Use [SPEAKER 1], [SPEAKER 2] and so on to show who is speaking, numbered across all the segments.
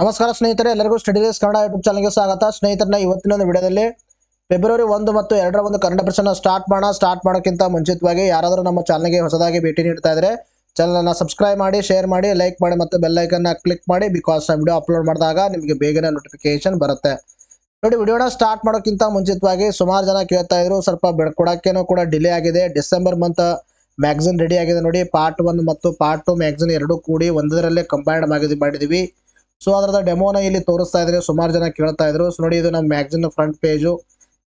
[SPEAKER 1] ನಮಸ್ಕಾರ ಸ್ನೇಹಿತರೆ ಎಲ್ಲರಿಗೂ ಸ್ಟಡಿಸ್ ಕನ್ನಡ ಯೂಟ್ಯೂಬ್ ಚಾನಲ್ಗೆ ಸ್ವಾಗತ ಸ್ನೇಹಿತರನ್ನ ಇವತ್ತಿನ ಒಂದು ವಿಡಿಯೋದಲ್ಲಿ ಫೆಬ್ರವರಿ ಒಂದು ಮತ್ತು ಎರಡರ ಒಂದು ಕನ್ನಡ ಪ್ರಶ್ನೆ ಸ್ಟಾರ್ಟ್ ಮಾಡೋಣ ಸ್ಟಾರ್ಟ್ ಮಾಡೋಕ್ಕಿಂತ ಮುಂಚಿತವಾಗಿ ಯಾರಾದರೂ ನಮ್ಮ ಚಾನಲ್ಗೆ ಹೊಸದಾಗಿ ಭೇಟಿ ನೀಡ್ತಾ ಇದ್ರೆ ಚಾನಲನ್ನು ಸಬ್ಸ್ಕ್ರೈಬ್ ಮಾಡಿ ಶೇರ್ ಮಾಡಿ ಲೈಕ್ ಮಾಡಿ ಮತ್ತು ಬೆಲ್ಲೈಕನ್ನ ಕ್ಲಿಕ್ ಮಾಡಿ ಬಿಕಾಸ್ ನಾವು ವಿಡಿಯೋ ಅಪ್ಲೋಡ್ ಮಾಡಿದಾಗ ನಿಮಗೆ ಬೇಗನೆ ನೋಟಿಫಿಕೇಶನ್ ಬರುತ್ತೆ ನೋಡಿ ವಿಡಿಯೋನ ಸ್ಟಾರ್ಟ್ ಮಾಡೋಕ್ಕಿಂತ ಮುಂಚಿತವಾಗಿ ಸುಮಾರು ಜನ ಕೇಳ್ತಾ ಇದ್ರು ಸ್ವಲ್ಪ ಬೆಳ್ಕೊಡೋಕ್ಕೇನೋ ಕೂಡ ಡಿಲೇ ಆಗಿದೆ ಡಿಸೆಂಬರ್ ಮಂತ್ ಮ್ಯಾಗ್ಝಿನ್ ರೆಡಿ ಆಗಿದೆ ನೋಡಿ ಪಾರ್ಟ್ ಒನ್ ಮತ್ತು ಪಾರ್ಟ್ ಟು ಮ್ಯಾಗ್ಝಿನ್ ಎರಡೂ ಕೂಡಿ ಒಂದರಲ್ಲೇ ಕಂಬೈಂಡ್ ಮಾಡಿ ಮಾಡಿದ್ವಿ ಸೊ ಅದರದ ಡೆಮೋನ ಇಲ್ಲಿ ತೋರಿಸ್ತಾ ಇದ್ರೆ ಸುಮಾರು ಜನ ಕೇಳ್ತಾ ಇದ್ರು ಸೊ ನೋಡಿ ಇದು ನಮ್ಮ ಮ್ಯಾಗ್ಝಿನ್ ಫ್ರಂಟ್ ಪೇಜು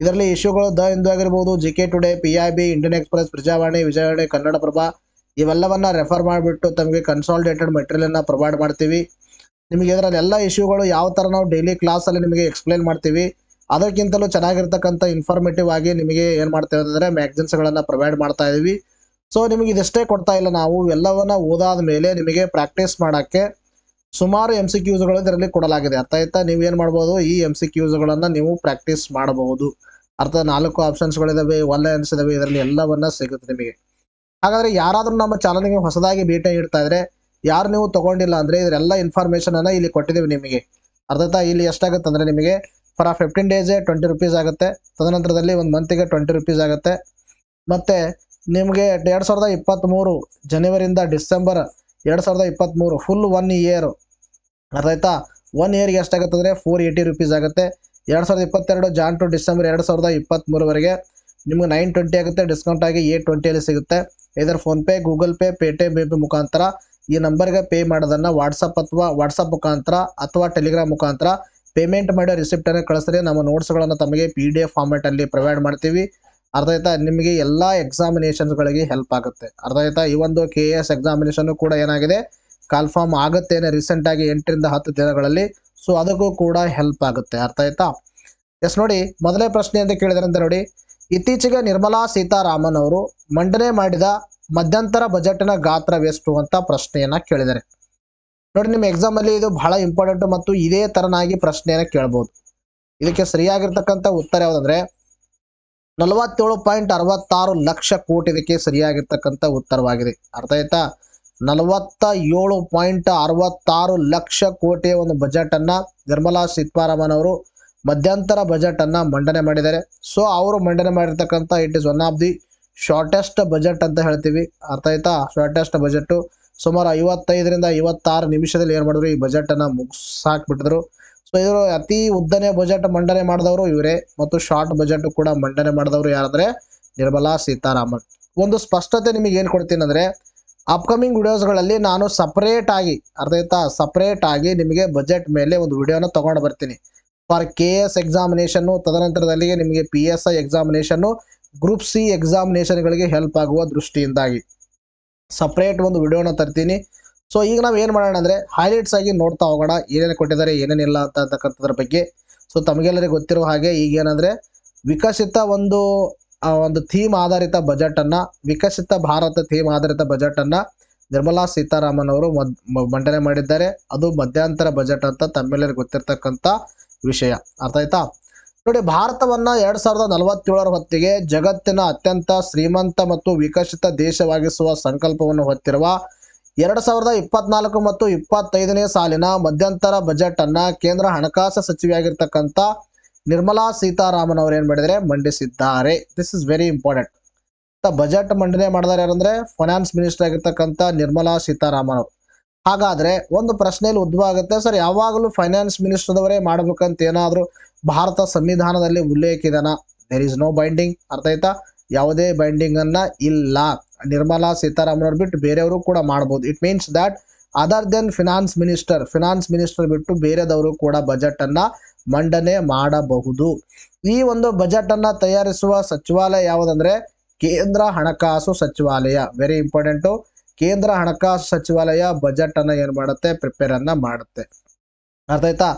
[SPEAKER 1] ಇದರಲ್ಲಿ ಇಶ್ಯೂಗಳು ದ ಇಂದು ಆಗಿರ್ಬೋದು G K today P I B Indian Express Prajavani Vijayavani Kannada Prabha ಇವೆಲ್ಲವನ್ನ ರೆಫರ್ ಮಾಡಿಬಿಟ್ಟು ತಮಗೆ ಮೆಟೀರಿಯಲ್ ನ ಪ್ರೊವೈಡ್ ಮಾಡ್ತೀವಿ ನಿಮಗೆ ಇದರಲ್ಲಿ ಎಲ್ಲ ಇಶ್ಯೂಗಳು ಯಾವ ತರ ನಾವು ಡೈಲಿ ಕ್ಲಾಸಲ್ಲಿ ನಿಮಗೆ ಎಕ್ಸ್ಪ್ಲೈನ್ ಮಾಡ್ತೀವಿ ಅದಕ್ಕಿಂತಲೂ ಚೆನ್ನಾಗಿರ್ತಕ್ಕಂಥ ಇನ್ಫಾರ್ಮೇಟಿವ್ ಆಗಿ ನಿಮಗೆ ಏನು ಮಾಡ್ತೇವೆ ಅಂತಂದರೆ ಗಳನ್ನ ಪ್ರೊವೈಡ್ ಮಾಡ್ತಾ ಇದ್ದೀವಿ ಸೊ ನಿಮಗೆ ಇದಷ್ಟೇ ಕೊಡ್ತಾ ಇಲ್ಲ ನಾವು ಎಲ್ಲವನ್ನ ಓದಾದ ಮೇಲೆ ನಿಮಗೆ ಪ್ರಾಕ್ಟೀಸ್ ಮಾಡೋಕ್ಕೆ ಸುಮಾರು ಎಂ ಸಿ ಕ್ಯೂಸ್ಗಳು ಇದರಲ್ಲಿ ಕೊಡಲಾಗಿದೆ ಅರ್ಥ ಆಯ್ತಾ ಏನ್ ಮಾಡ್ಬೋದು ಈ ಎಂ ಸಿ ಕ್ಯೂಸ್ಗಳನ್ನು ನೀವು ಪ್ರಾಕ್ಟೀಸ್ ಮಾಡಬಹುದು ಅರ್ಥ ನಾಲ್ಕು ಗಳಿದಾವೆ ಒನ್ ಲೈನ್ಸ್ ಇದಾವೆ ಇದರಲ್ಲಿ ಎಲ್ಲವನ್ನ ಸಿಗುತ್ತೆ ನಿಮಗೆ ಹಾಗಾದ್ರೆ ಯಾರಾದರೂ ನಮ್ಮ ಚಾನಲ್ಗೆ ಹೊಸದಾಗಿ ಭೇಟಿ ನೀಡ್ತಾ ಇದ್ರೆ ಯಾರು ನೀವು ತಗೊಂಡಿಲ್ಲ ಅಂದ್ರೆ ಇದ್ರೆಲ್ಲ ಇನ್ಫಾರ್ಮೇಷನ್ ಅನ್ನ ಇಲ್ಲಿ ಕೊಟ್ಟಿದ್ದೀವಿ ನಿಮಗೆ ಅರ್ಥ ಇಲ್ಲಿ ಎಷ್ಟಾಗುತ್ತೆ ಅಂದ್ರೆ ನಿಮಗೆ for fifteen days twenty rupees ಆಗುತ್ತೆ ತದನಂತರದಲ್ಲಿ ಒಂದು ಮಂತಿಗೆ ಟ್ವೆಂಟಿ ರುಪೀಸ್ ಆಗುತ್ತೆ ಮತ್ತೆ ನಿಮಗೆ ಎರಡ್ ಸಾವಿರದ ಮೂರು ಜನವರಿಯಿಂದ ಡಿಸೆಂಬರ್ ಎರಡು ಸಾವಿರದ ಇಪ್ಪತ್ತ್ಮೂರು ಫುಲ್ ಒನ್ ಇಯರ್ ಅರ್ಥ ಆಯ್ತಾ ಒನ್ ಇಯರ್ಗೆ ಅಂದರೆ ಫೋರ್ ಏಯ್ಟಿ ರುಪೀಸ್ ಆಗುತ್ತೆ ಎರಡು ಸಾವಿರದ ಇಪ್ಪತ್ತೆರಡು ಜಾನ್ ಟು ಡಿಸೆಂಬರ್ ಎರಡು ಸಾವಿರದ ಇಪ್ಪತ್ತ್ಮೂರವರೆಗೆ ನಿಮಗೆ ನೈನ್ ಟ್ವೆಂಟಿ ಆಗುತ್ತೆ ಡಿಸ್ಕೌಂಟ್ ಆಗಿ ಏಟ್ ಟ್ವೆಂಟಿಯಲ್ಲಿ ಸಿಗುತ್ತೆ ಇದರ PhonePe Google Pay Paytm P ಮುಖಾಂತರ ಈ ನಂಬರ್ಗೆ ಪೇ ಮಾಡೋದನ್ನು ವಾಟ್ಸಪ್ ಅಥವಾ ವಾಟ್ಸಪ್ ಮುಖಾಂತರ ಅಥವಾ ಟೆಲಿಗ್ರಾಮ್ ಮುಖಾಂತರ ಪೇಮೆಂಟ್ ಮಾಡೋ ರಿಸಿಪ್ಟನ್ನು ಕಳಿಸ್ರಿ ನಮ್ಮ ನೋಟ್ಸ್ಗಳನ್ನು ತಮಗೆ ಪಿ ಡಿ ಎಫ್ ಫಾರ್ಮೆಟಲ್ಲಿ ಪ್ರೊವೈಡ್ ಮಾಡ್ತೀವಿ ಅರ್ಧಾಯ್ತಾ ನಿಮಗೆ ಎಲ್ಲ ಎಕ್ಸಾಮಿನೇಷನ್ಸ್ಗಳಿಗೆ ಹೆಲ್ಪ್ ಆಗುತ್ತೆ ಅರ್ಧಾಯ್ತಾ ಈ ಒಂದು ಕೆ ಎ ಎಸ್ ಎಕ್ಸಾಮಿನೇಷನ್ನು ಕೂಡ ಏನಾಗಿದೆ ಕಾಲ್ಫಾರ್ಮ್ ಆಗುತ್ತೇನೆ ರೀಸೆಂಟಾಗಿ ಎಂಟರಿಂದ ಹತ್ತು ದಿನಗಳಲ್ಲಿ ಸೊ ಅದಕ್ಕೂ ಕೂಡ ಹೆಲ್ಪ್ ಆಗುತ್ತೆ ಅರ್ಥ ಆಯ್ತಾ ಎಸ್ ನೋಡಿ ಮೊದಲೇ ಪ್ರಶ್ನೆ ಅಂತ ಅಂತ ನೋಡಿ ಇತ್ತೀಚೆಗೆ ನಿರ್ಮಲಾ ಸೀತಾರಾಮನ್ ಅವರು ಮಂಡನೆ ಮಾಡಿದ ಮಧ್ಯಂತರ ಬಜೆಟ್ನ ಗಾತ್ರ ಅಂತ ಪ್ರಶ್ನೆಯನ್ನ ಕೇಳಿದ್ದಾರೆ ನೋಡಿ ನಿಮ್ಮ ಎಕ್ಸಾಮಲ್ಲಿ ಇದು ಬಹಳ ಇಂಪಾರ್ಟೆಂಟ್ ಮತ್ತು ಇದೇ ತರನಾಗಿ ಪ್ರಶ್ನೆಯನ್ನು ಕೇಳಬಹುದು ಇದಕ್ಕೆ ಸರಿಯಾಗಿರ್ತಕ್ಕಂಥ ಉತ್ತರ ಯಾವುದಂದ್ರೆ ನಲವತ್ತೇಳು ಪಾಯಿಂಟ್ ಅರವತ್ತಾರು ಲಕ್ಷ ಕೋಟಿ ಇದಕ್ಕೆ ಸರಿಯಾಗಿರ್ತಕ್ಕಂಥ ಉತ್ತರವಾಗಿದೆ ಅರ್ಥ ಆಯ್ತಾ ನಲವತ್ತ ಏಳು ಪಾಯಿಂಟ್ ಅರವತ್ತಾರು ಲಕ್ಷ ಕೋಟಿಯ ಒಂದು ಬಜೆಟನ್ನು ನಿರ್ಮಲಾ ಸೀತಾರಾಮನ್ ಅವರು ಮಧ್ಯಂತರ ಬಜೆಟನ್ನು ಮಂಡನೆ ಮಾಡಿದ್ದಾರೆ ಸೊ ಅವರು ಮಂಡನೆ ಮಾಡಿರ್ತಕ್ಕಂಥ it is one of the shortest budget ಅಂತ ಹೇಳ್ತೀವಿ ಅರ್ಥ ಆಯ್ತಾ ಶಾರ್ಟೆಸ್ಟ್ ಬಜೆಟ್ ಸುಮಾರು ಐವತ್ತೈದರಿಂದ ಐವತ್ತಾರು ನಿಮಿಷದಲ್ಲಿ ಏನು ಮಾಡಿದ್ರು ಈ ಬಜೆಟನ್ನು ಮುಗಿಸಾಕ್ಬಿಟ್ಟಿದ್ರು ಸೊ ಇವರು ಅತಿ ಉದ್ದನೆಯ ಬಜೆಟ್ ಮಂಡನೆ ಮಾಡಿದವರು ಇವರೇ ಮತ್ತು ಶಾರ್ಟ್ ಬಜೆಟ್ ಕೂಡ ಮಂಡನೆ ಮಾಡಿದವರು ಯಾರಂದ್ರೆ ನಿರ್ಮಲಾ ಸೀತಾರಾಮನ್ ಒಂದು ಸ್ಪಷ್ಟತೆ ನಿಮಗೆ ಏನು ಕೊಡ್ತೀನಿ ಅಂದ್ರೆ ಅಪ್ಕಮಿಂಗ್ ವಿಡಿಯೋಸ್ಗಳಲ್ಲಿ ನಾನು ಸಪ್ರೇಟ್ ಆಗಿ ಅರ್ಧ ಆಯ್ತಾ ಸಪ್ರೇಟ್ ಆಗಿ ನಿಮಗೆ ಬಜೆಟ್ ಮೇಲೆ ಒಂದು ವಿಡಿಯೋನ ತೊಗೊಂಡು ಬರ್ತೀನಿ ಫಾರ್ ಕೆ ಎಸ್ ಎಕ್ಸಾಮಿನೇಷನ್ನು ತದನಂತರದಲ್ಲಿ ನಿಮಗೆ ಪಿ ಎಸ್ ಐ ಎಕ್ಸಾಮಿನೇಷನ್ನು ಗ್ರೂಪ್ ಸಿ ಎಕ್ಸಾಮಿನೇಷನ್ಗಳಿಗೆ ಹೆಲ್ಪ್ ಆಗುವ ದೃಷ್ಟಿಯಿಂದಾಗಿ ಸಪ್ರೇಟ್ ಒಂದು ವಿಡಿಯೋನ ತರ್ತೀನಿ ಸೊ ಈಗ ನಾವು ಏನು ಮಾಡೋಣ ಅಂದರೆ ಹೈಲೈಟ್ಸ್ ಆಗಿ ನೋಡ್ತಾ ಹೋಗೋಣ ಏನೇನು ಕೊಟ್ಟಿದ್ದಾರೆ ಏನೇನಿಲ್ಲ ಅಂತ ಅಂತಕ್ಕಂಥದ್ರ ಬಗ್ಗೆ ಸೊ ತಮಗೆಲ್ಲರಿಗೆ ಗೊತ್ತಿರುವ ಹಾಗೆ ಈಗೇನಂದರೆ ವಿಕಸಿತ ಒಂದು ಆ ಒಂದು ಥೀಮ್ ಆಧಾರಿತ ಬಜೆಟನ್ನು ವಿಕಸಿತ ಭಾರತ ಥೀಮ್ ಆಧಾರಿತ ಬಜೆಟನ್ನು ನಿರ್ಮಲಾ ಸೀತಾರಾಮನ್ ಅವರು ಮಂಡನೆ ಮಾಡಿದ್ದಾರೆ ಅದು ಮಧ್ಯಂತರ ಬಜೆಟ್ ಅಂತ ತಮ್ಮೆಲ್ಲರಿಗೂ ಗೊತ್ತಿರ್ತಕ್ಕಂಥ ವಿಷಯ ಅರ್ಥ ಆಯ್ತಾ ನೋಡಿ ಭಾರತವನ್ನು ಎರಡ್ ಸಾವಿರದ ನಲವತ್ತೇಳರ ಹೊತ್ತಿಗೆ ಜಗತ್ತಿನ ಅತ್ಯಂತ ಶ್ರೀಮಂತ ಮತ್ತು ವಿಕಸಿತ ದೇಶವಾಗಿಸುವ ಸಂಕಲ್ಪವನ್ನು ಹೊತ್ತಿರುವ ಎರಡ್ ಸಾವಿರದ ಇಪ್ಪತ್ನಾಲ್ಕು ಮತ್ತು ಇಪ್ಪತ್ತೈದನೇ ಸಾಲಿನ ಮಧ್ಯಂತರ ಅನ್ನ ಕೇಂದ್ರ ಹಣಕಾಸು ಸಚಿವೆಯಾಗಿರ್ತಕ್ಕಂಥ ನಿರ್ಮಲಾ ಸೀತಾರಾಮನ್ ಅವ್ರು ಏನ್ ಮಾಡಿದರೆ ಮಂಡಿಸಿದ್ದಾರೆ this is very important budget ಮಂಡನೆ ಮಾಡಿದಾರೆ ಯಾರಂದ್ರೆ ಫೈನಾನ್ಸ್ ಮಿನಿಸ್ಟರ್ ಆಗಿರ್ತಕ್ಕಂಥ ನಿರ್ಮಲಾ ಸೀತಾರಾಮನ್ ಅವರು ಹಾಗಾದ್ರೆ ಒಂದು ಪ್ರಶ್ನೆಯಲ್ಲಿ ಉದ್ಭವ ಆಗುತ್ತೆ ಸರ್ ಯಾವಾಗಲೂ ಫೈನಾನ್ಸ್ ಮಿನಿಸ್ಟರ್ದವರೇ ಮಾಡ್ಬೇಕಂತ ಏನಾದರೂ ಭಾರತ ಸಂವಿಧಾನದಲ್ಲಿ ಉಲ್ಲೇಖ ಇದನ ದೇರ್ ಇಸ್ ನೋ ಬೈಂಡಿಂಗ್ ಅರ್ಥ ಆಯ್ತಾ ಯಾವುದೇ ಬೈಂಡಿಂಗ್ ಅನ್ನ ಇಲ್ಲ ನಿರ್ಮಲಾ ಸೀತಾರಾಮನ್ ಅವ್ರು ಬಿಟ್ಟು ಬೇರೆಯವರು ಕೂಡ ಮಾಡ್ಬೋದು it means that other than finance minister finance minister ಬಿಟ್ಟು ಬೇರೆದವರು ಕೂಡ ಬಜೆಟ್ ಅನ್ನ ಮಂಡನೆ ಮಾಡಬಹುದು ಈ ಒಂದು ಬಜೆಟ್ ಅನ್ನ ತಯಾರಿಸುವ ಸಚಿವಾಲಯ ಯಾವುದಂದರೆ ಕೇಂದ್ರ ಹಣಕಾಸು ಸಚಿವಾಲಯ ವೆರಿ ಇಂಪಾರ್ಟೆಂಟು ಕೇಂದ್ರ ಹಣಕಾಸು ಸಚಿವಾಲಯ ಬಜೆಟ್ ಅನ್ನ ಏನು ಮಾಡುತ್ತೆ ಪ್ರಿಪೇರ್ ಅನ್ನ ಮಾಡುತ್ತೆ ಅರ್ಥ ಆಯ್ತಾ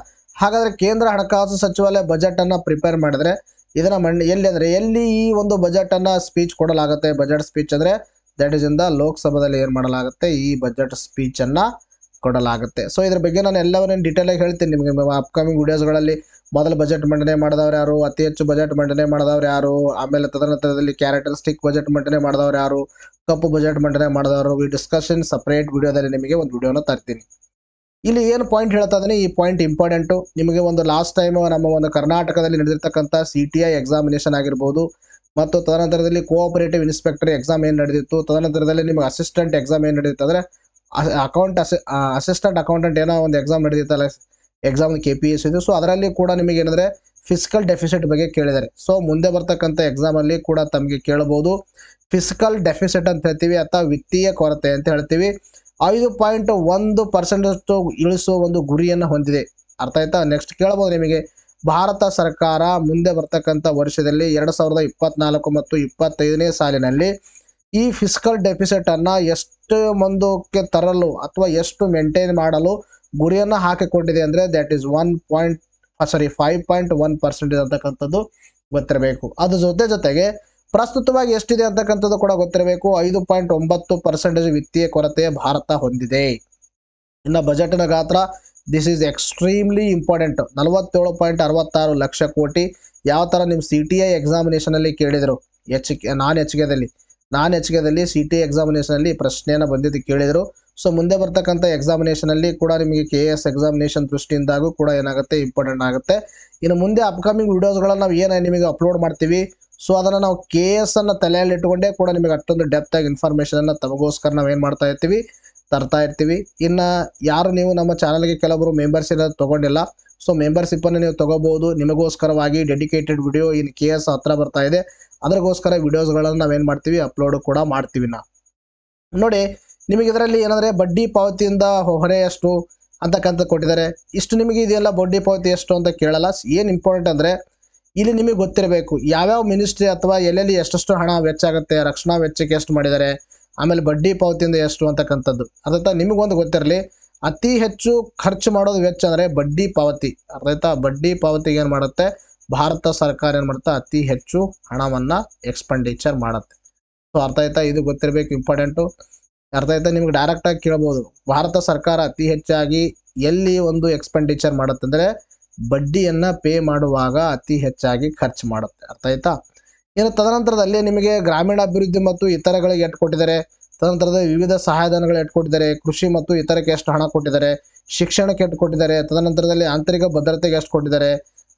[SPEAKER 1] ಹಾಗಾದ್ರೆ ಕೇಂದ್ರ ಹಣಕಾಸು ಸಚಿವಾಲಯ ಬಜೆಟ್ ಅನ್ನ ಪ್ರಿಪೇರ್ ಮಾಡಿದ್ರೆ ಇದನ್ನ ಮಂಡ ಎಲ್ಲಿ ಅಂದ್ರೆ ಎಲ್ಲಿ ಈ ಒಂದು ಬಜೆಟ್ ಅನ್ನ ಸ್ಪೀಚ್ ಕೊಡಲಾಗುತ್ತೆ ಬಜೆಟ್ ಸ್ಪೀಚ್ ಅಂದ್ರೆ ದಟ್ ಇಸ್ ದ ಲೋಕಸಭಾದಲ್ಲಿ ಏನ್ ಮಾಡಲಾಗುತ್ತೆ ಈ ಬಜೆಟ್ ಸ್ಪೀಚ್ ಅನ್ನ ಕೊಡಲಾಗುತ್ತೆ ಸೊ ಇದ್ರ ಬಗ್ಗೆ ನಾನು ಡೀಟೇಲ್ ಆಗಿ ಹೇಳ್ತೀನಿ ನಿಮಗೆ ಅಪ್ಕಮಿಂಗ್ ವಿಡಿಯೋಸ್ಗಳಲ್ಲಿ ಮೊದಲು ಬಜೆಟ್ ಮಂಡನೆ ಮಾಡಿದವ್ರು ಯಾರು ಅತಿ ಹೆಚ್ಚು ಬಜೆಟ್ ಮಂಡನೆ ಮಾಡಿದವ್ರು ಯಾರು ಆಮೇಲೆ ತದನಂತರದಲ್ಲಿ ಕ್ಯಾರೆಕ್ಟರಿಸ್ಟಿಕ್ ಬಜೆಟ್ ಮಂಡನೆ ಮಾಡಿದವ್ರು ಯಾರು ಕಪ್ಪು ಬಜೆಟ್ ಮಂಡನೆ ಮಾಡಿದವರು ಈ ಡಿಸ್ಕಷನ್ ಸಪ್ರೇಟ್ ವಿಡಿಯೋದಲ್ಲಿ ನಿಮಗೆ ಒಂದು ವಿಡಿಯೋನ ತರ್ತೀನಿ ಇಲ್ಲಿ ಏನು ಪಾಯಿಂಟ್ ಹೇಳ್ತಾ ಇದ್ದೀನಿ ಈ ಪಾಯಿಂಟ್ ಇಂಪಾರ್ಟೆಂಟು ನಿಮಗೆ ಒಂದು ಲಾಸ್ಟ್ ಟೈಮ್ ನಮ್ಮ ಒಂದು ಕರ್ನಾಟಕದಲ್ಲಿ ನಡೆದಿರ್ತಕ್ಕಂಥ ಸಿ ಟಿ ಐ ಎಕ್ಸಾಮಿನೇಷನ್ ಆಗಿರ್ಬೋದು ಮತ್ತು ತದನಂತರದಲ್ಲಿ ಕೋಆಪರೇಟಿವ್ ಇನ್ಸ್ಪೆಕ್ಟರ್ ಎಕ್ಸಾಮ್ ಏನು ನಡೆದಿತ್ತು ತದನಂತರದಲ್ಲಿ ನಿಮಗೆ ಅಸಿಸ್ಟೆಂಟ್ ಎಕ್ಸಾಮ್ ಏನು ನಡೆಯುತ್ತೆ ಅಂದರೆ ಅಕೌಂಟ್ ಅಸಿಸ್ಟೆಂಟ್ ಅಕೌಂಟೆಂಟ್ ಏನೋ ಒಂದು ಎಕ್ಸಾಮ್ ನಡೆದಿತ್ತಲ್ಲ ಎಕ್ಸಾಮ್ ಕೆ ಪಿ ಎಸ್ ಇದು ಸೊ ಅದರಲ್ಲಿ ಕೂಡ ನಿಮಗೆ ಏನಂದರೆ ಫಿಸಿಕಲ್ ಡೆಫಿಸಿಟ್ ಬಗ್ಗೆ ಕೇಳಿದ್ದಾರೆ ಸೊ ಮುಂದೆ ಬರ್ತಕ್ಕಂಥ ಎಕ್ಸಾಮಲ್ಲಿ ಕೂಡ ತಮಗೆ ಕೇಳಬಹುದು ಫಿಸಿಕಲ್ ಡೆಫಿಸಿಟ್ ಅಂತ ಹೇಳ್ತೀವಿ ಅಥವಾ ವಿತ್ತೀಯ ಕೊರತೆ ಅಂತ ಹೇಳ್ತೀವಿ ಐದು ಪಾಯಿಂಟ್ ಒಂದು ಪರ್ಸೆಂಟಷ್ಟು ಇಳಿಸುವ ಒಂದು ಗುರಿಯನ್ನು ಹೊಂದಿದೆ ಅರ್ಥ ಆಯ್ತಾ ನೆಕ್ಸ್ಟ್ ಕೇಳಬಹುದು ನಿಮಗೆ ಭಾರತ ಸರ್ಕಾರ ಮುಂದೆ ಬರ್ತಕ್ಕಂಥ ವರ್ಷದಲ್ಲಿ ಎರಡು ಸಾವಿರದ ಇಪ್ಪತ್ನಾಲ್ಕು ಮತ್ತು ಇಪ್ಪತ್ತೈದನೇ ಸಾಲಿನಲ್ಲಿ ಈ ಫಿಸ್ಕಲ್ ಡೆಫಿಸಿಟ್ ಅನ್ನ ಎಷ್ಟು ಮುಂದಕ್ಕೆ ತರಲು ಅಥವಾ ಎಷ್ಟು ಮೇಂಟೈನ್ ಮಾಡಲು ಗುರಿಯನ್ನು ಹಾಕಿಕೊಂಡಿದೆ ಅಂದರೆ that is one point sorry five point one percentage ಅಂತಕ್ಕಂಥದ್ದು ಗೊತ್ತಿರಬೇಕು ಅದ್ರ ಜೊತೆ ಜೊತೆಗೆ ಪ್ರಸ್ತುತವಾಗಿ ಎಷ್ಟಿದೆ ಅಂತಕ್ಕಂಥದ್ದು ಕೂಡ ಗೊತ್ತಿರಬೇಕು ಐದು ಪಾಯಿಂಟ್ ಒಂಬತ್ತು ಪರ್ಸೆಂಟೇಜ್ ವಿತ್ತೀಯ ಕೊರತೆ ಭಾರತ ಹೊಂದಿದೆ ಇನ್ನು ಬಜೆಟ್ನ ಗಾತ್ರ ದಿಸ್ ಈಸ್ ಎಕ್ಸ್ಟ್ರೀಮ್ಲಿ ಇಂಪಾರ್ಟೆಂಟ್ ನಲವತ್ತೇಳು ಪಾಯಿಂಟ್ ಅರವತ್ತಾರು ಲಕ್ಷ ಕೋಟಿ ಯಾವ ಥರ ನಿಮ್ಮ ಸಿ ಟಿ ಐ ಎಕ್ಸಾಮಿನೇಷನಲ್ಲಿ ಕೇಳಿದರು ಹೆಚ್ಚಿಗೆ ನಾನ್ ಹೆಚ್ಚಿಗೆದಲ್ಲಿ ನಾನ್ ಹೆಚ್ಚಿಗೆದಲ್ಲಿ ಸಿ ಟಿ ಅಲ್ಲಿ ಪ್ರಶ್ನೆಯನ್ನು ಬಂದಿದ್ದು ಕೇಳಿದರು ಸೊ ಮುಂದೆ ಬರ್ತಕ್ಕಂಥ ಅಲ್ಲಿ ಕೂಡ ನಿಮಗೆ ಕೆ ಎಸ್ ಎಕ್ಸಾಮಿನೇಷನ್ ದೃಷ್ಟಿಯಿಂದಾಗೂ ಕೂಡ ಏನಾಗುತ್ತೆ ಇಂಪಾರ್ಟೆಂಟ್ ಆಗುತ್ತೆ ಇನ್ನು ಮುಂದೆ ಅಪ್ಕಮಿಂಗ್ ವಿಡಿಯೋಸ್ಗಳನ್ನು ನಾವು ಏನು ನಿಮಗೆ ಅಪ್ಲೋಡ್ ಮಾಡ್ತೀವಿ ಸೊ ಅದನ್ನು ನಾವು ಕೆ ಎಸ್ ಅನ್ನು ತಲೆಯಲ್ಲಿ ಇಟ್ಟುಕೊಂಡೇ ಕೂಡ ನಿಮಗೆ ಅಷ್ಟೊಂದು ಡೆಪ್ತಾಗಿ ಇನ್ಫಾರ್ಮೇಷನನ್ನು ತಮಗೋಸ್ಕರ ನಾವು ಏನು ಮಾಡ್ತಾ ಇರ್ತೀವಿ ತರ್ತಾ ಇರ್ತೀವಿ ಇನ್ನು ಯಾರು ನೀವು ನಮ್ಮ ಚಾನಲ್ಗೆ ಕೆಲವರು ಮೆಂಬರ್ಸ್ ಇರೋದು ತಗೊಂಡಿಲ್ಲ ಸೊ ಅನ್ನು ನೀವು ತಗೋಬಹುದು ನಿಮಗೋಸ್ಕರವಾಗಿ ಡೆಡಿಕೇಟೆಡ್ ವಿಡಿಯೋ ಇಲ್ಲಿ ಕೆ ಎಸ್ ಹತ್ರ ಬರ್ತಾ ಇದೆ ಅದ್ರಗೋಸ್ಕರ ವಿಡಿಯೋಸ್ಗಳನ್ನು ನಾವೇನು ಮಾಡ್ತೀವಿ ಅಪ್ಲೋಡ್ ಕೂಡ ಮಾಡ್ತೀವಿ ನಾ ನೋಡಿ ನಿಮಗೆ ಇದರಲ್ಲಿ ಏನಂದರೆ ಬಡ್ಡಿ ಪಾವತಿಯಿಂದ ಹೊರೆ ಎಷ್ಟು ಅಂತಕ್ಕಂಥದ್ದು ಕೊಟ್ಟಿದ್ದಾರೆ ಇಷ್ಟು ನಿಮಗೆ ಇದೆಲ್ಲ ಬಡ್ಡಿ ಪಾವತಿ ಎಷ್ಟು ಅಂತ ಕೇಳಲ್ಲ ಏನು ಇಂಪಾರ್ಟೆಂಟ್ ಅಂದರೆ ಇಲ್ಲಿ ನಿಮಗೆ ಗೊತ್ತಿರಬೇಕು ಯಾವ್ಯಾವ ಮಿನಿಸ್ಟ್ರಿ ಅಥವಾ ಎಲ್ಲೆಲ್ಲಿ ಎಷ್ಟೆಷ್ಟು ಹಣ ವೆಚ್ಚ ಆಗುತ್ತೆ ರಕ್ಷಣಾ ವೆಚ್ಚಕ್ಕೆ ಎಷ್ಟು ಮಾಡಿದ್ದಾರೆ ಆಮೇಲೆ ಬಡ್ಡಿ ಪಾವತಿಯಿಂದ ಎಷ್ಟು ಅಂತಕ್ಕಂಥದ್ದು ಅದಂತ ನಿಮಗೊಂದು ಗೊತ್ತಿರಲಿ ಅತಿ ಹೆಚ್ಚು ಖರ್ಚು ಮಾಡೋದು ವೆಚ್ಚ ಅಂದರೆ ಬಡ್ಡಿ ಪಾವತಿ ಅರ್ಥ ಬಡ್ಡಿ ಪಾವತಿಗೆ ಏನು ಮಾಡುತ್ತೆ ಭಾರತ ಸರ್ಕಾರ ಏನು ಮಾಡುತ್ತೆ ಅತಿ ಹೆಚ್ಚು ಹಣವನ್ನು ಎಕ್ಸ್ಪೆಂಡಿಚರ್ ಮಾಡುತ್ತೆ ಸೊ ಅರ್ಥ ಆಯ್ತಾ ಇದು ಗೊತ್ತಿರಬೇಕು ಇಂಪಾರ್ಟೆಂಟು ಅರ್ಥ ಆಯ್ತಾ ನಿಮ್ಗೆ ಡೈರೆಕ್ಟಾಗಿ ಕೇಳ್ಬೋದು ಭಾರತ ಸರ್ಕಾರ ಅತಿ ಹೆಚ್ಚಾಗಿ ಎಲ್ಲಿ ಒಂದು ಎಕ್ಸ್ಪೆಂಡಿಚರ್ ಮಾಡುತ್ತೆ ಅಂದ್ರೆ ಬಡ್ಡಿಯನ್ನು ಪೇ ಮಾಡುವಾಗ ಅತಿ ಹೆಚ್ಚಾಗಿ ಖರ್ಚು ಮಾಡುತ್ತೆ ಅರ್ಥ ಆಯ್ತಾ ಇನ್ನು ತದನಂತರದಲ್ಲಿ ನಿಮಗೆ ಗ್ರಾಮೀಣಾಭಿವೃದ್ಧಿ ಮತ್ತು ಇತರಗಳಿಗೆ ಎಟ್ಟು ಕೊಟ್ಟಿದ್ದಾರೆ ತದನಂತರದ ವಿವಿಧ ಸಹಾಯಧನಗಳು ಇಟ್ಕೊಟ್ಟಿದ್ದಾರೆ ಕೃಷಿ ಮತ್ತು ಇತರಕ್ಕೆ ಎಷ್ಟು ಹಣ ಕೊಟ್ಟಿದ್ದಾರೆ ಶಿಕ್ಷಣಕ್ಕೆ ಎಷ್ಟು ಕೊಟ್ಟಿದ್ದಾರೆ ತದನಂತರದಲ್ಲಿ ಆಂತರಿಕ ಭದ್ರತೆಗೆ ಎಷ್ಟು ಕೊಟ್ಟಿದ್ದಾರೆ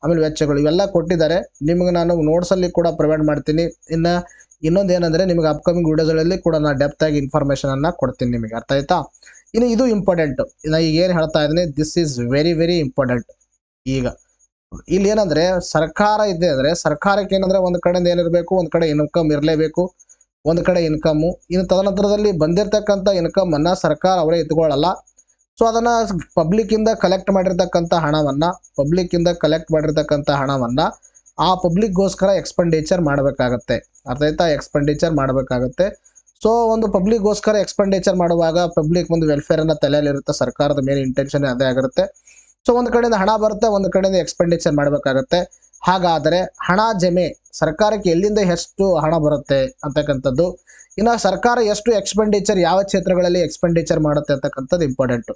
[SPEAKER 1] ಆಮೇಲೆ ವೆಚ್ಚಗಳು ಇವೆಲ್ಲ ಕೊಟ್ಟಿದ್ದಾರೆ ನಿಮಗೆ ನಾನು ನೋಟ್ಸಲ್ಲಿ ಕೂಡ ಪ್ರೊವೈಡ್ ಮಾಡ್ತೀನಿ ಇನ್ನು ಇನ್ನೊಂದು ಏನಂದರೆ ನಿಮಗೆ ಅಪ್ಕಮಿಂಗ್ ವೀಡಿಯೋಸ್ಗಳಲ್ಲಿ ಕೂಡ ನಾನು ಡೆಪ್ತಾಗಿ ಇನ್ಫಾರ್ಮೇಷನನ್ನು ಕೊಡ್ತೀನಿ ನಿಮಗೆ ಅರ್ಥ ಆಯ್ತಾ ಇನ್ನು ಇದು ಇಂಪಾರ್ಟೆಂಟ್ ನಾ ಈಗ ಏನು ಹೇಳ್ತಾ ಇದ್ದೀನಿ this is very very important ಈಗ ಇಲ್ಲಿ ಏನಂದ್ರೆ ಸರ್ಕಾರ ಇದೆ ಅಂದರೆ ಸರ್ಕಾರಕ್ಕೆ ಏನಂದ್ರೆ ಒಂದು ಕಡೆಯಿಂದ ಏನಿರಬೇಕು ಒಂದು ಕಡೆ ಇನ್ಕಮ್ ಇರಲೇಬೇಕು ಒಂದು ಕಡೆ ಇನ್ಕಮು ಇನ್ನು ತದನಂತರದಲ್ಲಿ ಬಂದಿರತಕ್ಕಂಥ ಇನ್ಕಮನ್ನು ಸರ್ಕಾರ ಅವರೇ ಎತ್ಕೊಳ್ಳಲ್ಲ ಸೊ ಅದನ್ನು ಪಬ್ಲಿಕ್ಕಿಂದ ಕಲೆಕ್ಟ್ ಮಾಡಿರ್ತಕ್ಕಂಥ ಹಣವನ್ನು ಪಬ್ಲಿಕ್ಕಿಂದ ಕಲೆಕ್ಟ್ ಮಾಡಿರ್ತಕ್ಕಂಥ ಹಣವನ್ನು ಆ ಪಬ್ಲಿಕ್ಗೋಸ್ಕರ ಎಕ್ಸ್ಪೆಂಡಿಚರ್ ಮಾಡಬೇಕಾಗತ್ತೆ ಆಯ್ತಾ ಎಕ್ಸ್ಪೆಂಡಿಚರ್ ಮಾಡಬೇಕಾಗತ್ತೆ ಸೊ ಒಂದು ಪಬ್ಲಿಕ್ಗೋಸ್ಕರ ಎಕ್ಸ್ಪೆಂಡಿಚರ್ ಮಾಡುವಾಗ ಪಬ್ಲಿಕ್ ಒಂದು ವೆಲ್ಫೇರನ್ನು ತಲೆಯಲ್ಲಿರುತ್ತೆ ಸರ್ಕಾರದ ಮೇನ್ ಇಂಟೆನ್ಷನ್ ಅದೇ ಆಗಿರುತ್ತೆ ಸೊ ಒಂದು ಕಡೆಯಿಂದ ಹಣ ಬರುತ್ತೆ ಒಂದು ಕಡೆಯಿಂದ ಎಕ್ಸ್ಪೆಂಡಿಚರ್ ಮಾಡಬೇಕಾಗತ್ತೆ ಹಾಗಾದರೆ ಹಣ ಜಮೆ ಸರ್ಕಾರಕ್ಕೆ ಎಲ್ಲಿಂದ ಎಷ್ಟು ಹಣ ಬರುತ್ತೆ ಅಂತಕ್ಕಂಥದ್ದು ಇನ್ನು ಸರ್ಕಾರ ಎಷ್ಟು ಎಕ್ಸ್ಪೆಂಡಿಚರ್ ಯಾವ ಕ್ಷೇತ್ರಗಳಲ್ಲಿ ಎಕ್ಸ್ಪೆಂಡಿಚರ್ ಮಾಡುತ್ತೆ ಅಂತಕ್ಕಂಥದ್ದು ಇಂಪಾರ್ಟೆಂಟ್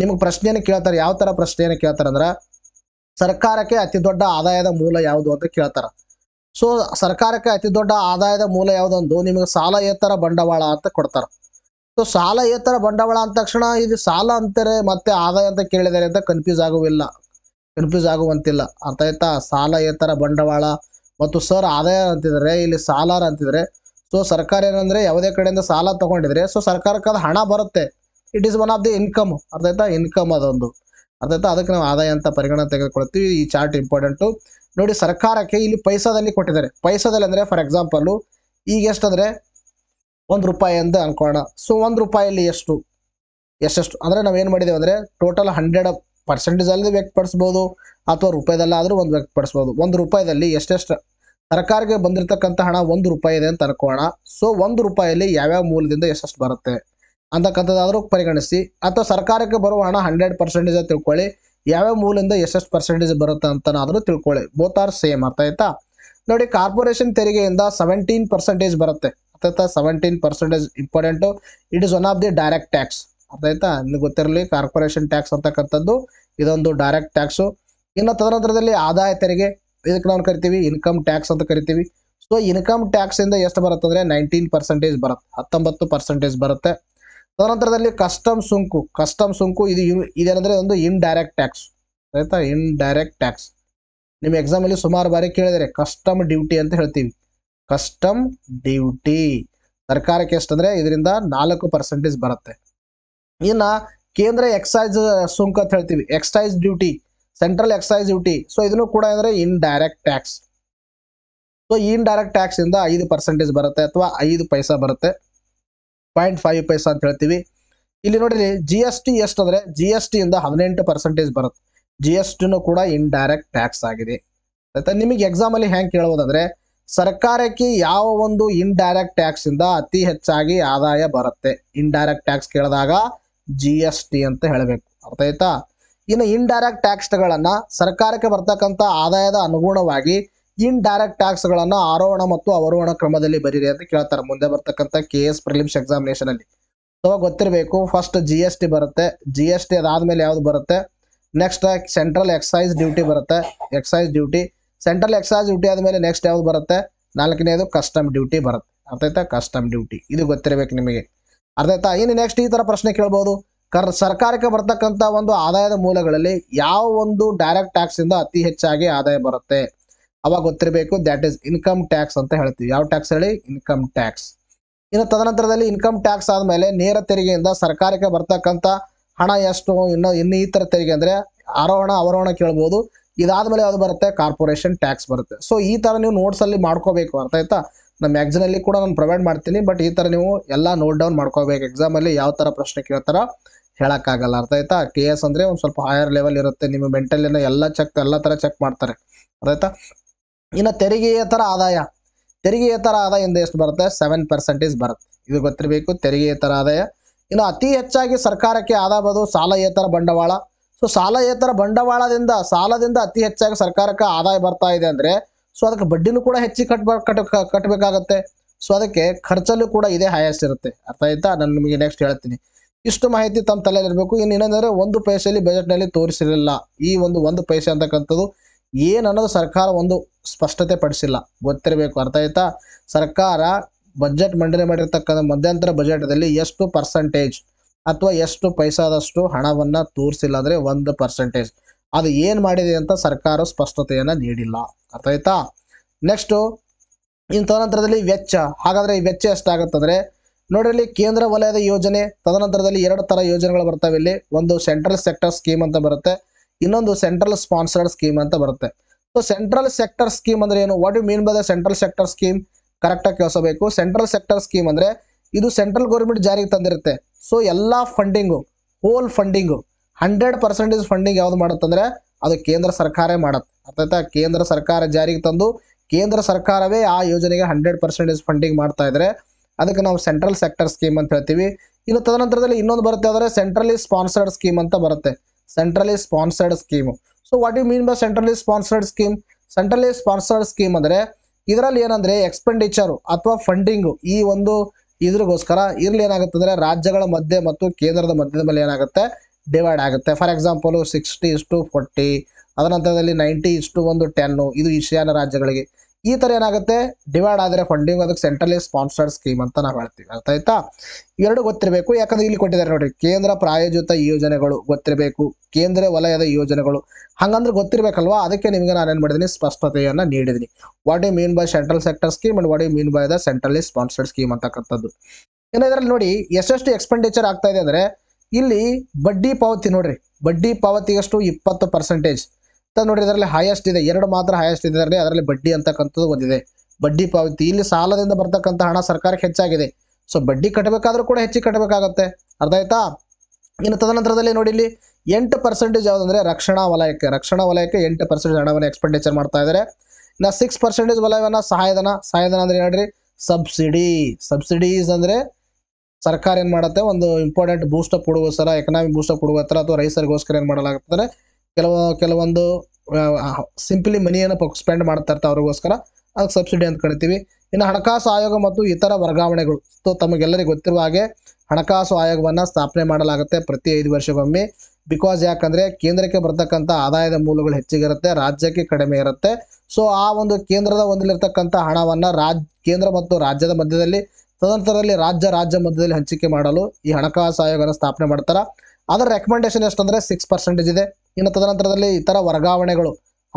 [SPEAKER 1] ನಿಮಗೆ ಪ್ರಶ್ನೆಯನ್ನು ಕೇಳ್ತಾರೆ ಯಾವ ಥರ ಪ್ರಶ್ನೆಯನ್ನು ಕೇಳ್ತಾರಂದ್ರೆ ಸರ್ಕಾರಕ್ಕೆ ಅತಿ ದೊಡ್ಡ ಆದಾಯದ ಮೂಲ ಯಾವುದು ಅಂತ ಕೇಳ್ತಾರ ಸೊ ಸರ್ಕಾರಕ್ಕೆ ಅತಿ ದೊಡ್ಡ ಆದಾಯದ ಮೂಲ ಯಾವುದಂದು ನಿಮಗೆ ಸಾಲಯೇತರ ಬಂಡವಾಳ ಅಂತ ಕೊಡ್ತಾರೆ ಸೊ ಸಾಲಯೇತರ ಬಂಡವಾಳ ಅಂದ ತಕ್ಷಣ ಇದು ಸಾಲ ಅಂತಾರೆ ಮತ್ತೆ ಆದಾಯ ಅಂತ ಕೇಳಿದ್ದಾರೆ ಅಂತ ಕನ್ಫ್ಯೂಸ್ ಆಗುವಿಲ್ಲ ಕನ್ಫ್ಯೂಸ್ ಆಗುವಂತಿಲ್ಲ ಅರ್ಥ ಆಯ್ತಾ ಸಾಲ ಏತರ ಬಂಡವಾಳ ಮತ್ತು ಸರ್ ಆದಾಯ ಅಂತಿದ್ದಾರೆ ಇಲ್ಲಿ ಸಾಲಾರ ಅಂತಿದ್ದಾರೆ ಸೊ ಸರ್ಕಾರ ಏನಂದ್ರೆ ಯಾವುದೇ ಕಡೆಯಿಂದ ಸಾಲ ತಗೊಂಡಿದ್ರೆ ಸೊ ಸರ್ಕಾರಕ್ಕೆ ಅದು ಹಣ ಬರುತ್ತೆ it is one of the income ಅರ್ಥ ಆಯ್ತಾ ಇನ್ಕಮ್ ಅದೊಂದು ಅರ್ಥ ಆಯ್ತಾ ಅದಕ್ಕೆ ನಾವು ಆದಾಯ ಅಂತ ಪರಿಗಣನೆ ತೆಗೆದುಕೊಳ್ತೀವಿ ಈ ಚಾರ್ಟ್ ಇಂಪಾರ್ಟೆಂಟು ನೋಡಿ ಸರ್ಕಾರಕ್ಕೆ ಇಲ್ಲಿ ಪೈಸಾದಲ್ಲಿ ಕೊಟ್ಟಿದ್ದಾರೆ ಪೈಸಾದಲ್ಲಿ ಅಂದ್ರೆ ಫಾರ್ ಎಕ್ಸಾಂಪಲ್ಲು ಈಗ ಎಷ್ಟಂದರೆ ಒಂದು ರೂಪಾಯಿ ಅಂತ ಅನ್ಕೋಣ ಸೊ ಒಂದು ರೂಪಾಯಿಯಲ್ಲಿ ಎಷ್ಟು ಎಷ್ಟೆಷ್ಟು ಅಂದ್ರೆ ನಾವು ಏನು ಮಾಡಿದ್ದೇವೆ ಅಂದರೆ ಟೋಟಲ್ ಹಂಡ್ರೆಡ್ ಪರ್ಸೆಂಟೇಜಲ್ಲಿ ವ್ಯಕ್ತಪಡಿಸ್ಬೋದು ಅಥವಾ ಆದರೂ ಒಂದು ವ್ಯಕ್ತಪಡಿಸ್ಬೋದು ಒಂದು ರೂಪಾಯಿದಲ್ಲಿ ಎಷ್ಟೆಷ್ಟು ಸರ್ಕಾರಕ್ಕೆ ಬಂದಿರತಕ್ಕಂಥ ಹಣ ಒಂದು ರೂಪಾಯಿ ಇದೆ ಅಂತ ಅನ್ಕೋಣ ಸೊ ಒಂದು ರೂಪಾಯಲ್ಲಿ ಯಾವ್ಯಾವ ಮೂಲದಿಂದ ಎಷ್ಟೆಷ್ಟು ಬರುತ್ತೆ ಅಂತಕ್ಕಂಥದ್ದಾದರೂ ಪರಿಗಣಿಸಿ ಅಥವಾ ಸರ್ಕಾರಕ್ಕೆ ಬರುವ ಹಣ ಹಂಡ್ರೆಡ್ ಪರ್ಸೆಂಟೇಜ್ ತಿಳ್ಕೊಳ್ಳಿ ಯಾವ್ಯಾವ ಮೂಲದಿಂದ ಎಷ್ಟೆಷ್ಟು ಪರ್ಸೆಂಟೇಜ್ ಬರುತ್ತೆ ಅಂತನಾದರೂ ತಿಳ್ಕೊಳ್ಳಿ ಬೋತ್ ಆರ್ ಸೇಮ್ ಅರ್ಥ ಆಯ್ತಾ ನೋಡಿ ಕಾರ್ಪೊರೇಷನ್ ತೆರಿಗೆಯಿಂದ ಸೆವೆಂಟೀನ್ ಪರ್ಸೆಂಟೇಜ್ ಬರುತ್ತೆ ಅರ್ಥ seventeen percentage important it is one of the direct tax ಅರ್ಥಾಯ್ತಾ ನಿಮ್ಗೆ ಗೊತ್ತಿರಲಿ ಕಾರ್ಪೊರೇಷನ್ ಟ್ಯಾಕ್ಸ್ ಅಂತಕ್ಕಂಥದ್ದು ಇದೊಂದು ಡೈರೆಕ್ಟ್ ಟ್ಯಾಕ್ಸು ಇನ್ನು ತದನಂತರದಲ್ಲಿ ಆದಾಯ ತೆರಿಗೆ ಇದಕ್ಕೆ ನಾವು ಕರಿತೀವಿ ಇನ್ಕಮ್ ಟ್ಯಾಕ್ಸ್ ಅಂತ ಕರಿತೀವಿ ಸೊ ಇನ್ಕಮ್ ಟ್ಯಾಕ್ಸ್ ಇಂದ ಎಷ್ಟು ಬರುತ್ತೆ ಅಂದ್ರೆ ನೈನ್ಟೀನ್ ಪರ್ಸೆಂಟೇಜ್ ಬರುತ್ತೆ ಹತ್ತೊಂಬತ್ತು ಪರ್ಸೆಂಟೇಜ್ ಬರುತ್ತೆ ತದನಂತರದಲ್ಲಿ ಕಸ್ಟಮ್ ಸುಂಕು ಕಸ್ಟಮ್ ಸುಂಕು ಇದು ಇದೇನಂದ್ರೆ ಒಂದು indirect tax indirect tax ನಿಮ್ಮ ಅಲ್ಲಿ ಸುಮಾರು ಬಾರಿ ಕೇಳಿದರೆ ಕಸ್ಟಮ್ ಡ್ಯೂಟಿ ಅಂತ ಹೇಳ್ತೀವಿ ಕಸ್ಟಮ್ ಡ್ಯೂಟಿ ಸರ್ಕಾರಕ್ಕೆ ಎಷ್ಟಂದರೆ ಇದರಿಂದ ನಾಲ್ಕು ಪರ್ಸೆಂಟೇಜ್ ಬರುತ್ತೆ ಇನ್ನು ಕೇಂದ್ರ ಎಕ್ಸೈಸ್ ಸುಂಕ ಅಂತ ಹೇಳ್ತೀವಿ excise duty central excise duty so ಇದನ್ನು ಕೂಡ ಏನಂದ್ರೆ indirect tax so indirect tax ಇಂದ ಐದು ಪರ್ಸೆಂಟೇಜ್ ಬರುತ್ತೆ ಅಥವಾ ಐದು ಪೈಸಾ ಬರುತ್ತೆ ಪಾಯಿಂಟ್ ಫೈವ್ ಪೈಸಾ ಅಂತ ಹೇಳ್ತೀವಿ ಇಲ್ಲಿ ನೋಡ್ರಿ ಜಿ ಎಸ್ ಟಿ ಎಷ್ಟು ಅಂದ್ರೆ ಜಿ ಎಸ್ ಟಿ ಇಂದ ಹದಿನೆಂಟು ಪರ್ಸೆಂಟೇಜ್ ಬರುತ್ತೆ ಜಿ ಎಸ್ ಟಿನೂ ಕೂಡ ಇನ್ ಡೈರೆಕ್ಟ್ ಟ್ಯಾಕ್ಸ್ ಆಗಿದೆ ಆಯ್ತಾ ನಿಮಗೆ ಎಕ್ಸಾಮ್ ಅಲ್ಲಿ ಹೆಂಗೆ ಕೇಳಬಹುದಂದ್ರೆ ಸರ್ಕಾರಕ್ಕೆ ಯಾವ ಒಂದು ಇನ್ ಡೈರೆಕ್ಟ್ ಟ್ಯಾಕ್ಸ್ ಇಂದ ಅತಿ ಹೆಚ್ಚಾಗಿ ಆದಾಯ ಬರುತ್ತೆ ಇನ್ ಡೈರೆಕ್ಟ್ ಟ್ಯಾಕ್ಸ್ ಕೇಳಿದಾಗ ಜಿ ಎಸ್ ಟಿ ಅಂತ ಹೇಳಬೇಕು ಅರ್ಥ ಆಯ್ತಾ ಇನ್ನು ಇನ್ ಡೈರೆಕ್ಟ್ ಗಳನ್ನ ಸರ್ಕಾರಕ್ಕೆ ಬರ್ತಕ್ಕಂಥ ಆದಾಯದ ಅನುಗುಣವಾಗಿ ಇನ್ ಡೈರೆಕ್ಟ್ ಗಳನ್ನ ಆರೋಹಣ ಮತ್ತು ಅವರೋಹಣ ಕ್ರಮದಲ್ಲಿ ಬರೀರಿ ಅಂತ ಕೇಳ್ತಾರೆ ಮುಂದೆ ಬರ್ತಕ್ಕಂಥ ಕೆ ಎಸ್ ಪ್ರಿಲಿಮ್ಸ್ ಎಕ್ಸಾಮಿನೇಷನ್ ಅಲ್ಲಿ ಸೊ ಗೊತ್ತಿರಬೇಕು ಫಸ್ಟ್ ಜಿ ಎಸ್ ಟಿ ಬರುತ್ತೆ ಜಿ ಎಸ್ ಟಿ ಅದಾದ್ಮೇಲೆ ಯಾವ್ದು ಬರುತ್ತೆ ನೆಕ್ಸ್ಟ್ ಸೆಂಟ್ರಲ್ ಎಕ್ಸೈಸ್ ಡ್ಯೂಟಿ ಬರುತ್ತೆ excise duty central excise duty ಆದ್ಮೇಲೆ ನೆಕ್ಸ್ಟ್ ಯಾವ್ದು ಬರುತ್ತೆ ನಾಲ್ಕನೇದು ಕಸ್ಟಮ್ ಡ್ಯೂಟಿ ಬರುತ್ತೆ ಅರ್ಥ ಆಯ್ತಾ ಕಸ್ಟಮ್ ಡ್ಯೂಟಿ ಇದು ಗೊತ್ತಿರಬೇಕು ನಿಮಗೆ ಅರ್ಥ ಆಯ್ತಾ ಇನ್ನು ನೆಕ್ಸ್ಟ್ ಈ ತರ ಪ್ರಶ್ನೆ ಕೇಳ್ಬಹುದು ಕರ್ ಸರ್ಕಾರಕ್ಕೆ ಬರ್ತಕ್ಕಂಥ ಒಂದು ಆದಾಯದ ಮೂಲಗಳಲ್ಲಿ ಯಾವ ಒಂದು ಡೈರೆಕ್ಟ್ ಟ್ಯಾಕ್ಸ್ ಇಂದ ಅತಿ ಹೆಚ್ಚಾಗಿ ಆದಾಯ ಬರುತ್ತೆ ಅವಾಗ ಗೊತ್ತಿರಬೇಕು ದ್ಯಾಟ್ ಇಸ್ ಇನ್ಕಮ್ ಟ್ಯಾಕ್ಸ್ ಅಂತ ಹೇಳ್ತೀವಿ ಯಾವ ಟ್ಯಾಕ್ಸ್ ಹೇಳಿ ಇನ್ಕಮ್ ಟ್ಯಾಕ್ಸ್ ಇನ್ನು ತದನಂತರದಲ್ಲಿ ಇನ್ಕಮ್ ಟ್ಯಾಕ್ಸ್ ಆದಮೇಲೆ ನೇರ ತೆರಿಗೆಯಿಂದ ಸರ್ಕಾರಕ್ಕೆ ಬರ್ತಕ್ಕಂಥ ಹಣ ಎಷ್ಟು ಇನ್ನು ಇನ್ನು ಈ ತರ ತೆರಿಗೆ ಅಂದ್ರೆ ಆರೋಹಣ ಅವರೋಹಣ ಕೇಳ್ಬೋದು ಇದಾದ್ಮೇಲೆ ಯಾವ್ದು ಬರುತ್ತೆ ಕಾರ್ಪೊರೇಷನ್ ಟ್ಯಾಕ್ಸ್ ಬರುತ್ತೆ ಸೊ ಈ ತರ ನೀವು ನೋಟ್ಸ್ ಅಲ್ಲಿ ಮಾಡ್ಕೋಬೇಕು ಅರ್ಥ ಆಯ್ತಾ ನಮ್ಮ ಮ್ಯಾಗ್ಝಿನಲ್ಲಿ ಕೂಡ ನಾನು ಪ್ರೊವೈಡ್ ಮಾಡ್ತೀನಿ ಬಟ್ ಈ ಥರ ನೀವು ಎಲ್ಲ ನೋಟ್ ಡೌನ್ ಮಾಡ್ಕೋಬೇಕು ಎಕ್ಸಾಮಲ್ಲಿ ಯಾವ ಥರ ಪ್ರಶ್ನೆ ಕೇಳ್ತಾರ ಹೇಳೋಕ್ಕಾಗಲ್ಲ ಅರ್ಥ ಆಯ್ತಾ ಕೆ ಎಸ್ ಅಂದರೆ ಒಂದು ಸ್ವಲ್ಪ ಹೈಯರ್ ಲೆವೆಲ್ ಇರುತ್ತೆ ನಿಮ್ಮ ಮೆಂಟಲಿನ ಎಲ್ಲ ಚೆಕ್ ಎಲ್ಲ ತರ ಚೆಕ್ ಮಾಡ್ತಾರೆ ಅರ್ಥ ಆಯ್ತಾ ಇನ್ನು ತೆರಿಗೆಯೇತರ ಆದಾಯ ತೆರಿಗೆಯೇತರ ಆದಾಯದಿಂದ ಎಷ್ಟು ಬರುತ್ತೆ ಸೆವೆನ್ ಪರ್ಸೆಂಟೇಜ್ ಬರುತ್ತೆ ಇದು ಗೊತ್ತಿರಬೇಕು ತೆರಿಗೆಯೇತರ ಆದಾಯ ಇನ್ನು ಅತಿ ಹೆಚ್ಚಾಗಿ ಸರ್ಕಾರಕ್ಕೆ ಆದಾಯ ಬದು ಸಾಲಯೇತರ ಬಂಡವಾಳ ಸೊ ಸಾಲಯೇತರ ಬಂಡವಾಳದಿಂದ ಸಾಲದಿಂದ ಅತಿ ಹೆಚ್ಚಾಗಿ ಸರ್ಕಾರಕ್ಕೆ ಆದಾಯ ಬರ್ತಾ ಇದೆ ಅಂದರೆ ಸೊ ಅದಕ್ಕೆ ಬಡ್ಡಿನೂ ಕೂಡ ಹೆಚ್ಚಿಗೆ ಕಟ್ ಕಟ್ ಕಟ್ಟಬೇಕಾಗತ್ತೆ ಸೊ ಅದಕ್ಕೆ ಖರ್ಚಲ್ಲೂ ಕೂಡ ಇದೇ ಹೈಯೆಸ್ಟ್ ಇರುತ್ತೆ ಅರ್ಥ ಆಯ್ತಾ ನಾನು ನಿಮಗೆ ನೆಕ್ಸ್ಟ್ ಹೇಳ್ತೀನಿ ಇಷ್ಟು ಮಾಹಿತಿ ತಮ್ಮ ತಲೆಯಲ್ಲಿರಬೇಕು ಇನ್ನು ಏನಂದ್ರೆ ಒಂದು ಪೈಸೆಯಲ್ಲಿ ಬಜೆಟ್ನಲ್ಲಿ ತೋರಿಸಿರಲಿಲ್ಲ ಈ ಒಂದು ಒಂದು ಪೈಸೆ ಅಂತಕ್ಕಂಥದ್ದು ಏನನ್ನೋದು ಸರ್ಕಾರ ಒಂದು ಸ್ಪಷ್ಟತೆ ಪಡಿಸಿಲ್ಲ ಗೊತ್ತಿರಬೇಕು ಅರ್ಥ ಆಯ್ತಾ ಸರ್ಕಾರ ಬಜೆಟ್ ಮಂಡನೆ ಮಾಡಿರ್ತಕ್ಕಂಥ ಮಧ್ಯಂತರ ಬಜೆಟ್ದಲ್ಲಿ ಎಷ್ಟು ಪರ್ಸೆಂಟೇಜ್ ಅಥವಾ ಎಷ್ಟು ಪೈಸಾದಷ್ಟು ಹಣವನ್ನು ತೋರಿಸಿಲ್ಲ ಅಂದರೆ ಒಂದು ಪರ್ಸೆಂಟೇಜ್ ಅದು ಏನು ಮಾಡಿದೆ ಅಂತ ಸರ್ಕಾರ ಸ್ಪಷ್ಟತೆಯನ್ನ ನೀಡಿಲ್ಲ ಅರ್ಥ ಆಯ್ತಾ ನೆಕ್ಸ್ಟ್ ಇನ್ ತದನಂತರದಲ್ಲಿ ವೆಚ್ಚ ಹಾಗಾದ್ರೆ ಈ ವೆಚ್ಚ ನೋಡಿ ಇಲ್ಲಿ ಕೇಂದ್ರ ವಲಯದ ಯೋಜನೆ ತದನಂತರದಲ್ಲಿ ಎರಡು ತರ ಯೋಜನೆಗಳು ಬರ್ತಾವೆ ಇಲ್ಲಿ ಒಂದು ಸೆಂಟ್ರಲ್ ಸೆಕ್ಟರ್ ಸ್ಕೀಮ್ ಅಂತ ಬರುತ್ತೆ ಇನ್ನೊಂದು ಸೆಂಟ್ರಲ್ ಸ್ಪಾನ್ಸರ್ಡ್ ಸ್ಕೀಮ್ ಅಂತ ಬರುತ್ತೆ ಸೊ ಸೆಂಟ್ರಲ್ ಸೆಕ್ಟರ್ ಸ್ಕೀಮ್ ಅಂದ್ರೆ ಏನು what you mean by the central sector scheme ಆಗಿ ಕೇಳಿಸಬೇಕು ಸೆಂಟ್ರಲ್ ಸೆಕ್ಟರ್ ಸ್ಕೀಮ್ ಅಂದ್ರೆ ಇದು ಸೆಂಟ್ರಲ್ ಗೌರ್ಮೆಂಟ್ ಜಾರಿಗೆ ತಂದಿರುತ್ತೆ ಸೊ ಎಲ್ಲಾ funding whole funding hundred percentage funding ಯಾವ್ದು ಮಾಡುತ್ತಂದ್ರೆ ಅದು ಕೇಂದ್ರ ಸರ್ಕಾರ ಮಾಡುತ್ತೆ ಅರ್ಥಾಯ್ತಾ ಕೇಂದ್ರ ಸರ್ಕಾರ ಜಾರಿಗೆ ತಂದು ಕೇಂದ್ರ ಸರ್ಕಾರವೇ ಆ ಯೋಜನೆಗೆ ಹಂಡ್ರೆಡ್ ಪರ್ಸೆಂಟೇಜ್ ಫಂಡಿಂಗ್ ಮಾಡ್ತಾ ಇದ್ರೆ ಅದಕ್ಕೆ ನಾವು ಸೆಂಟ್ರಲ್ ಸೆಕ್ಟರ್ ಸ್ಕೀಮ್ ಅಂತ ಹೇಳ್ತೀವಿ ಇನ್ನು ತದನಂತರದಲ್ಲಿ ಇನ್ನೊಂದು ಬರುತ್ತೆ ಅಂದರೆ ಸೆಂಟ್ರಲಿ ಸ್ಪಾನ್ಸರ್ಡ್ ಸ್ಕೀಮ್ ಅಂತ ಬರುತ್ತೆ centrally sponsored scheme so what you mean by centrally sponsored scheme centrally sponsored scheme ಅಂದರೆ ಇದರಲ್ಲಿ ಏನಂದ್ರೆ ಎಕ್ಸ್ಪೆಂಡಿಚರ್ ಅಥವಾ ಫಂಡಿಂಗು ಈ ಒಂದು ಇದ್ರಿಗೋಸ್ಕರ ಇರ್ಲಿ ಏನಾಗುತ್ತೆ ಅಂದ್ರೆ ರಾಜ್ಯಗಳ ಮಧ್ಯೆ ಮತ್ತು ಕೇಂದ್ರದ ಮಧ್ಯದ ಮೇಲೆ ಏನಾಗುತ್ತೆ ಡಿವೈಡ್ ಆಗುತ್ತೆ ಫಾರ್ ಎಕ್ಸಾಂಪಲು ಸಿಕ್ಸ್ಟಿ ಇಷ್ಟು ಫೋರ್ಟಿ ಅದನಂತರದಲ್ಲಿ ನಂತರದಲ್ಲಿ ನೈಂಟಿ ಇಷ್ಟು ಒಂದು ಟೆನ್ನು ಇದು ಈಶಾನ್ಯ ರಾಜ್ಯಗಳಿಗೆ ಈ ಥರ ಏನಾಗುತ್ತೆ ಡಿವೈಡ್ ಆದರೆ ಫಂಡಿಂಗ್ ಅದಕ್ಕೆ ಸೆಂಟ್ರಲಿ ಸ್ಪಾನ್ಸರ್ಡ್ ಸ್ಕೀಮ್ ಅಂತ ನಾವು ಹೇಳ್ತೀವಿ ಅರ್ಥ ಆಯ್ತಾ ಎರಡು ಗೊತ್ತಿರಬೇಕು ಯಾಕಂದ್ರೆ ಇಲ್ಲಿ ಕೊಟ್ಟಿದ್ದಾರೆ ನೋಡಿ ಕೇಂದ್ರ ಪ್ರಾಯೋಜಿತ ಯೋಜನೆಗಳು ಗೊತ್ತಿರಬೇಕು ಕೇಂದ್ರ ವಲಯದ ಯೋಜನೆಗಳು ಹಂಗಂದ್ರೆ ಗೊತ್ತಿರಬೇಕಲ್ವಾ ಅದಕ್ಕೆ ನಿಮಗೆ ನಾನು ಏನು ಮಾಡಿದ್ದೀನಿ ಸ್ಪಷ್ಟತೆಯನ್ನು ನೀಡಿದ್ದೀನಿ what you mean by central sector scheme and what you mean by the centrally sponsored scheme ಅಂತಕ್ಕಂಥದ್ದು ಏನಾದ್ರಲ್ಲಿ ಇದರಲ್ಲಿ ನೋಡಿ ಎಷ್ಟೆಷ್ಟು ಎಕ್ಸ್ಪೆಂಡಿಚರ್ ಆಗ್ತಾ ಇದೆ ಅಂದರೆ ಇಲ್ಲಿ ಬಡ್ಡಿ ಪಾವತಿ ನೋಡ್ರಿ ಬಡ್ಡಿ ಪಾವತಿಗಷ್ಟು ಇಪ್ಪತ್ತು ಪರ್ಸೆಂಟೇಜ್ ನೋಡ್ರಿ ಇದರಲ್ಲಿ ಹೈಯೆಸ್ಟ್ ಇದೆ ಎರಡು ಮಾತ್ರ ಹೈಯೆಸ್ಟ್ ಇದೆ ಅದರಲ್ಲಿ ಅದರಲ್ಲಿ ಬಡ್ಡಿ ಅಂತಕ್ಕಂಥದ್ದು ಒಂದಿದೆ ಬಡ್ಡಿ ಪಾವತಿ ಇಲ್ಲಿ ಸಾಲದಿಂದ ಬರ್ತಕ್ಕಂಥ ಹಣ ಸರ್ಕಾರಕ್ಕೆ ಹೆಚ್ಚಾಗಿದೆ ಸೊ ಬಡ್ಡಿ ಕಟ್ಟಬೇಕಾದ್ರೂ ಕೂಡ ಹೆಚ್ಚಿಗೆ ಕಟ್ಟಬೇಕಾಗತ್ತೆ ಅರ್ಥ ಆಯ್ತಾ ಇನ್ನು ತದನಂತರದಲ್ಲಿ ನೋಡಿ ಇಲ್ಲಿ ಎಂಟು ಪರ್ಸೆಂಟೇಜ್ ಯಾವುದಂದ್ರೆ ರಕ್ಷಣಾ ವಲಯಕ್ಕೆ ರಕ್ಷಣಾ ವಲಯಕ್ಕೆ ಎಂಟು ಪರ್ಸೆಂಟೇಜ್ ಹಣವನ್ನು ಎಕ್ಸ್ಪೆಂಡಿಚರ್ ಮಾಡ್ತಾ ಇದ್ದಾರೆ ಇನ್ನು ಸಿಕ್ಸ್ ಪರ್ಸೆಂಟೇಜ್ ವಲಯವನ್ನು ಸಹಾಯಧನ ಸಹಾಯಧನ ಅಂದ್ರೆ ನೋಡ್ರಿ ಸಬ್ಸಿಡಿ ಸಬ್ಸಿಡೀಸ್ ಅಂದ್ರೆ ಸರ್ಕಾರ ಏನು ಮಾಡುತ್ತೆ ಒಂದು ಇಂಪಾರ್ಟೆಂಟ್ ಬೂಸ್ಟರ್ ಕೊಡುವ ಎಕನಾಮಿಕ್ ಬೂಸ್ಟರ್ ಕೊಡುವ ಥರ ಅಥವಾ ರೈತರಿಗೋಸ್ಕರ ಏನು ಮಾಡಲಾಗುತ್ತೆ ಕೆಲವು ಕೆಲವೊಂದು ಸಿಂಪ್ಲಿ ಮನಿಯನ್ನು ಸ್ಪೆಂಡ್ ಮಾಡ್ತಾ ಇರ್ತಾರೆ ಅವ್ರಿಗೋಸ್ಕರ ಅದಕ್ಕೆ ಸಬ್ಸಿಡಿ ಅಂತ ಕರಿತೀವಿ ಇನ್ನು ಹಣಕಾಸು ಆಯೋಗ ಮತ್ತು ಇತರ ವರ್ಗಾವಣೆಗಳು ಸೊ ತಮಗೆಲ್ಲರಿಗೆ ಗೊತ್ತಿರುವ ಹಾಗೆ ಹಣಕಾಸು ಆಯೋಗವನ್ನು ಸ್ಥಾಪನೆ ಮಾಡಲಾಗುತ್ತೆ ಪ್ರತಿ ಐದು ವರ್ಷಗೊಮ್ಮೆ ಬಿಕಾಸ್ ಯಾಕಂದರೆ ಕೇಂದ್ರಕ್ಕೆ ಬರ್ತಕ್ಕಂಥ ಆದಾಯದ ಮೂಲಗಳು ಹೆಚ್ಚಿಗೆ ಇರುತ್ತೆ ರಾಜ್ಯಕ್ಕೆ ಕಡಿಮೆ ಇರುತ್ತೆ ಸೊ ಆ ಒಂದು ಕೇಂದ್ರದ ಒಂದಲ್ಲಿರ್ತಕ್ಕಂಥ ಹಣವನ್ನು ರಾಜ್ ಕೇಂದ್ರ ಮತ್ತು ರಾಜ್ಯದ ಮಧ್ಯದಲ್ಲಿ ತದನಂತರದಲ್ಲಿ ರಾಜ್ಯ ರಾಜ್ಯ ಮಧ್ಯದಲ್ಲಿ ಹಂಚಿಕೆ ಮಾಡಲು ಈ ಹಣಕಾಸು ಆಯೋಗನ ಸ್ಥಾಪನೆ ಮಾಡ್ತಾರೆ ಅದರ ರೆಕಮೆಂಡೇಶನ್ ಎಷ್ಟಂದರೆ ಸಿಕ್ಸ್ ಪರ್ಸೆಂಟೇಜ್ ಇದೆ ಇನ್ನು ತದನಂತರದಲ್ಲಿ ಇತರ ವರ್ಗಾವಣೆಗಳು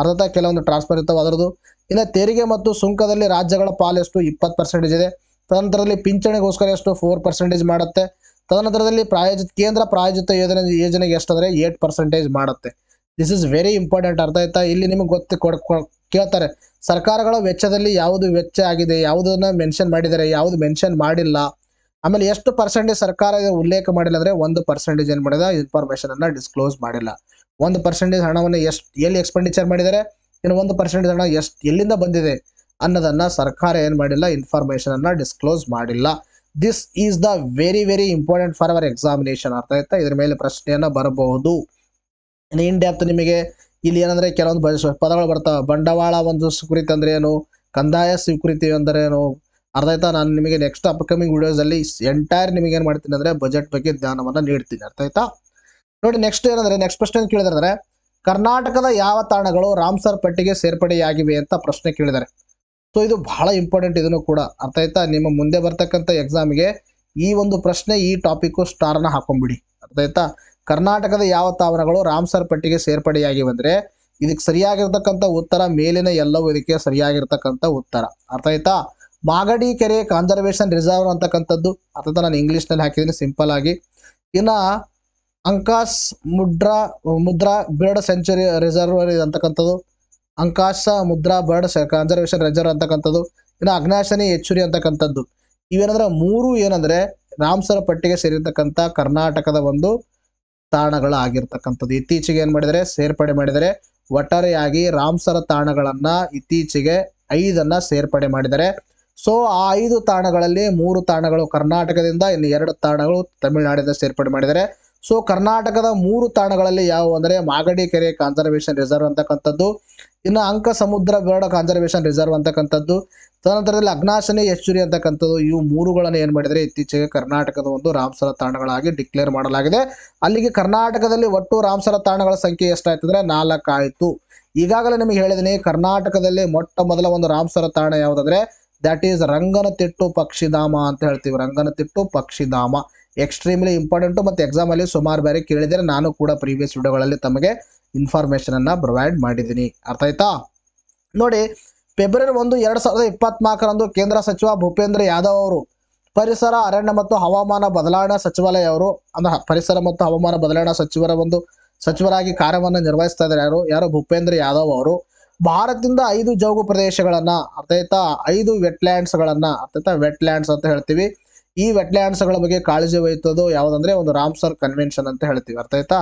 [SPEAKER 1] ಅರ್ಧ ಕೆಲವೊಂದು ಟ್ರಾನ್ಸ್ಫರ್ ಇರ್ತವೆ ಅದರದ್ದು ಇನ್ನು ತೆರಿಗೆ ಮತ್ತು ಸುಂಕದಲ್ಲಿ ರಾಜ್ಯಗಳ ಎಷ್ಟು ಇಪ್ಪತ್ತು ಪರ್ಸೆಂಟೇಜ್ ಇದೆ ತದನಂತರದಲ್ಲಿ ಪಿಂಚಣಿಗೋಸ್ಕರ ಎಷ್ಟು ಫೋರ್ ಪರ್ಸೆಂಟೇಜ್ ಮಾಡುತ್ತೆ ತದನಂತರದಲ್ಲಿ ಪ್ರಾಯೋಜಿತ ಕೇಂದ್ರ ಪ್ರಾಯೋಜಿತ ಯೋಜನೆ ಯೋಜನೆಗೆ ಎಷ್ಟಂದರೆ ಏಟ್ ಪರ್ಸೆಂಟೇಜ್ ಮಾಡುತ್ತೆ ದಿಸ್ ಇಸ್ ವೆರಿ ಇಂಪಾರ್ಟೆಂಟ್ ಅರ್ಥ ಆಯ್ತಾ ಇಲ್ಲಿ ನಿಮಗೆ ಗೊತ್ತು ಕೊಡ್ಕೊ ಕೇಳ್ತಾರೆ ಸರ್ಕಾರಗಳ ವೆಚ್ಚದಲ್ಲಿ ಯಾವುದು ವೆಚ್ಚ ಆಗಿದೆ ಯಾವುದನ್ನು ಮೆನ್ಷನ್ ಮಾಡಿದ್ದಾರೆ ಯಾವುದು ಮೆನ್ಷನ್ ಮಾಡಿಲ್ಲ ಆಮೇಲೆ ಎಷ್ಟು ಪರ್ಸೆಂಟೇಜ್ ಸರ್ಕಾರ ಉಲ್ಲೇಖ ಮಾಡಿಲ್ಲ ಅಂದ್ರೆ ಒಂದು ಪರ್ಸೆಂಟೇಜ್ ಏನು ಮಾಡಿದ ಇನ್ಫಾರ್ಮೇಷನ್ ಅನ್ನು ಡಿಸ್ಕ್ಲೋಸ್ ಮಾಡಿಲ್ಲ ಒಂದು ಪರ್ಸೆಂಟೇಜ್ ಹಣವನ್ನು ಎಷ್ಟು ಎಲ್ಲಿ ಎಕ್ಸ್ಪೆಂಡಿಚರ್ ಮಾಡಿದ್ದಾರೆ ಇನ್ನು ಒಂದು ಪರ್ಸೆಂಟೇಜ್ ಹಣ ಎಷ್ಟು ಎಲ್ಲಿಂದ ಬಂದಿದೆ ಅನ್ನೋದನ್ನ ಸರ್ಕಾರ ಏನು ಮಾಡಿಲ್ಲ ಇನ್ಫಾರ್ಮೇಶನ್ ಅನ್ನ ಡಿಸ್ಕ್ಲೋಸ್ ಮಾಡಿಲ್ಲ this is the very very important for our examination ಅರ್ಥ ಆಯ್ತಾ ಇದ್ರ ಮೇಲೆ ಪ್ರಶ್ನೆಯನ್ನ ಬರಬಹುದು ಇನ್ ಡೆಪ್ತ್ ನಿಮಗೆ ಇಲ್ಲಿ ಏನಂದ್ರೆ ಕೆಲವೊಂದು ಪದಗಳು ಬರ್ತಾವೆ ಬಂಡವಾಳ ಒಂದು ಸ್ವೀಕೃತಿ ಅಂದ್ರೆ ಏನು ಕಂದಾಯ ಸ್ವೀಕೃತಿ ಅಂದ್ರೆ ಏನು ಆಯ್ತಾ ನಾನು ನಿಮಗೆ ನೆಕ್ಸ್ಟ್ ಅಪ್ಕಮಿಂಗ್ ವಿಡಿಯೋಸ್ ಅಲ್ಲಿ ಎಂಟೈರ್ ನಿಮಗೆ ಏನ್ ಮಾಡ್ತೀನಿ ಅಂದ್ರೆ ಬಜೆಟ್ ಬಗ್ಗೆ ಜ್ಞಾನವನ್ನ ನೀಡ್ತೀನಿ ಅರ್ಥ ಆಯ್ತಾ ನೋಡಿ ನೆಕ್ಸ್ಟ್ ಏನಂದ್ರೆ ನೆಕ್ಸ್ಟ್ ಪ್ರಶ್ನೆ ಕೇಳಿದ್ರೆ ಕರ್ನಾಟಕದ ಯಾವ ತಾಣಗಳು ರಾಮ್ಸರ್ ಪಟ್ಟಿಗೆ ಸೇರ್ಪಡೆಯಾಗಿವೆ ಅಂತ ಪ್ರಶ್ನೆ ಕೇಳಿದ್ದಾರೆ ಸೊ ಇದು ಬಹಳ ಇಂಪಾರ್ಟೆಂಟ್ ಇದನ್ನು ಕೂಡ ಅರ್ಥ ಆಯ್ತಾ ನಿಮ್ಮ ಮುಂದೆ ಬರ್ತಕ್ಕಂಥ ಎಕ್ಸಾಮ್ಗೆ ಈ ಒಂದು ಪ್ರಶ್ನೆ ಈ ಟಾಪಿಕ್ ಸ್ಟಾರ್ನ ಹಾಕೊಂಡ್ಬಿಡಿ ಅರ್ಥ ಆಯ್ತಾ ಕರ್ನಾಟಕದ ಯಾವ ತಾವರಗಳು ರಾಮ್ಸರ್ ಪಟ್ಟಿಗೆ ಸೇರ್ಪಡೆಯಾಗಿ ಅಂದರೆ ಇದಕ್ಕೆ ಸರಿಯಾಗಿರ್ತಕ್ಕಂಥ ಉತ್ತರ ಮೇಲಿನ ಎಲ್ಲವೂ ಇದಕ್ಕೆ ಸರಿಯಾಗಿರ್ತಕ್ಕಂಥ ಉತ್ತರ ಅರ್ಥ ಆಯ್ತಾ ಮಾಗಡಿ ಕೆರೆ ಕಾನ್ಸರ್ವೇಶನ್ ರಿಸರ್ವ್ ಅಂತಕ್ಕಂಥದ್ದು ಅರ್ಥ ನಾನು ಇಂಗ್ಲೀಷ್ನಲ್ಲಿ ಹಾಕಿದ್ದೀನಿ ಸಿಂಪಲ್ ಆಗಿ ಇನ್ನು Ankasamudra Mudra bird century reserve ಅಂತಕ್ಕಂಥದ್ದು Ankasamudra bird conservation reserve ಅಂತಕ್ಕಂಥದ್ದು ಇನ್ನು ಅಗ್ನಾಶನಿ ಹೆಚ್ಚುರಿ ಅಂತಕ್ಕಂಥದ್ದು ಇವೇನಂದ್ರೆ ಮೂರು ಏನಂದ್ರೆ ರಾಮ್ಸರ ಪಟ್ಟಿಗೆ ಸೇರಿರ್ತಕ್ಕಂಥ ಕರ್ನಾಟಕದ ಒಂದು ತಾಣಗಳು ಆಗಿರ್ತಕ್ಕಂಥದ್ದು ಇತ್ತೀಚೆಗೆ ಏನು ಮಾಡಿದರೆ ಸೇರ್ಪಡೆ ಮಾಡಿದರೆ ಒಟ್ಟಾರೆಯಾಗಿ ರಾಮ್ಸರ ತಾಣಗಳನ್ನು ಇತ್ತೀಚೆಗೆ ಐದನ್ನು ಸೇರ್ಪಡೆ ಮಾಡಿದರೆ ಸೊ ಆ ಐದು ತಾಣಗಳಲ್ಲಿ ಮೂರು ತಾಣಗಳು ಕರ್ನಾಟಕದಿಂದ ಇನ್ನು ಎರಡು ತಾಣಗಳು ತಮಿಳುನಾಡಿಂದ ಸೇರ್ಪಡೆ ಮಾಡಿದರೆ ಸೊ ಕರ್ನಾಟಕದ ಮೂರು ತಾಣಗಳಲ್ಲಿ ಯಾವುವು ಅಂದರೆ ಮಾಗಡಿ ಕೆರೆ ಕಾನ್ಸರ್ವೇಷನ್ ರಿಸರ್ವ್ ಅಂತಕ್ಕಂಥದ್ದು ಇನ್ನು ಅಂಕ ಸಮುದ್ರ ಬೇಡ ಕಾನ್ಸರ್ವೇಷನ್ ರಿಸರ್ವ್ ಅಂತಕ್ಕಂಥದ್ದು ತದನಂತರದಲ್ಲಿ ಅಗ್ನಾಶನಿ ಯಶ್ಚುರಿ ಅಂತಕ್ಕಂಥದ್ದು ಇವು ಮೂರುಗಳನ್ನು ಏನು ಮಾಡಿದರೆ ಇತ್ತೀಚೆಗೆ ಕರ್ನಾಟಕದ ಒಂದು ರಾಮಸರ ತಾಣಗಳಾಗಿ ಡಿಕ್ಲೇರ್ ಮಾಡಲಾಗಿದೆ ಅಲ್ಲಿಗೆ ಕರ್ನಾಟಕದಲ್ಲಿ ಒಟ್ಟು ರಾಮಸರ ತಾಣಗಳ ಸಂಖ್ಯೆ ಎಷ್ಟಾಯ್ತು ನಾಲ್ಕು ನಾಲ್ಕಾಯಿತು ಈಗಾಗಲೇ ನಿಮಗೆ ಹೇಳಿದ್ದೀನಿ ಕರ್ನಾಟಕದಲ್ಲಿ ಮೊಟ್ಟ ಮೊದಲ ಒಂದು ರಾಮಸರ ತಾಣ ಯಾವುದಂದ್ರೆ ದಟ್ ಈಸ್ ರಂಗನತಿಟ್ಟು ಪಕ್ಷಿಧಾಮ ಅಂತ ಹೇಳ್ತೀವಿ ರಂಗನತಿಟ್ಟು ಪಕ್ಷಿಧಾಮ ಎಕ್ಸ್ಟ್ರೀಮ್ಲಿ ಇಂಪಾರ್ಟೆಂಟು ಮತ್ತು ಎಕ್ಸಾಮಲ್ಲಿ ಸುಮಾರು ಬಾರಿ ಕೇಳಿದರೆ ನಾನು ಕೂಡ ಪ್ರೀವಿಯಸ್ ವಿಡಿಯೋಗಳಲ್ಲಿ ತಮಗೆ ಇನ್ಫಾರ್ಮೇಷನನ್ನು ಪ್ರೊವೈಡ್ ಮಾಡಿದ್ದೀನಿ ಅರ್ಥ ಆಯ್ತಾ ನೋಡಿ ಫೆಬ್ರವರಿ ಒಂದು ಎರಡು ಸಾವಿರದ ಇಪ್ಪತ್ನಾಲ್ಕರಂದು ಕೇಂದ್ರ ಸಚಿವ ಭೂಪೇಂದ್ರ ಯಾದವ್ ಅವರು ಪರಿಸರ ಅರಣ್ಯ ಮತ್ತು ಹವಾಮಾನ ಬದಲಾವಣಾ ಸಚಿವಾಲಯ ಅವರು ಅಂದ್ರೆ ಪರಿಸರ ಮತ್ತು ಹವಾಮಾನ ಬದಲಾವಣಾ ಸಚಿವರ ಒಂದು ಸಚಿವರಾಗಿ ಕಾರ್ಯವನ್ನು ನಿರ್ವಹಿಸ್ತಾ ಇದ್ದಾರೆ ಯಾರು ಯಾರು ಭೂಪೇಂದ್ರ ಯಾದವ್ ಅವರು ಭಾರತದಿಂದ ಐದು ಜೌಗು ಪ್ರದೇಶಗಳನ್ನು ಅರ್ಥಾಯ್ತಾ ಐದು ವೆಟ್ಲ್ಯಾಂಡ್ಸ್ಗಳನ್ನು ಅರ್ಥಾಯ್ತಾ ವೆಟ್ಲ್ಯಾಂಡ್ಸ್ ಅಂತ ಹೇಳ್ತೀವಿ ಈ ವೆಟ್ಲ್ಯಾಂಡ್ಸ್ ಗಳ ಬಗ್ಗೆ ಕಾಳಜಿ ವಹಿಸೋದು ಯಾವುದಂದ್ರೆ ಒಂದು ರಾಮ್ಸರ್ ಕನ್ವೆನ್ಷನ್ ಅಂತ ಹೇಳ್ತೀವಿ ಅರ್ಥ ಆಯ್ತಾ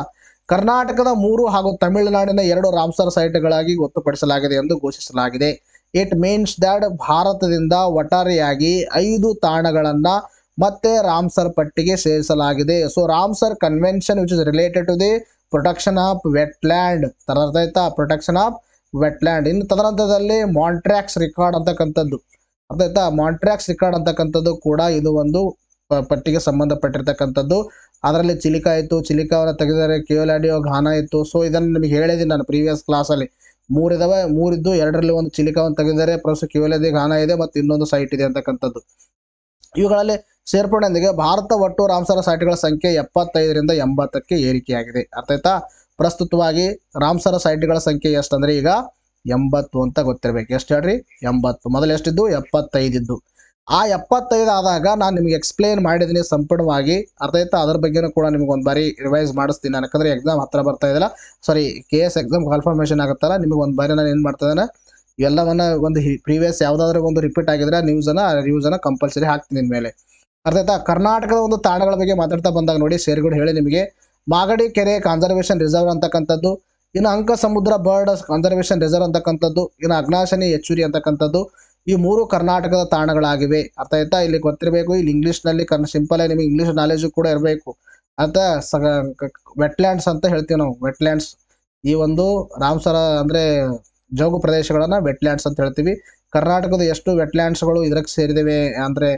[SPEAKER 1] ಕರ್ನಾಟಕದ ಮೂರು ಹಾಗೂ ತಮಿಳುನಾಡಿನ ಎರಡು ರಾಮ್ಸರ್ ಗಳಾಗಿ ಗೊತ್ತುಪಡಿಸಲಾಗಿದೆ ಎಂದು ಘೋಷಿಸಲಾಗಿದೆ ಇಟ್ ಮೀನ್ಸ್ ದಟ್ ಭಾರತದಿಂದ ಒಟ್ಟಾರೆಯಾಗಿ ಐದು ತಾಣಗಳನ್ನ ಮತ್ತೆ ರಾಮ್ಸರ್ ಪಟ್ಟಿಗೆ ಸೇರಿಸಲಾಗಿದೆ ಸೊ Ramsar convention which is related to the protection of wetland ತರ ಆಯ್ತಾ ಪ್ರೊಟೆಕ್ಷನ್ ಆಫ್ ವೆಟ್ಲ್ಯಾಂಡ್ ಇನ್ನು ತದನಂತರದಲ್ಲಿ ಮಾಂಟ್ರಾಕ್ಸ್ ರೆಕಾರ್ಡ್ ಅಂತಕ್ಕಂಥದ್ದು ಆಯ್ತಾ ಮಾಂಟ್ರಾಕ್ಸ್ ರಿಕಾರ್ಡ್ ಅಂತಕ್ಕಂಥದ್ದು ಕೂಡ ಇದು ಒಂದು ಪಟ್ಟಿಗೆ ಸಂಬಂಧಪಟ್ಟಿರ್ತಕ್ಕಂಥದ್ದು ಅದರಲ್ಲಿ ಚಿಲಿಕಾ ಇತ್ತು ಚಿಲಿಕಾವನ್ನು ತೆಗೆದರೆ ಕಿಯೋಲಾಡಿಯೋ ಘಾನ ಇತ್ತು ಸೊ ಇದನ್ನು ನಿಮಗೆ ಹೇಳಿದ್ದೀನಿ ನಾನು ಪ್ರೀವಿಯಸ್ ಕ್ಲಾಸಲ್ಲಿ ಮೂರಿದಾವೆ ಮೂರಿದ್ದು ಎರಡರಲ್ಲಿ ಒಂದು ಚಿಲಿಕಾವನ್ನು ತೆಗೆದರೆ ಪ್ರಸ್ತುತ ಕಿಯೋಲದಿ ಘಾನ ಇದೆ ಮತ್ತು ಇನ್ನೊಂದು ಸೈಟ್ ಇದೆ ಅಂತಕ್ಕಂಥದ್ದು ಇವುಗಳಲ್ಲಿ ಸೇರ್ಪಡೆಯೊಂದಿಗೆ ಭಾರತ ಒಟ್ಟು ರಾಮ್ಸರ ಸೈಟ್ಗಳ ಸಂಖ್ಯೆ ಎಪ್ಪತ್ತೈದರಿಂದ ಎಂಬತ್ತಕ್ಕೆ ಏರಿಕೆಯಾಗಿದೆ ಆಯ್ತಾ ಪ್ರಸ್ತುತವಾಗಿ ರಾಮಸರ ಸೈಟ್ಗಳ ಸಂಖ್ಯೆ ಎಷ್ಟಂದ್ರೆ ಈಗ ಎಂಬತ್ತು ಅಂತ ಗೊತ್ತಿರಬೇಕು ಎಷ್ಟು ಹೇಳ್ರಿ ಎಂಬತ್ತು ಮೊದಲು ಎಷ್ಟಿದ್ದು ಎಪ್ಪತ್ತೈದಿದ್ದು ಆ ಎಪ್ಪತ್ತೈದು ಆದಾಗ ನಾನು ನಿಮಗೆ ಎಕ್ಸ್ಪ್ಲೇನ್ ಮಾಡಿದ್ದೀನಿ ಸಂಪೂರ್ಣವಾಗಿ ಅರ್ಥ ಆಯ್ತಾ ಅದ್ರ ಬಗ್ಗೆನೂ ಕೂಡ ನಿಮ್ಗೆ ಒಂದು ಬಾರಿ ರಿವೈಸ್ ಮಾಡಿಸ್ತೀನಿ ನಾನು ಯಾಕಂದರೆ ಎಕ್ಸಾಮ್ ಹತ್ರ ಬರ್ತಾ ಇದ್ದಲ್ಲ sorry K S exam confirmation ಆಗುತ್ತಲ್ಲ ನಿಮಗೆ ಒಂದು ಬಾರಿ ನಾನು ಏನು ಮಾಡ್ತಾ ಇದ್ದಾನೆ ಎಲ್ಲವನ್ನ ಒಂದು ಪ್ರೀವಿಯಸ್ ಯಾವುದಾದ್ರೂ ಒಂದು ರಿಪೀಟ್ ಆಗಿದ್ರೆ ನ್ಯೂಸನ್ನು ನ್ಯೂಸನ್ನು ಕಂಪಲ್ಸರಿ ಹಾಕ್ತೀನಿ ಮೇಲೆ ಅರ್ಥ ಆಯ್ತಾ ಕರ್ನಾಟಕದ ಒಂದು ತಾಣಗಳ ಬಗ್ಗೆ ಮಾತಾಡ್ತಾ ಬಂದಾಗ ನೋಡಿ ಸೇರ್ಗಳು ಹೇಳಿ ನಿಮಗೆ ಮಾಗಡಿ ಕೆರೆ ಕನ್ಸರ್ವೇಷನ್ ರಿಸರ್ವ್ ಅಂತಕ್ಕಂಥದ್ದು ಇನ್ನು ಅಂಕ ಸಮುದ್ರ ಬರ್ಡ್ ಕನ್ಸರ್ವೇಶನ್ ರಿಸರ್ವ್ ಅಂತಕ್ಕಂಥದ್ದು ಇನ್ನು ಅಗ್ನಾಶನಿ ಹೆಚ್ಚುರಿ ಅಂತಕ್ಕಂಥದ್ದು ಈ ಮೂರು ಕರ್ನಾಟಕದ ತಾಣಗಳಾಗಿವೆ ಅರ್ಥ ಆಯ್ತಾ ಇಲ್ಲಿ ಗೊತ್ತಿರಬೇಕು ಇಲ್ಲಿ ಇಂಗ್ಲೀಷ್ನಲ್ಲಿ ಕನ್ ಸಿಂಪಲ್ ಆಗಿ ನಿಮಗೆ ಇಂಗ್ಲೀಷ್ ನಾಲೆಜ್ ಕೂಡ ಇರಬೇಕು ಅಂತ ವೆಟ್ಲ್ಯಾಂಡ್ಸ್ ಅಂತ ಹೇಳ್ತೀವಿ ನಾವು ವೆಟ್ಲ್ಯಾಂಡ್ಸ್ ಈ ಒಂದು ರಾಮ್ಸರ ಅಂದರೆ ಜೋಗು ಪ್ರದೇಶಗಳನ್ನು ವೆಟ್ಲ್ಯಾಂಡ್ಸ್ ಅಂತ ಹೇಳ್ತೀವಿ ಕರ್ನಾಟಕದ ಎಷ್ಟು ವೆಟ್ಲ್ಯಾಂಡ್ಸ್ಗಳು ಇದಕ್ಕೆ ಸೇರಿದವೆ ಅಂದರೆ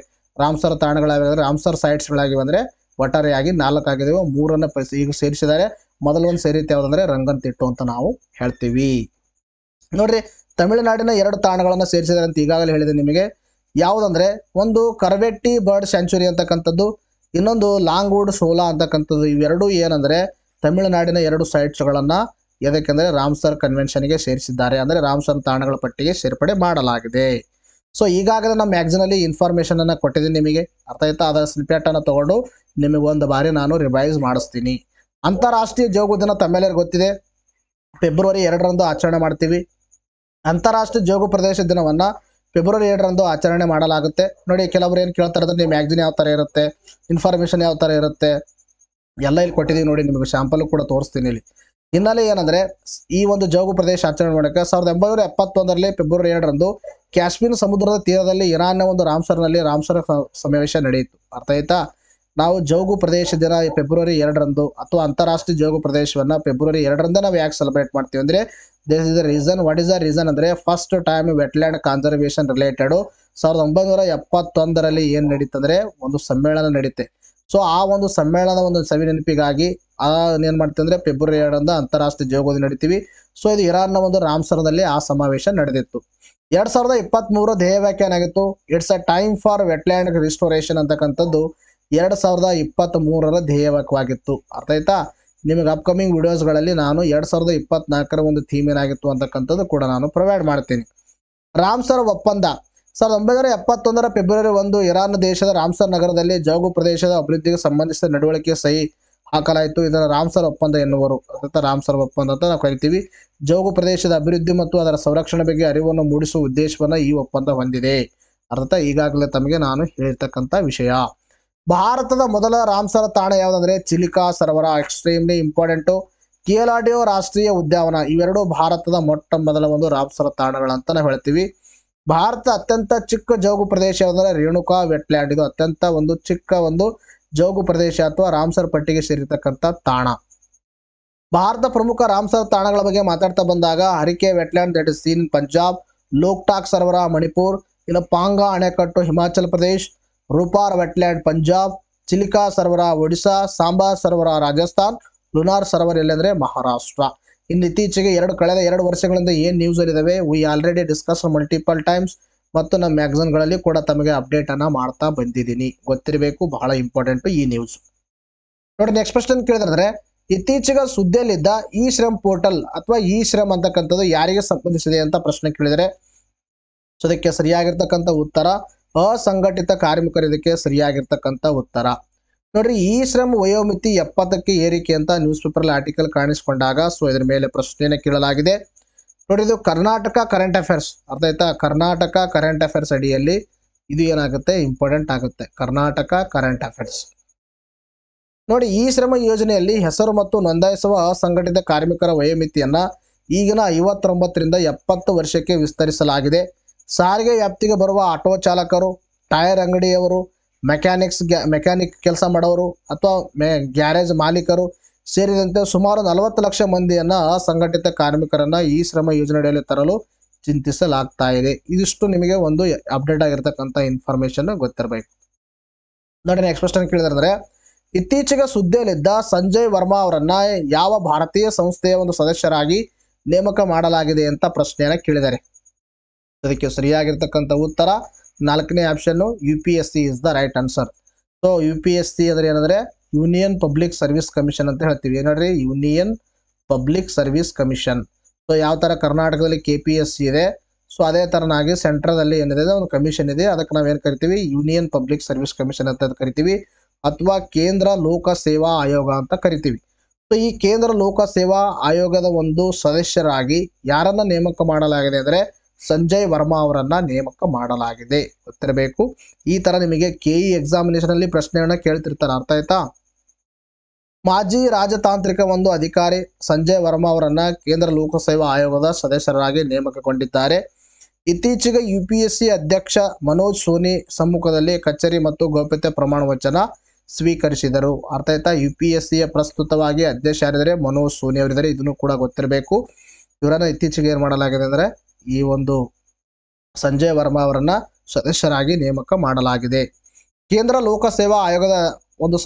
[SPEAKER 1] ರಾಮ್ಸರ ತಾಣಗಳಾಗಿವೆ ಅಂದರೆ ರಾಮ್ಸರ್ ಸೈಟ್ಸ್ಗಳಾಗಿವೆ ಅಂದರೆ ಒಟ್ಟಾರೆಯಾಗಿ ನಾಲ್ಕು ಆಗಿದಾವೆ ಮೂರನ್ನು ಈಗ ಸೇರಿಸಿದ್ದಾರೆ ಮೊದಲೊಂದು ಸೇರಿತ್ತು ಯಾವುದಂದ್ರೆ ತಿಟ್ಟು ಅಂತ ನಾವು ಹೇಳ್ತೀವಿ ನೋಡ್ರಿ ತಮಿಳುನಾಡಿನ ಎರಡು ತಾಣಗಳನ್ನು ಸೇರಿಸಿದ್ದಾರೆ ಅಂತ ಈಗಾಗಲೇ ಹೇಳಿದೆ ನಿಮಗೆ ಯಾವುದಂದ್ರೆ ಒಂದು ಕರ್ವೆಟ್ಟಿ ಬರ್ಡ್ ಸ್ಯಾಂಚುರಿ ಅಂತಕ್ಕಂಥದ್ದು ಇನ್ನೊಂದು ಲಾಂಗ್ವುಡ್ ಸೋಲಾ ಅಂತಕ್ಕಂಥದ್ದು ಇವೆರಡೂ ಏನಂದ್ರೆ ತಮಿಳುನಾಡಿನ ಎರಡು ಸೈಟ್ಸ್ಗಳನ್ನು ಯಾಕೆಂದರೆ ರಾಮ್ಸರ್ ಕನ್ವೆನ್ಷನ್ಗೆ ಸೇರಿಸಿದ್ದಾರೆ ಅಂದರೆ ರಾಮ್ಸರ್ ತಾಣಗಳ ಪಟ್ಟಿಗೆ ಸೇರ್ಪಡೆ ಮಾಡಲಾಗಿದೆ ಸೊ ಈಗಾಗಲೇ ನಮ್ಮ ಮ್ಯಾಗ್ಝಿನಲ್ಲಿ ಇನ್ಫಾರ್ಮೇಷನನ್ನು ಕೊಟ್ಟಿದ್ದೀನಿ ನಿಮಗೆ ಅರ್ಥ ಆಯ್ತಾ ಅದರ ತಗೊಂಡು ನಿಮಗೆ ಒಂದು ಬಾರಿ ನಾನು ರಿವೈಸ್ ಮಾಡಿಸ್ತೀನಿ ಅಂತಾರಾಷ್ಟ್ರೀಯ ಜೋಗ ದಿನ ತಮ್ಮೆಲ್ಲರಿಗೂ ಗೊತ್ತಿದೆ ಫೆಬ್ರವರಿ ಎರಡರಂದು ಆಚರಣೆ ಮಾಡ್ತೀವಿ ಅಂತಾರಾಷ್ಟ್ರೀಯ ಜೋಗ ಪ್ರದೇಶ ದಿನವನ್ನ ಫೆಬ್ರವರಿ ಎರಡರಂದು ಆಚರಣೆ ಮಾಡಲಾಗುತ್ತೆ ನೋಡಿ ಕೆಲವರು ಏನು ಕೇಳ್ತಾರೆ ಅಂದ್ರೆ ನಿಮ್ಮ ಮ್ಯಾಗ್ಝಿನ್ ಯಾವ ಥರ ಇರುತ್ತೆ ಇನ್ಫಾರ್ಮೇಷನ್ ಯಾವ ಥರ ಇರುತ್ತೆ ಎಲ್ಲ ಇಲ್ಲಿ ಕೊಟ್ಟಿದ್ದೀವಿ ನೋಡಿ ನಿಮಗೆ ಶಾಂಪಲ್ ಕೂಡ ತೋರಿಸ್ತೀನಿ ಇಲ್ಲಿ ಹಿನ್ನೆಲೆ ಏನಂದ್ರೆ ಈ ಒಂದು ಜೋಗು ಪ್ರದೇಶ ಆಚರಣೆ ಮಾಡೋಕ್ಕೆ ಸಾವಿರದ ಒಂಬೈನೂರ ಎಪ್ಪತ್ತೊಂದರಲ್ಲಿ ಫೆಬ್ರವರಿ ಎರಡರಂದು ಕಾಶ್ಮೀರ ಸಮುದ್ರದ ತೀರದಲ್ಲಿ ಇರಾನ್ನ ಒಂದು ರಾಮ್ಸರ್ನಲ್ಲಿ ರಾಮ್ಸರ್ ಸಮಾವೇಶ ನಡೆಯಿತು ಅರ್ಥ ಆಯ್ತಾ ನಾವು ಜೋಗು ಪ್ರದೇಶ ದಿನ ಫೆಬ್ರವರಿ ಎರಡರಂದು ಅಥವಾ ಅಂತಾರಾಷ್ಟ್ರೀಯ ಜೋಗು ಪ್ರದೇಶವನ್ನು ಫೆಬ್ರವರಿ ಎರಡರಿಂದ ನಾವು ಯಾಕೆ ಸೆಲೆಬ್ರೇಟ್ ಮಾಡ್ತೀವಿ ಅಂದ್ರೆ this is the reason what is the reason ಅಂದ್ರೆ first time wetland conservation related ಸಾವಿರದ ಒಂಬೈನೂರ ಎಪ್ಪತ್ತೊಂದರಲ್ಲಿ ಏನು ನಡೀತಂದ್ರೆ ಒಂದು ಸಮ್ಮೇಳನ ನಡೀತೆ ಸೊ ಆ ಒಂದು ಸಮ್ಮೇಳನ ಒಂದು ಸವಿ ನೆನಪಿಗಾಗಿ ಆ ಏನ್ ಮಾಡ್ತೀವಿ ಅಂದ್ರೆ ಫೆಬ್ರವರಿ ಎರಡರಿಂದ ಅಂತಾರಾಷ್ಟ್ರೀಯ ಜೋಗೋದಿ ನಡೀತೀವಿ ಸೊ ಇದು ಇರಾನ್ನ ಒಂದು ರಾಮ್ಸರದಲ್ಲಿ ಆ ಸಮಾವೇಶ ನಡೆದಿತ್ತು ಎರಡ್ ಸಾವಿರದ ಇಪ್ಪತ್ತ್ ಮೂರು ಧ್ಯೇಯ ವ್ಯಾಖ್ಯಾನ ಆಗಿತ್ತು it's a time for wetland restoration ಅಂತಕ್ಕಂಥದ್ದು ಎರಡು ಸಾವಿರದ ಇಪ್ಪತ್ತ್ಮೂರರ ಧ್ಯೇಯವಾಕ್ಯವಾಗಿತ್ತು ಅರ್ಥ ಆಯ್ತಾ ನಿಮಗೆ ಅಪ್ಕಮಿಂಗ್ ವಿಡಿಯೋಸ್ಗಳಲ್ಲಿ ನಾನು ಎರಡು ಸಾವಿರದ ಇಪ್ಪತ್ನಾಲ್ಕರ ಒಂದು ಥೀಮ್ ಏನಾಗಿತ್ತು ಅಂತಕ್ಕಂಥದ್ದು ಕೂಡ ನಾನು ಪ್ರೊವೈಡ್ ಮಾಡ್ತೀನಿ ರಾಮ್ಸರ್ ಒಪ್ಪಂದ ಸಾವಿರದ ಒಂಬೈನೂರ ಎಪ್ಪತ್ತೊಂದರ ಫೆಬ್ರವರಿ ಒಂದು ಇರಾನ್ ದೇಶದ ರಾಮ್ಸರ್ ನಗರದಲ್ಲಿ ಜೌಗು ಪ್ರದೇಶದ ಅಭಿವೃದ್ಧಿಗೆ ಸಂಬಂಧಿಸಿದ ನಡವಳಿಕೆ ಸಹಿ ಹಾಕಲಾಯಿತು ಇದರ ರಾಮ್ಸರ್ ಒಪ್ಪಂದ ಎನ್ನುವರು ಅರ್ಥ ರಾಮ್ಸರ್ ಒಪ್ಪಂದ ಅಂತ ನಾವು ಕರಿತೀವಿ ಜೌಗು ಪ್ರದೇಶದ ಅಭಿವೃದ್ಧಿ ಮತ್ತು ಅದರ ಸಂರಕ್ಷಣೆ ಬಗ್ಗೆ ಅರಿವನ್ನು ಮೂಡಿಸುವ ಉದ್ದೇಶವನ್ನು ಈ ಒಪ್ಪಂದ ಹೊಂದಿದೆ ಅರ್ಥ ಈಗಾಗಲೇ ತಮಗೆ ನಾನು ಹೇಳಿರ್ತಕ್ಕಂಥ ವಿಷಯ ಭಾರತದ ಮೊದಲ ರಾಮ್ಸರ ತಾಣ ಯಾವುದಂದ್ರೆ ಚಿಲಿಕಾ ಸರೋವರ ಎಕ್ಸ್ಟ್ರೀಮ್ಲಿ ಇಂಪಾರ್ಟೆಂಟು ಕೇಲಾಡಿಯೋ ರಾಷ್ಟ್ರೀಯ ಉದ್ಯಾನ ಇವೆರಡು ಭಾರತದ ಮೊಟ್ಟ ಮೊದಲ ಒಂದು ರಾಮ್ಸರ ತಾಣಗಳಂತ ನಾವು ಹೇಳ್ತೀವಿ ಭಾರತ ಅತ್ಯಂತ ಚಿಕ್ಕ ಜೋಗು ಪ್ರದೇಶ ಯಾವುದಂದ್ರೆ ರೇಣುಕಾ ವೆಟ್ಲ್ಯಾಂಡ್ ಇದು ಅತ್ಯಂತ ಒಂದು ಚಿಕ್ಕ ಒಂದು ಜೋಗು ಪ್ರದೇಶ ಅಥವಾ ರಾಮ್ಸರ್ ಪಟ್ಟಿಗೆ ಸೇರಿರ್ತಕ್ಕಂಥ ತಾಣ ಭಾರತ ಪ್ರಮುಖ ರಾಮ್ಸರ್ ತಾಣಗಳ ಬಗ್ಗೆ ಮಾತಾಡ್ತಾ ಬಂದಾಗ Harike wetland that is seen Punjab Loktak ಸರೋವರ ಮಣಿಪುರ್ ಇಲ್ಲ ಪಾಂಗಾ ಅಣೆಕಟ್ಟು ಹಿಮಾಚಲ ಪ್ರದೇಶ್ ರೂಪಾರ್ ವೆಟ್ಲ್ಯಾಂಡ್ ಪಂಜಾಬ್ ಚಿಲಿಕಾ ಸರೋವರ ಒಡಿಶಾ ಸಾಂಬಾ ಸರೋವರ ರಾಜಸ್ಥಾನ್ ಲುನಾರ್ ಸರೋವರ ಎಲ್ಲಂದ್ರೆ ಮಹಾರಾಷ್ಟ್ರ ಇನ್ನು ಇತ್ತೀಚೆಗೆ ಎರಡು ಕಳೆದ ಎರಡು ವರ್ಷಗಳಿಂದ ಏನು ನ್ಯೂಸ್ ಇದಾವೆ we already discuss multiple times ಮತ್ತು ನಮ್ಮ ಮ್ಯಾಗ್ಝಿನ್ಗಳಲ್ಲಿ ಕೂಡ ತಮಗೆ ಅಪ್ಡೇಟ್ ಅನ್ನ ಮಾಡ್ತಾ ಬಂದಿದ್ದೀನಿ ಗೊತ್ತಿರಬೇಕು ಬಹಳ ಇಂಪಾರ್ಟೆಂಟ್ ಈ ನ್ಯೂಸ್ ನೋಡಿ ನೆಕ್ಸ್ಟ್ ಪ್ರಶ್ನೆ ಕೇಳಿದ್ರೆ ಇತ್ತೀಚೆಗೆ ಸುದ್ದಿಯಲ್ಲಿದ್ದ ಇ ಶ್ರಮ್ ಪೋರ್ಟಲ್ ಅಥವಾ ಇ ಶ್ರಮ್ ಅಂತಕ್ಕಂಥದ್ದು ಯಾರಿಗೆ ಸಂಬಂಧಿಸಿದೆ ಅಂತ ಪ್ರಶ್ನೆ ಕೇಳಿದರೆ ಸೊ ಅದಕ್ಕೆ ಸರಿಯಾಗಿರ್ತಕ್ಕಂಥ ಉತ್ತರ ಅಸಂಘಟಿತ ಇದಕ್ಕೆ ಸರಿಯಾಗಿರ್ತಕ್ಕಂಥ ಉತ್ತರ ನೋಡ್ರಿ ಈ ಶ್ರಮ ವಯೋಮಿತಿ ಎಪ್ಪತ್ತಕ್ಕೆ ಏರಿಕೆ ಅಂತ ನ್ಯೂಸ್ ಪೇಪರ್ ಆರ್ಟಿಕಲ್ ಕಾಣಿಸಿಕೊಂಡಾಗ ಸೊ ಇದರ ಮೇಲೆ ಪ್ರಶ್ನೆಯನ್ನು ಕೇಳಲಾಗಿದೆ ನೋಡಿ ಇದು ಕರ್ನಾಟಕ ಕರೆಂಟ್ ಅಫೇರ್ಸ್ ಅರ್ಥ ಆಯ್ತಾ ಕರ್ನಾಟಕ ಕರೆಂಟ್ ಅಫೇರ್ಸ್ ಅಡಿಯಲ್ಲಿ ಇದು ಏನಾಗುತ್ತೆ ಇಂಪಾರ್ಟೆಂಟ್ ಆಗುತ್ತೆ ಕರ್ನಾಟಕ ಕರೆಂಟ್ ಅಫೇರ್ಸ್ ನೋಡಿ ಈ ಶ್ರಮ ಯೋಜನೆಯಲ್ಲಿ ಹೆಸರು ಮತ್ತು ನೋಂದಾಯಿಸುವ ಅಸಂಘಟಿತ ಕಾರ್ಮಿಕರ ವಯೋಮಿತಿಯನ್ನ ಈಗಿನ ಐವತ್ತೊಂಬತ್ತರಿಂದ ಎಪ್ಪತ್ತು ವರ್ಷಕ್ಕೆ ವಿಸ್ತರಿಸಲಾಗಿದೆ ಸಾರಿಗೆ ವ್ಯಾಪ್ತಿಗೆ ಬರುವ ಆಟೋ ಚಾಲಕರು ಟೈರ್ ಅಂಗಡಿಯವರು ಮೆಕ್ಯಾನಿಕ್ಸ್ ಗ್ಯಾ ಮೆಕ್ಯಾನಿಕ್ ಕೆಲಸ ಮಾಡೋರು ಅಥವಾ ಮೆ ಗ್ಯಾರೇಜ್ ಮಾಲೀಕರು ಸೇರಿದಂತೆ ಸುಮಾರು ನಲವತ್ತು ಲಕ್ಷ ಮಂದಿಯನ್ನು ಅಸಂಘಟಿತ ಕಾರ್ಮಿಕರನ್ನು ಈ ಶ್ರಮ ಯೋಜನೆಯಡಿಯಲ್ಲಿ ತರಲು ಚಿಂತಿಸಲಾಗ್ತಾ ಇದೆ ಇದಿಷ್ಟು ನಿಮಗೆ ಒಂದು ಅಪ್ಡೇಟ್ ಆಗಿರ್ತಕ್ಕಂಥ ಇನ್ಫಾರ್ಮೇಶನ್ ಗೊತ್ತಿರಬೇಕು ನೋಡಿ ನೆಕ್ಸ್ಟ್ ಪ್ರಶ್ನೆ ಕೇಳಿದ್ರೆ ಇತ್ತೀಚೆಗೆ ಸುದ್ದಿಯಲ್ಲಿದ್ದ ಸಂಜಯ್ ವರ್ಮಾ ಅವರನ್ನ ಯಾವ ಭಾರತೀಯ ಸಂಸ್ಥೆಯ ಒಂದು ಸದಸ್ಯರಾಗಿ ನೇಮಕ ಮಾಡಲಾಗಿದೆ ಅಂತ ಪ್ರಶ್ನೆಯನ್ನು ಕೇಳಿದ್ದಾರೆ ಅದಕ್ಕೆ ಸರಿಯಾಗಿರ್ತಕ್ಕಂಥ ಉತ್ತರ ನಾಲ್ಕನೇ ಆಪ್ಷನ್ನು U P S C is the right answer so U P S C ಅಂದರೆ ಏನಂದರೆ ಯೂನಿಯನ್ ಪಬ್ಲಿಕ್ ಸರ್ವಿಸ್ ಕಮಿಷನ್ ಅಂತ ಹೇಳ್ತೀವಿ ಏನಾದ್ರಿ union public service commission so ಯಾವ ಥರ ಕರ್ನಾಟಕದಲ್ಲಿ ಕೆ ಪಿ ಎಸ್ ಸಿ ಇದೆ ಸೊ ಅದೇ ಥರನಾಗಿ ಅಲ್ಲಿ ಏನಿದೆ ಒಂದು ಕಮಿಷನ್ ಇದೆ ಅದಕ್ಕೆ ನಾವು ಏನು ಕರಿತೀವಿ ಯೂನಿಯನ್ ಪಬ್ಲಿಕ್ ಸರ್ವಿಸ್ ಕಮಿಷನ್ ಅಂತ ಕರಿತೀವಿ ಅಥವಾ ಕೇಂದ್ರ ಲೋಕ ಸೇವಾ ಆಯೋಗ ಅಂತ ಕರಿತೀವಿ ಸೊ ಈ ಕೇಂದ್ರ ಲೋಕ ಸೇವಾ ಆಯೋಗದ ಒಂದು ಸದಸ್ಯರಾಗಿ ಯಾರನ್ನ ನೇಮಕ ಮಾಡಲಾಗಿದೆ ಅಂದರೆ ಸಂಜಯ್ ವರ್ಮಾ ಅವರನ್ನು ನೇಮಕ ಮಾಡಲಾಗಿದೆ ಗೊತ್ತಿರಬೇಕು ಈ ತರ ನಿಮಗೆ ಕೆ ಇ e ಅಲ್ಲಿ ಪ್ರಶ್ನೆಯನ್ನು ಕೇಳ್ತಿರ್ತಾರೆ ಅರ್ಥ ಆಯ್ತಾ ಮಾಜಿ ರಾಜತಾಂತ್ರಿಕ ಒಂದು ಅಧಿಕಾರಿ ಸಂಜಯ್ ವರ್ಮಾ ಅವರನ್ನು ಕೇಂದ್ರ ಲೋಕಸೇವಾ ಆಯೋಗದ ಸದಸ್ಯರಾಗಿ ನೇಮಕಗೊಂಡಿದ್ದಾರೆ ಇತ್ತೀಚೆಗೆ ಯು ಪಿ ಎಸ್ ಸಿ ಅಧ್ಯಕ್ಷ ಮನೋಜ್ ಸೋನಿ ಸಮ್ಮುಖದಲ್ಲಿ ಕಚೇರಿ ಮತ್ತು ಗೌಪ್ಯತೆ ಪ್ರಮಾಣ ವಚನ ಸ್ವೀಕರಿಸಿದರು ಅರ್ಥ ಆಯ್ತಾ ಯು ಪಿ ಎಸ್ ಸಿಯ ಪ್ರಸ್ತುತವಾಗಿ ಅಧ್ಯಕ್ಷ ಮನೋಜ್ ಸೋನಿ ಅವರಿದ್ದಾರೆ ಇದನ್ನು ಕೂಡ ಗೊತ್ತಿರಬೇಕು ಇವರನ್ನ ಇತ್ತೀಚೆಗೆ ಏನ್ ಮಾಡಲಾಗಿದೆ ಅಂದ್ರೆ ಈ ಒಂದು ಸಂಜಯ್ ವರ್ಮಾ ಅವರನ್ನ ಸದಸ್ಯರಾಗಿ ನೇಮಕ ಮಾಡಲಾಗಿದೆ ಕೇಂದ್ರ ಲೋಕಸೇವಾ ಆಯೋಗದ ಒಂದು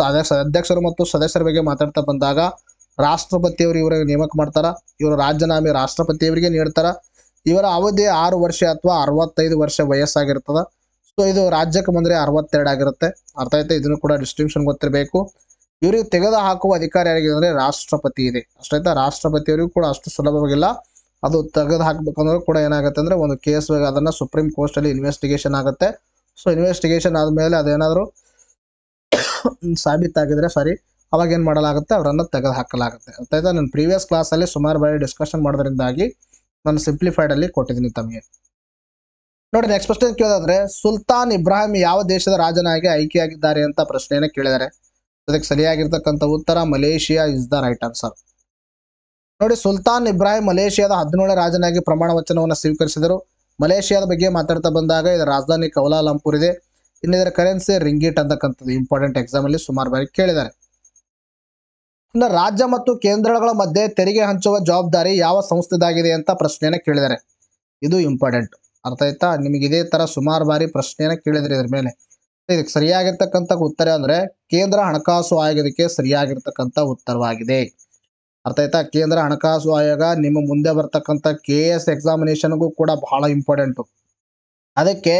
[SPEAKER 1] ಅಧ್ಯಕ್ಷರು ಮತ್ತು ಸದಸ್ಯರ ಬಗ್ಗೆ ಮಾತಾಡ್ತಾ ಬಂದಾಗ ರಾಷ್ಟ್ರಪತಿಯವರು ಇವರಿಗೆ ನೇಮಕ ಮಾಡ್ತಾರ ಇವರು ರಾಜೀನಾಮೆ ರಾಷ್ಟ್ರಪತಿಯವರಿಗೆ ನೀಡ್ತಾರ ಇವರ ಅವಧಿ ಆರು ವರ್ಷ ಅಥವಾ ಅರವತ್ತೈದು ವರ್ಷ ವಯಸ್ಸಾಗಿರ್ತದ ಸೊ ಇದು ರಾಜ್ಯಕ್ಕೆ ಬಂದರೆ ಅರವತ್ತೆರಡು ಆಗಿರುತ್ತೆ ಅರ್ಥ ಆಯ್ತಾ ಇದನ್ನು ಕೂಡ ಡಿಸ್ಟಿಂಕ್ಷನ್ ಗೊತ್ತಿರಬೇಕು ಇವರಿಗೆ ತೆಗೆದು ಹಾಕುವ ಅಧಿಕಾರ ಯಾರಿಗೆ ಅಂದ್ರೆ ರಾಷ್ಟ್ರಪತಿ ಇದೆ ಅಷ್ಟಾಯ್ತಾ ರಾಷ್ಟ್ರಪತಿಯವರಿಗೂ ಕೂಡ ಅಷ್ಟು ಸುಲಭವಾಗಿಲ್ಲ ಅದು ತೆಗೆದು ಅಂದ್ರೆ ಕೂಡ ಏನಾಗುತ್ತೆ ಅಂದ್ರೆ ಒಂದು ಕೇಸ್ ಅದನ್ನ ಸುಪ್ರೀಂ ಕೋರ್ಟ್ ಅಲ್ಲಿ ಇನ್ವೆಸ್ಟಿಗೇಷನ್ ಆಗುತ್ತೆ ಸೊ ಇನ್ವೆಸ್ಟಿಗೇಷನ್ ಮೇಲೆ ಅದೇನಾದರೂ ಸಾಬೀತಾಗಿದ್ರೆ ಸಾರಿ ಅವಾಗ ಏನು ಮಾಡಲಾಗುತ್ತೆ ಅವರನ್ನು ತೆಗೆದು ಹಾಕಲಾಗುತ್ತೆ ಆಯ್ತಾ ನಾನು ಪ್ರೀವಿಯಸ್ ಕ್ಲಾಸಲ್ಲಿ ಸುಮಾರು ಬಾರಿ ಡಿಸ್ಕಷನ್ ಮಾಡೋದ್ರಿಂದಾಗಿ ನಾನು ಸಿಂಪ್ಲಿಫೈಡ್ ಅಲ್ಲಿ ಕೊಟ್ಟಿದ್ದೀನಿ ತಮಗೆ ನೋಡಿ ನೆಕ್ಸ್ಟ್ ಪ್ರಶ್ನೆ ಕೇಳೋದಾದ್ರೆ ಸುಲ್ತಾನ್ ಇಬ್ರಾಹಿಂ ಯಾವ ದೇಶದ ರಾಜನಾಗಿ ಆಯ್ಕೆಯಾಗಿದ್ದಾರೆ ಅಂತ ಪ್ರಶ್ನೆಯನ್ನು ಕೇಳಿದ್ದಾರೆ ಅದಕ್ಕೆ ಸರಿಯಾಗಿರ್ತಕ್ಕಂಥ ಉತ್ತರ Malaysia is the right answer ನೋಡಿ ಸುಲ್ತಾನ್ ಇಬ್ರಾಹಿಂ ಮಲೇಷಿಯಾದ ಹದಿನೇಳನೇ ರಾಜನಾಗಿ ಪ್ರಮಾಣ ವಚನವನ್ನು ಸ್ವೀಕರಿಸಿದರು ಮಲೇಷಿಯಾದ ಬಗ್ಗೆ ಮಾತಾಡ್ತಾ ಬಂದಾಗ ಇದರ ರಾಜಧಾನಿ ಕೌಲಾಲಂಪುರ್ ಇದೆ ಇನ್ನು ಇದರ ಕರೆನ್ಸಿ ರಿಂಗಿಟ್ ಅಂತಕ್ಕಂಥದ್ದು ಇಂಪಾರ್ಟೆಂಟ್ ಎಕ್ಸಾಮ್ ಅಲ್ಲಿ ಸುಮಾರು ಬಾರಿ ಕೇಳಿದ್ದಾರೆ ಇನ್ನು ರಾಜ್ಯ ಮತ್ತು ಕೇಂದ್ರಗಳ ಮಧ್ಯೆ ತೆರಿಗೆ ಹಂಚುವ ಜವಾಬ್ದಾರಿ ಯಾವ ಸಂಸ್ಥೆದಾಗಿದೆ ಅಂತ ಪ್ರಶ್ನೆಯನ್ನು ಕೇಳಿದ್ದಾರೆ ಇದು ಇಂಪಾರ್ಟೆಂಟ್ ಅರ್ಥ ಆಯ್ತಾ ನಿಮಗೆ ಇದೇ ತರ ಸುಮಾರು ಬಾರಿ ಪ್ರಶ್ನೆಯನ್ನು ಕೇಳಿದ್ರೆ ಇದ್ರ ಮೇಲೆ ಇದಕ್ಕೆ ಸರಿಯಾಗಿರ್ತಕ್ಕಂಥ ಉತ್ತರ ಅಂದ್ರೆ ಕೇಂದ್ರ ಹಣಕಾಸು ಆಯೋಗದಕ್ಕೆ ಸರಿಯಾಗಿರ್ತಕ್ಕಂಥ ಉತ್ತರವಾಗಿದೆ ಅರ್ಥ ಆಯ್ತಾ ಕೇಂದ್ರ ಹಣಕಾಸು ಆಯೋಗ ನಿಮ್ಮ ಮುಂದೆ ಬರ್ತಕ್ಕಂಥ ಕೆ ಎಸ್ ಎಕ್ಸಾಮಿನೇಷನ್ಗೂ ಕೂಡ ಬಹಳ ಇಂಪಾರ್ಟೆಂಟು ಅದಕ್ಕೆ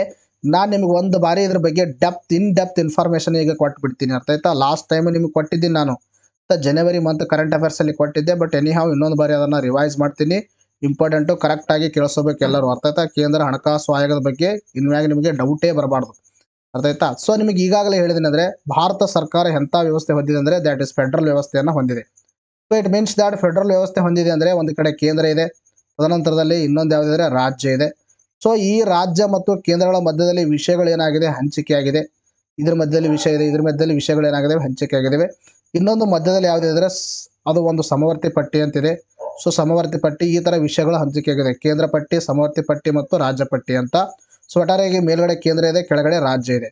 [SPEAKER 1] ನಾನು ನಿಮ್ಗೆ ಒಂದು ಬಾರಿ ಇದ್ರ ಬಗ್ಗೆ ಡೆಪ್ತ್ ಇನ್ ಡೆಪ್ತ್ ಇನ್ಫಾರ್ಮೇಷನ್ ಈಗ ಕೊಟ್ಟು ಬಿಡ್ತೀನಿ ಅರ್ಥ ಲಾಸ್ಟ್ ಟೈಮ್ ನಿಮ್ಗೆ ಕೊಟ್ಟಿದ್ದೀನಿ ನಾನು ಜನವರಿ ಮಂತ್ ಕರೆಂಟ್ ಅಫೇರ್ಸಲ್ಲಿ ಕೊಟ್ಟಿದ್ದೆ ಬಟ್ ಎನಿ ಹಾವ್ ಇನ್ನೊಂದು ಬಾರಿ ಅದನ್ನು ರಿವೈಸ್ ಮಾಡ್ತೀನಿ ಇಂಪಾರ್ಟೆಂಟು ಕರೆಕ್ಟಾಗಿ ಕೇಳಿಸ್ಬೇಕು ಎಲ್ಲರೂ ಅರ್ಥಾಯ್ತಾ ಕೇಂದ್ರ ಹಣಕಾಸು ಆಯೋಗದ ಬಗ್ಗೆ ಇನ್ಮ್ಯಾಗ ನಿಮಗೆ ಡೌಟೇ ಬರಬಾರ್ದು ಅರ್ಥ ಆಯ್ತಾ ಸೊ ನಿಮಗೆ ಈಗಾಗಲೇ ಹೇಳಿದ್ದೀನಿ ಭಾರತ ಸರ್ಕಾರ ಎಂಥ ವ್ಯವಸ್ಥೆ ಹೊಂದಿದೆ ಅಂದರೆ ದ್ಯಾಟ್ ಇಸ್ ಫೆಡ್ರಲ್ ವ್ಯವಸ್ಥೆಯನ್ನು ಹೊಂದಿದೆ so it means that federal ವ್ಯವಸ್ಥೆ ಹೊಂದಿದೆ ಅಂದರೆ ಒಂದು ಕಡೆ ಕೇಂದ್ರ ಇದೆ ತದನಂತರದಲ್ಲಿ ಇನ್ನೊಂದು ಯಾವುದಾದ್ರೆ ರಾಜ್ಯ ಇದೆ ಸೊ ಈ ರಾಜ್ಯ ಮತ್ತು ಕೇಂದ್ರಗಳ ಮಧ್ಯದಲ್ಲಿ ವಿಷಯಗಳು ವಿಷಯಗಳೇನಾಗಿದೆ ಆಗಿದೆ ಇದ್ರ ಮಧ್ಯದಲ್ಲಿ ವಿಷಯ ಇದೆ ಇದ್ರ ಮಧ್ಯದಲ್ಲಿ ವಿಷಯಗಳು ಏನಾಗಿದೆ ಹಂಚಿಕೆ ಹಂಚಿಕೆಯಾಗಿದ್ದಾವೆ ಇನ್ನೊಂದು ಮಧ್ಯದಲ್ಲಿ ಯಾವುದಿದ್ರೆ ಅದು ಒಂದು ಸಮವರ್ತಿ ಪಟ್ಟಿ ಅಂತಿದೆ ಸೊ ಸಮವರ್ತಿ ಪಟ್ಟಿ ಈ ತರ ವಿಷಯಗಳು ಹಂಚಿಕೆ ಆಗಿದೆ ಕೇಂದ್ರ ಪಟ್ಟಿ ಸಮವರ್ತಿ ಪಟ್ಟಿ ಮತ್ತು ರಾಜ್ಯ ಪಟ್ಟಿ ಅಂತ ಸೊ ಒಟ್ಟಾರೆಯಾಗಿ ಮೇಲ್ಗಡೆ ಕೇಂದ್ರ ಇದೆ ಕೆಳಗಡೆ ರಾಜ್ಯ ಇದೆ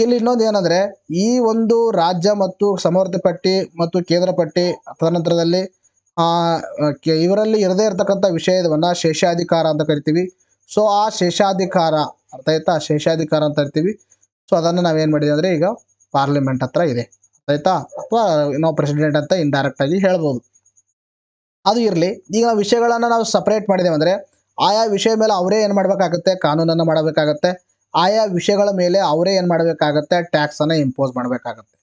[SPEAKER 1] ಇಲ್ಲಿ ಇನ್ನೊಂದು ಏನಂದ್ರೆ ಈ ಒಂದು ರಾಜ್ಯ ಮತ್ತು ಸಮರ್ಥ ಪಟ್ಟಿ ಮತ್ತು ಕೇಂದ್ರ ಪಟ್ಟಿ ತದನಂತರದಲ್ಲಿ ಇವರಲ್ಲಿ ಇರದೇ ಇರತಕ್ಕಂಥ ವಿಷಯವನ್ನ ಶೇಷಾಧಿಕಾರ ಅಂತ ಕರಿತೀವಿ ಸೊ ಆ ಶೇಷಾಧಿಕಾರ ಅರ್ಥ ಆಯ್ತಾ ಶೇಷಾಧಿಕಾರ ಅಂತ ಇರ್ತೀವಿ ಸೊ ಅದನ್ನು ನಾವೇನ್ ಮಾಡಿದೀವಿ ಅಂದ್ರೆ ಈಗ ಪಾರ್ಲಿಮೆಂಟ್ ಹತ್ರ ಇದೆ ಆಯ್ತಾ ಅಥವಾ ನಾವು ಪ್ರೆಸಿಡೆಂಟ್ ಅಂತ ಇಂಡೈರೆಕ್ಟ್ ಆಗಿ ಹೇಳ್ಬೋದು ಅದು ಇರಲಿ ಈಗ ವಿಷಯಗಳನ್ನ ನಾವು ಸಪ್ರೇಟ್ ಮಾಡಿದೇವೆ ಅಂದ್ರೆ ಆಯಾ ವಿಷಯ ಮೇಲೆ ಅವರೇ ಏನ್ ಮಾಡ್ಬೇಕಾಗತ್ತೆ ಕಾನೂನನ್ನು ಮಾಡಬೇಕಾಗತ್ತೆ ಆಯಾ ವಿಷಯಗಳ ಮೇಲೆ ಅವರೇ ಏನು ಮಾಡಬೇಕಾಗತ್ತೆ ಟ್ಯಾಕ್ಸನ್ನು ಇಂಪೋಸ್ ಮಾಡಬೇಕಾಗತ್ತೆ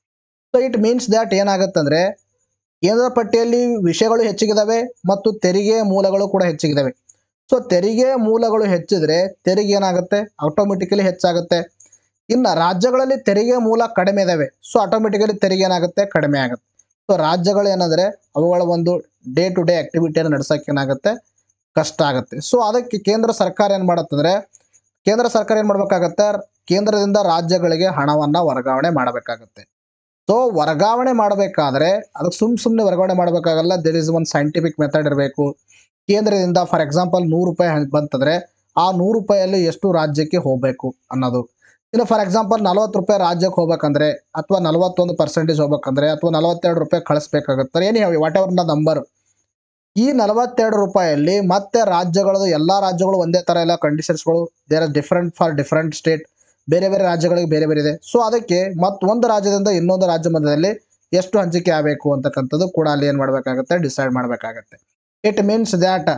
[SPEAKER 1] ಸೊ ಇಟ್ ಮೀನ್ಸ್ ದ್ಯಾಟ್ ಏನಾಗತ್ತಂದ್ರೆ ಕೇಂದ್ರ ಪಟ್ಟಿಯಲ್ಲಿ ವಿಷಯಗಳು ಹೆಚ್ಚಿಗಿದಾವೆ ಮತ್ತು ತೆರಿಗೆ ಮೂಲಗಳು ಕೂಡ ಹೆಚ್ಚಿಗಿದಾವೆ ಸೊ ತೆರಿಗೆ ಮೂಲಗಳು ಹೆಚ್ಚಿದ್ರೆ ತೆರಿಗೆ ಏನಾಗುತ್ತೆ ಆಟೋಮೆಟಿಕಲಿ ಹೆಚ್ಚಾಗುತ್ತೆ ಇನ್ನು ರಾಜ್ಯಗಳಲ್ಲಿ ತೆರಿಗೆ ಮೂಲ ಕಡಿಮೆ ಇದಾವೆ ಸೊ ಆಟೋಮೆಟಿಕಲಿ ತೆರಿಗೆ ಏನಾಗುತ್ತೆ ಕಡಿಮೆ ಆಗುತ್ತೆ ಸೊ ರಾಜ್ಯಗಳು ಏನಂದರೆ ಅವುಗಳ ಒಂದು ಡೇ ಟು ಡೇ ಆ್ಯಕ್ಟಿವಿಟಿಯನ್ನು ನಡೆಸೋಕೆ ಏನಾಗುತ್ತೆ ಕಷ್ಟ ಆಗುತ್ತೆ ಸೊ ಅದಕ್ಕೆ ಕೇಂದ್ರ ಸರ್ಕಾರ ಏನು ಮಾಡತ್ತಂದ್ರೆ ಕೇಂದ್ರ ಸರ್ಕಾರ ಏನ್ ಮಾಡಬೇಕಾಗತ್ತೆ ಕೇಂದ್ರದಿಂದ ರಾಜ್ಯಗಳಿಗೆ ಹಣವನ್ನು ವರ್ಗಾವಣೆ ಮಾಡಬೇಕಾಗತ್ತೆ ಸೊ ವರ್ಗಾವಣೆ ಮಾಡಬೇಕಾದ್ರೆ ಅದಕ್ಕೆ ಸುಮ್ ಸುಮ್ನೆ ವರ್ಗಾವಣೆ ಮಾಡಬೇಕಾಗಲ್ಲ there is one scientific method ಇರಬೇಕು ಕೇಂದ್ರದಿಂದ ಫಾರ್ ಎಕ್ಸಾಂಪಲ್ ನೂರು ರೂಪಾಯಿ ಬಂತಂದ್ರೆ ಆ ನೂರು ರೂಪಾಯಿಯಲ್ಲಿ ಎಷ್ಟು ರಾಜ್ಯಕ್ಕೆ ಹೋಗ್ಬೇಕು ಅನ್ನೋದು ಇನ್ನು ಫಾರ್ ಎಕ್ಸಾಂಪಲ್ ನಲವತ್ತು ರೂಪಾಯಿ ರಾಜ್ಯಕ್ಕೆ ಹೋಗ್ಬೇಕಂದ್ರೆ ಅಥವಾ ನಲವತ್ತೊಂದು ಪರ್ಸೆಂಟೇಜ್ ಹೋಗ್ಬೇಕಂದ್ರೆ ಅಥವಾ ನಲವತ್ತೆರಡು ರೂಪಾಯಿ ಕಳಿಸ್ಬೇಕಾಗತ್ತೆ ಏನು ವಾಟ್ ಎವರ್ ನಂಬರ್ ಈ ನಲವತ್ತೆರಡು ರೂಪಾಯಿಯಲ್ಲಿ ಮತ್ತೆ ರಾಜ್ಯಗಳದು ಎಲ್ಲ ರಾಜ್ಯಗಳು ಒಂದೇ ಥರ ಎಲ್ಲ ಕಂಡೀಷನ್ಸ್ಗಳು there are different for different state ಬೇರೆ ಬೇರೆ ರಾಜ್ಯಗಳಿಗೆ ಬೇರೆ ಬೇರೆ ಇದೆ ಸೊ ಅದಕ್ಕೆ ಮತ್ತೊಂದು ರಾಜ್ಯದಿಂದ ಇನ್ನೊಂದು ರಾಜ್ಯ ಮಧ್ಯದಲ್ಲಿ ಎಷ್ಟು ಹಂಚಿಕೆ ಆಗಬೇಕು ಅಂತಕ್ಕಂಥದ್ದು ಕೂಡ ಅಲ್ಲಿ ಏನು ಮಾಡಬೇಕಾಗತ್ತೆ ಡಿಸೈಡ್ ಮಾಡಬೇಕಾಗತ್ತೆ ಇಟ್ ಮೀನ್ಸ್ ದ್ಯಾಟ್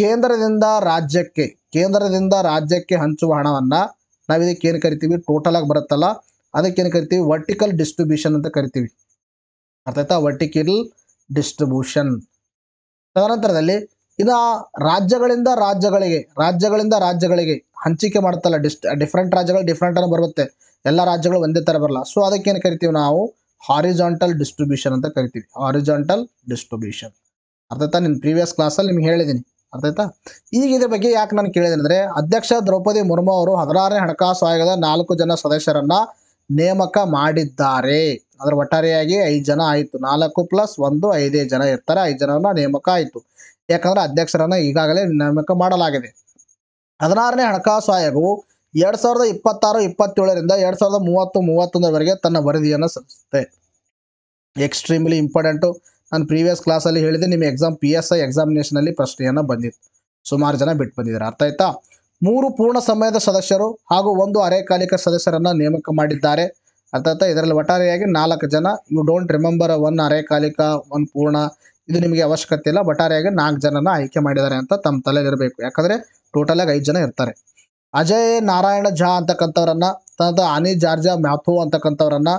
[SPEAKER 1] ಕೇಂದ್ರದಿಂದ ರಾಜ್ಯಕ್ಕೆ ಕೇಂದ್ರದಿಂದ ರಾಜ್ಯಕ್ಕೆ ಹಂಚುವ ಹಣವನ್ನು ನಾವು ಇದಕ್ಕೆ ಏನು ಕರಿತೀವಿ ಟೋಟಲ್ ಆಗಿ ಬರುತ್ತಲ್ಲ ಅದಕ್ಕೇನು ಕರಿತೀವಿ ವರ್ಟಿಕಲ್ ಡಿಸ್ಟ್ರಿಬ್ಯೂಷನ್ ಅಂತ ಕರಿತೀವಿ ಆಯ್ತಾ ವರ್ಟಿಕಲ್ ಡಿಸ್ಟ್ರಿಬ್ಯೂಷನ್ ತದನಂತರದಲ್ಲಿ ಇದು ರಾಜ್ಯಗಳಿಂದ ರಾಜ್ಯಗಳಿಗೆ ರಾಜ್ಯಗಳಿಂದ ರಾಜ್ಯಗಳಿಗೆ ಹಂಚಿಕೆ ಮಾಡ್ತಲ್ಲ ಡಿಸ್ಟ್ ಡಿಫ್ರೆಂಟ್ ರಾಜ್ಯಗಳು ಅನ್ನು ಬರುತ್ತೆ ಎಲ್ಲ ರಾಜ್ಯಗಳು ಒಂದೇ ಥರ ಬರಲ್ಲ ಸೊ ಅದಕ್ಕೇನು ಕರಿತೀವಿ ನಾವು ಹಾರಿಜಾಂಟಲ್ ಡಿಸ್ಟ್ರಿಬ್ಯೂಷನ್ ಅಂತ ಕರಿತೀವಿ ಹಾರಿಜಾಂಟಲ್ ಡಿಸ್ಟ್ರಿಬ್ಯೂಷನ್ ಅರ್ಥಾಯ್ತಾ ನಿಮ್ಮ ಪ್ರೀವಿಯಸ್ ಕ್ಲಾಸಲ್ಲಿ ನಿಮ್ಗೆ ಹೇಳಿದ್ದೀನಿ ಅರ್ಥಾಯ್ತಾ ಈಗ ಇದ್ರ ಬಗ್ಗೆ ಯಾಕೆ ನಾನು ಕೇಳಿದೆ ಅಂದರೆ ಅಧ್ಯಕ್ಷ ದ್ರೌಪದಿ ಮುರ್ಮು ಅವರು ಹದಿನಾರನೇ ಹಣಕಾಸು ಆಯೋಗದ ನಾಲ್ಕು ಜನ ಸದಸ್ಯರನ್ನು ನೇಮಕ ಮಾಡಿದ್ದಾರೆ ಅದರ ಒಟ್ಟಾರೆಯಾಗಿ ಐದು ಜನ ಆಯಿತು ನಾಲ್ಕು ಪ್ಲಸ್ ಒಂದು ಐದೇ ಜನ ಇರ್ತಾರೆ ಐದು ಜನರನ್ನ ನೇಮಕ ಆಯಿತು ಯಾಕಂದ್ರೆ ಅಧ್ಯಕ್ಷರನ್ನ ಈಗಾಗಲೇ ನೇಮಕ ಮಾಡಲಾಗಿದೆ ಹದಿನಾರನೇ ಹಣಕಾಸು ಆಯೋಗವು ಎರಡು ಸಾವಿರದ ಇಪ್ಪತ್ತಾರು ಇಪ್ಪತ್ತೇಳರಿಂದ ಎರಡು ಸಾವಿರದ ಮೂವತ್ತು ಮೂವತ್ತೊಂದರವರೆಗೆ ತನ್ನ ವರದಿಯನ್ನು ಸಲ್ಲಿಸುತ್ತೆ ಎಕ್ಸ್ಟ್ರೀಮ್ಲಿ ಇಂಪಾರ್ಟೆಂಟು ನಾನು ಪ್ರೀವಿಯಸ್ ಕ್ಲಾಸಲ್ಲಿ ಹೇಳಿದೆ ನಿಮ್ಮ ಎಕ್ಸಾಮ್ ಪಿ ಎಸ್ ಐ ಎಕ್ಸಾಮಿನೇಷನಲ್ಲಿ ಪ್ರಶ್ನೆಯನ್ನು ಬಂದಿತ್ತು ಸುಮಾರು ಜನ ಬಿಟ್ಟು ಬಂದಿದ್ದಾರೆ ಅರ್ಥ ಆಯ್ತಾ ಮೂರು ಪೂರ್ಣ ಸಮಯದ ಸದಸ್ಯರು ಹಾಗೂ ಒಂದು ಅರೆಕಾಲಿಕ ಸದಸ್ಯರನ್ನು ನೇಮಕ ಮಾಡಿದ್ದಾರೆ ಅರ್ಥಾತ್ ಇದರಲ್ಲಿ ಒಟ್ಟಾರೆಯಾಗಿ ನಾಲ್ಕು ಜನ ಯು ಡೋಂಟ್ ರಿಮೆಂಬರ್ ಒನ್ ಅರೆಕಾಲಿಕ ಒನ್ ಪೂರ್ಣ ಇದು ನಿಮಗೆ ಅವಶ್ಯಕತೆ ಇಲ್ಲ ಒಟ್ಟಾರೆಯಾಗಿ ನಾಲ್ಕು ಜನನ ಆಯ್ಕೆ ಮಾಡಿದ್ದಾರೆ ಅಂತ ತಮ್ಮ ತಲೆಯಲ್ಲಿರಬೇಕು ಯಾಕಂದರೆ ಆಗಿ ಐದು ಜನ ಇರ್ತಾರೆ ಅಜಯ್ ನಾರಾಯಣ ಝಾ ಅಂತಕ್ಕಂಥವ್ರನ್ನ ತನ್ನ ಅನಿ ಜಾರ್ಜಾ ಮ್ಯಾಥೋ ಅಂತಕ್ಕಂಥವ್ರನ್ನ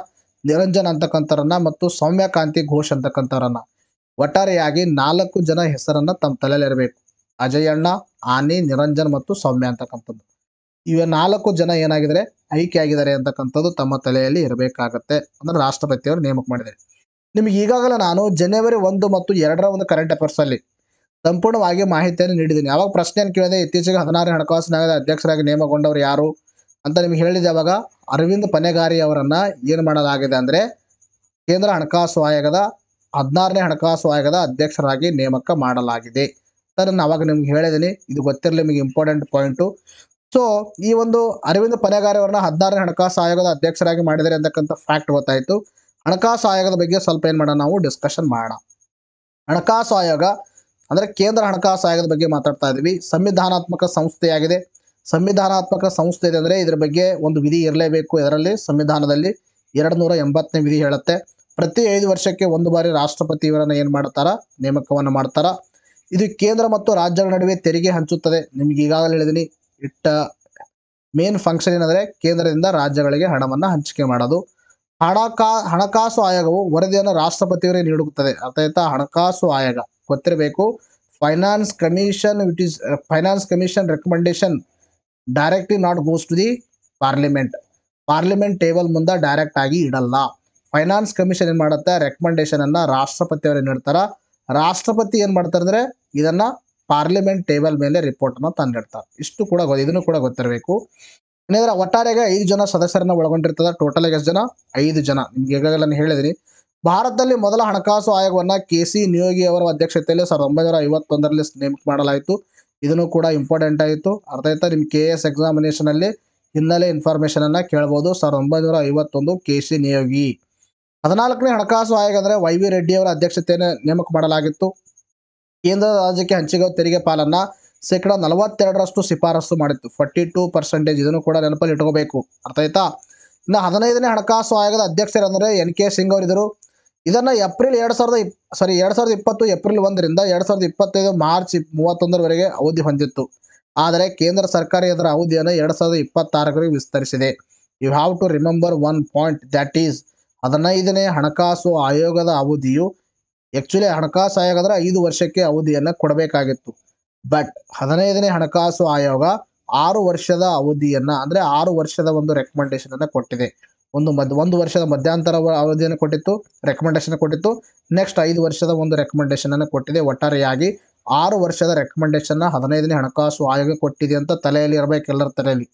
[SPEAKER 1] ನಿರಂಜನ್ ಅಂತಕ್ಕಂಥವ್ರನ್ನ ಮತ್ತು ಸೌಮ್ಯಕಾಂತಿ ಘೋಷ್ ಅಂತಕ್ಕಂಥವ್ರನ್ನ ಒಟ್ಟಾರೆಯಾಗಿ ನಾಲ್ಕು ಜನ ಹೆಸರನ್ನ ತಮ್ಮ ತಲೆಯಲ್ಲಿರಬೇಕು ಅಜಯ್ ಅಣ್ಣ ಆನಿ ನಿರಂಜನ್ ಮತ್ತು ಸೌಮ್ಯ ಅಂತಕ್ಕಂಥದ್ದು ಇವ ನಾಲ್ಕು ಜನ ಏನಾಗಿದ್ರೆ ಆಯ್ಕೆ ಆಗಿದ್ದಾರೆ ಅಂತಕ್ಕಂಥದ್ದು ತಮ್ಮ ತಲೆಯಲ್ಲಿ ಇರಬೇಕಾಗತ್ತೆ ಅಂದ್ರೆ ರಾಷ್ಟ್ರಪತಿಯವರು ನೇಮಕ ಮಾಡಿದ್ದಾರೆ ನಿಮಗೆ ಈಗಾಗಲೇ ನಾನು ಜನವರಿ ಒಂದು ಮತ್ತು ಎರಡರ ಒಂದು ಕರೆಂಟ್ ಅಫೇರ್ಸ್ ಅಲ್ಲಿ ಸಂಪೂರ್ಣವಾಗಿ ಮಾಹಿತಿಯನ್ನು ನೀಡಿದ್ದೀನಿ ಯಾವಾಗ ಪ್ರಶ್ನೆಯನ್ನು ಕೇಳಿದೆ ಇತ್ತೀಚೆಗೆ ಹದಿನಾರು ಆಯೋಗದ ಅಧ್ಯಕ್ಷರಾಗಿ ನೇಮಗೊಂಡವರು ಯಾರು ಅಂತ ನಿಮ್ಗೆ ಹೇಳಿದೆ ಅವಾಗ ಅರವಿಂದ್ ಪನೆಗಾರಿ ಅವರನ್ನ ಏನು ಮಾಡಲಾಗಿದೆ ಅಂದ್ರೆ ಕೇಂದ್ರ ಹಣಕಾಸು ಆಯೋಗದ ಹದಿನಾರನೇ ಹಣಕಾಸು ಆಯೋಗದ ಅಧ್ಯಕ್ಷರಾಗಿ ನೇಮಕ ಮಾಡಲಾಗಿದೆ ಸರ್ ನಾನು ಅವಾಗ ನಿಮ್ಗೆ ಹೇಳಿದ್ದೀನಿ ಇದು ಗೊತ್ತಿರಲಿ ನಿಮಗೆ ಇಂಪಾರ್ಟೆಂಟ್ ಪಾಯಿಂಟು ಸೊ ಈ ಒಂದು ಅರವಿಂದ್ ಪನೆಗಾರಿ ಅವರನ್ನ ಹದಿನಾರನೇ ಹಣಕಾಸು ಆಯೋಗದ ಅಧ್ಯಕ್ಷರಾಗಿ ಮಾಡಿದರೆ ಅಂತಕ್ಕಂಥ ಫ್ಯಾಕ್ಟ್ ಗೊತ್ತಾಯಿತು ಹಣಕಾಸು ಆಯೋಗದ ಬಗ್ಗೆ ಸ್ವಲ್ಪ ಏನು ಮಾಡೋಣ ನಾವು ಡಿಸ್ಕಷನ್ ಮಾಡೋಣ ಹಣಕಾಸು ಆಯೋಗ ಅಂದರೆ ಕೇಂದ್ರ ಹಣಕಾಸು ಆಯೋಗದ ಬಗ್ಗೆ ಮಾತಾಡ್ತಾ ಇದ್ವಿ ಸಂವಿಧಾನಾತ್ಮಕ ಸಂಸ್ಥೆಯಾಗಿದೆ ಸಂವಿಧಾನಾತ್ಮಕ ಸಂಸ್ಥೆ ಇದೆ ಅಂದ್ರೆ ಇದರ ಬಗ್ಗೆ ಒಂದು ವಿಧಿ ಇರಲೇಬೇಕು ಇದರಲ್ಲಿ ಸಂವಿಧಾನದಲ್ಲಿ ಎರಡು ನೂರ ಎಂಬತ್ತನೇ ವಿಧಿ ಹೇಳುತ್ತೆ ಪ್ರತಿ ಐದು ವರ್ಷಕ್ಕೆ ಒಂದು ಬಾರಿ ರಾಷ್ಟ್ರಪತಿ ಇವರನ್ನು ಏನು ಮಾಡ್ತಾರ ನೇಮಕವನ್ನು ಮಾಡ್ತಾರ ಇದು ಕೇಂದ್ರ ಮತ್ತು ರಾಜ್ಯಗಳ ನಡುವೆ ತೆರಿಗೆ ಹಂಚುತ್ತದೆ ನಿಮ್ಗೆ ಈಗಾಗಲೇ ಹೇಳಿದೀನಿ ಇಟ್ಟ ಮೇನ್ ಫಂಕ್ಷನ್ ಏನಂದ್ರೆ ಕೇಂದ್ರದಿಂದ ರಾಜ್ಯಗಳಿಗೆ ಹಣವನ್ನು ಹಂಚಿಕೆ ಮಾಡೋದು ಹಣಕಾ ಹಣಕಾಸು ಆಯೋಗವು ವರದಿಯನ್ನು ರಾಷ್ಟ್ರಪತಿಯವರೇ ನೀಡುತ್ತದೆ ಆಯ್ತಾ ಹಣಕಾಸು ಆಯೋಗ ಗೊತ್ತಿರಬೇಕು finance commission it is finance commission recommendation directly not goes to the parliament parliament table ಮುಂದೆ ಡೈರೆಕ್ಟ್ ಆಗಿ ಇಡಲ್ಲ ಫೈನಾನ್ಸ್ ಕಮಿಷನ್ ಏನು ಮಾಡುತ್ತೆ ಅನ್ನ ರಾಷ್ಟ್ರಪತಿಯವರೇ ನೀಡ್ತಾರ ರಾಷ್ಟ್ರಪತಿ ಏನು ಮಾಡ್ತಾರೆ ಇದನ್ನ ಪಾರ್ಲಿಮೆಂಟ್ ಟೇಬಲ್ ಮೇಲೆ ರಿಪೋರ್ಟ್ ಅನ್ನ ತಂದಿಡ್ತಾರೆ ಇಷ್ಟು ಕೂಡ ಇದನ್ನು ಕೂಡ ಗೊತ್ತಿರಬೇಕು ಏನಿದ್ರೆ ಒಟ್ಟಾರೆಗೆ ಐದು ಜನ ಸದಸ್ಯರನ್ನ ಒಳಗೊಂಡಿರ್ತದೆ ಟೋಟಲ್ ಎಷ್ಟು ಜನ ಐದು ಜನ ನಿಮ್ಗೆ ಈಗಾಗಲೇ ನಾನು ಭಾರತದಲ್ಲಿ ಮೊದಲ ಹಣಕಾಸು ಆಯೋಗವನ್ನ ಕೆ ಸಿ ನಿಯೋಗಿ ಅವರ ಅಧ್ಯಕ್ಷತೆಯಲ್ಲಿ ಸಾವಿರದ ಒಂಬೈನೂರ ಐವತ್ತೊಂದರಲ್ಲಿ ನೇಮಕ ಮಾಡಲಾಯಿತು ಇದನ್ನು ಕೂಡ ಇಂಪಾರ್ಟೆಂಟ್ ಆಯಿತು ಅರ್ಥ ಆಯ್ತಾ ನಿಮ್ ಕೆ ಎಸ್ ಎಕ್ಸಾಮಿನೇಷನ್ ಅಲ್ಲಿ ಹಿನ್ನೆಲೆ ಇನ್ಫಾರ್ಮೇಶನ್ ಅನ್ನ ಕೇಳಬಹುದು ಸಾವಿರದ ಒಂಬೈನೂರ ಐವತ್ತೊಂದು ಕೆ ಸಿ ನಿಯೋಗಿ ಹದಿನಾಲ್ಕನೇ ಹಣಕಾಸು ಆಯೋಗ ಅಂದ್ರೆ ವೈ ವಿ ರೆಡ್ಡಿ ಅವರ ಅಧ್ಯಕ್ಷತೆಯನ್ನು ನೇಮಕ ಮಾಡಲಾಗಿತ್ತು ಕೇಂದ್ರ ರಾಜ್ಯಕ್ಕೆ ಹಂಚಿಕೆ ತೆರಿಗೆ ಪಾಲನ್ನ ಶೇಕಡಾ ನಲವತ್ತೆರಡರಷ್ಟು ಶಿಫಾರಸು ಮಾಡಿತ್ತು ಫಾರ್ಟಿ ಟೂ ಪರ್ಸೆಂಟೇಜ್ ಇದನ್ನು ಕೂಡ ನೆನಪಲ್ಲಿ ಇಟ್ಕೋಬೇಕು ಅರ್ಥ ಆಯ್ತಾ ಇನ್ನು ಹದಿನೈದನೇ ಹಣಕಾಸು ಆಯೋಗದ ಅಧ್ಯಕ್ಷರಂದರೆ ಎನ್ ಕೆ ಸಿಂಗ್ ಅವರಿದ್ದರು ಇದನ್ನು ಏಪ್ರಿಲ್ ಎರಡು ಸಾವಿರದ ಇಪ್ ಸಾರಿ ಎರಡು ಸಾವಿರದ ಇಪ್ಪತ್ತು ಏಪ್ರಿಲ್ ಒಂದರಿಂದ ಎರಡು ಸಾವಿರದ ಇಪ್ಪತ್ತೈದು ಮಾರ್ಚ್ ಮೂವತ್ತೊಂದರವರೆಗೆ ಅವಧಿ ಹೊಂದಿತ್ತು ಆದರೆ ಕೇಂದ್ರ ಸರ್ಕಾರ ಇದರ ಅವಧಿಯನ್ನು ಎರಡು ಸಾವಿರದ ಇಪ್ಪತ್ತಾರಕರಿಗೆ ವಿಸ್ತರಿಸಿದೆ you have to remember one point that is ಹದಿನೈದನೇ ಹಣಕಾಸು ಆಯೋಗದ ಅವಧಿಯು ಆಕ್ಚುಲಿ ಹಣಕಾಸು ಆಯೋಗದ ಐದು ವರ್ಷಕ್ಕೆ ಅವಧಿಯನ್ನ ಕೊಡಬೇಕಾಗಿತ್ತು ಬಟ್ ಹದಿನೈದನೇ ಹಣಕಾಸು ಆಯೋಗ ಆರು ವರ್ಷದ ಅವಧಿಯನ್ನ ಅಂದ್ರೆ ಆರು ವರ್ಷದ ಒಂದು ರೆಕಮೆಂಡೇಶನ್ ಅನ್ನ ಕೊಟ್ಟಿದೆ ಒಂದು ಮದ್ ಒಂದು ವರ್ಷದ ಮಧ್ಯಂತರ ಅವಧಿಯನ್ನು ಕೊಟ್ಟಿತ್ತು ರೆಕಮೆಂಡೇಶನ್ ಕೊಟ್ಟಿತ್ತು ನೆಕ್ಸ್ಟ್ ಐದು ವರ್ಷದ ಒಂದು ರೆಕಮೆಂಡೇಶನ್ ಅನ್ನು ಕೊಟ್ಟಿದೆ ಒಟ್ಟಾರೆಯಾಗಿ ಆರು ವರ್ಷದ ರೆಕಮೆಂಡೇಶನ್ ನ ಹದಿನೈದನೇ ಹಣಕಾಸು ಆಯೋಗ ಕೊಟ್ಟಿದೆ ಅಂತ ತಲೆಯಲ್ಲಿ ಇರಬೇಕು ಎಲ್ಲರ ತಲೆಯಲ್ಲಿ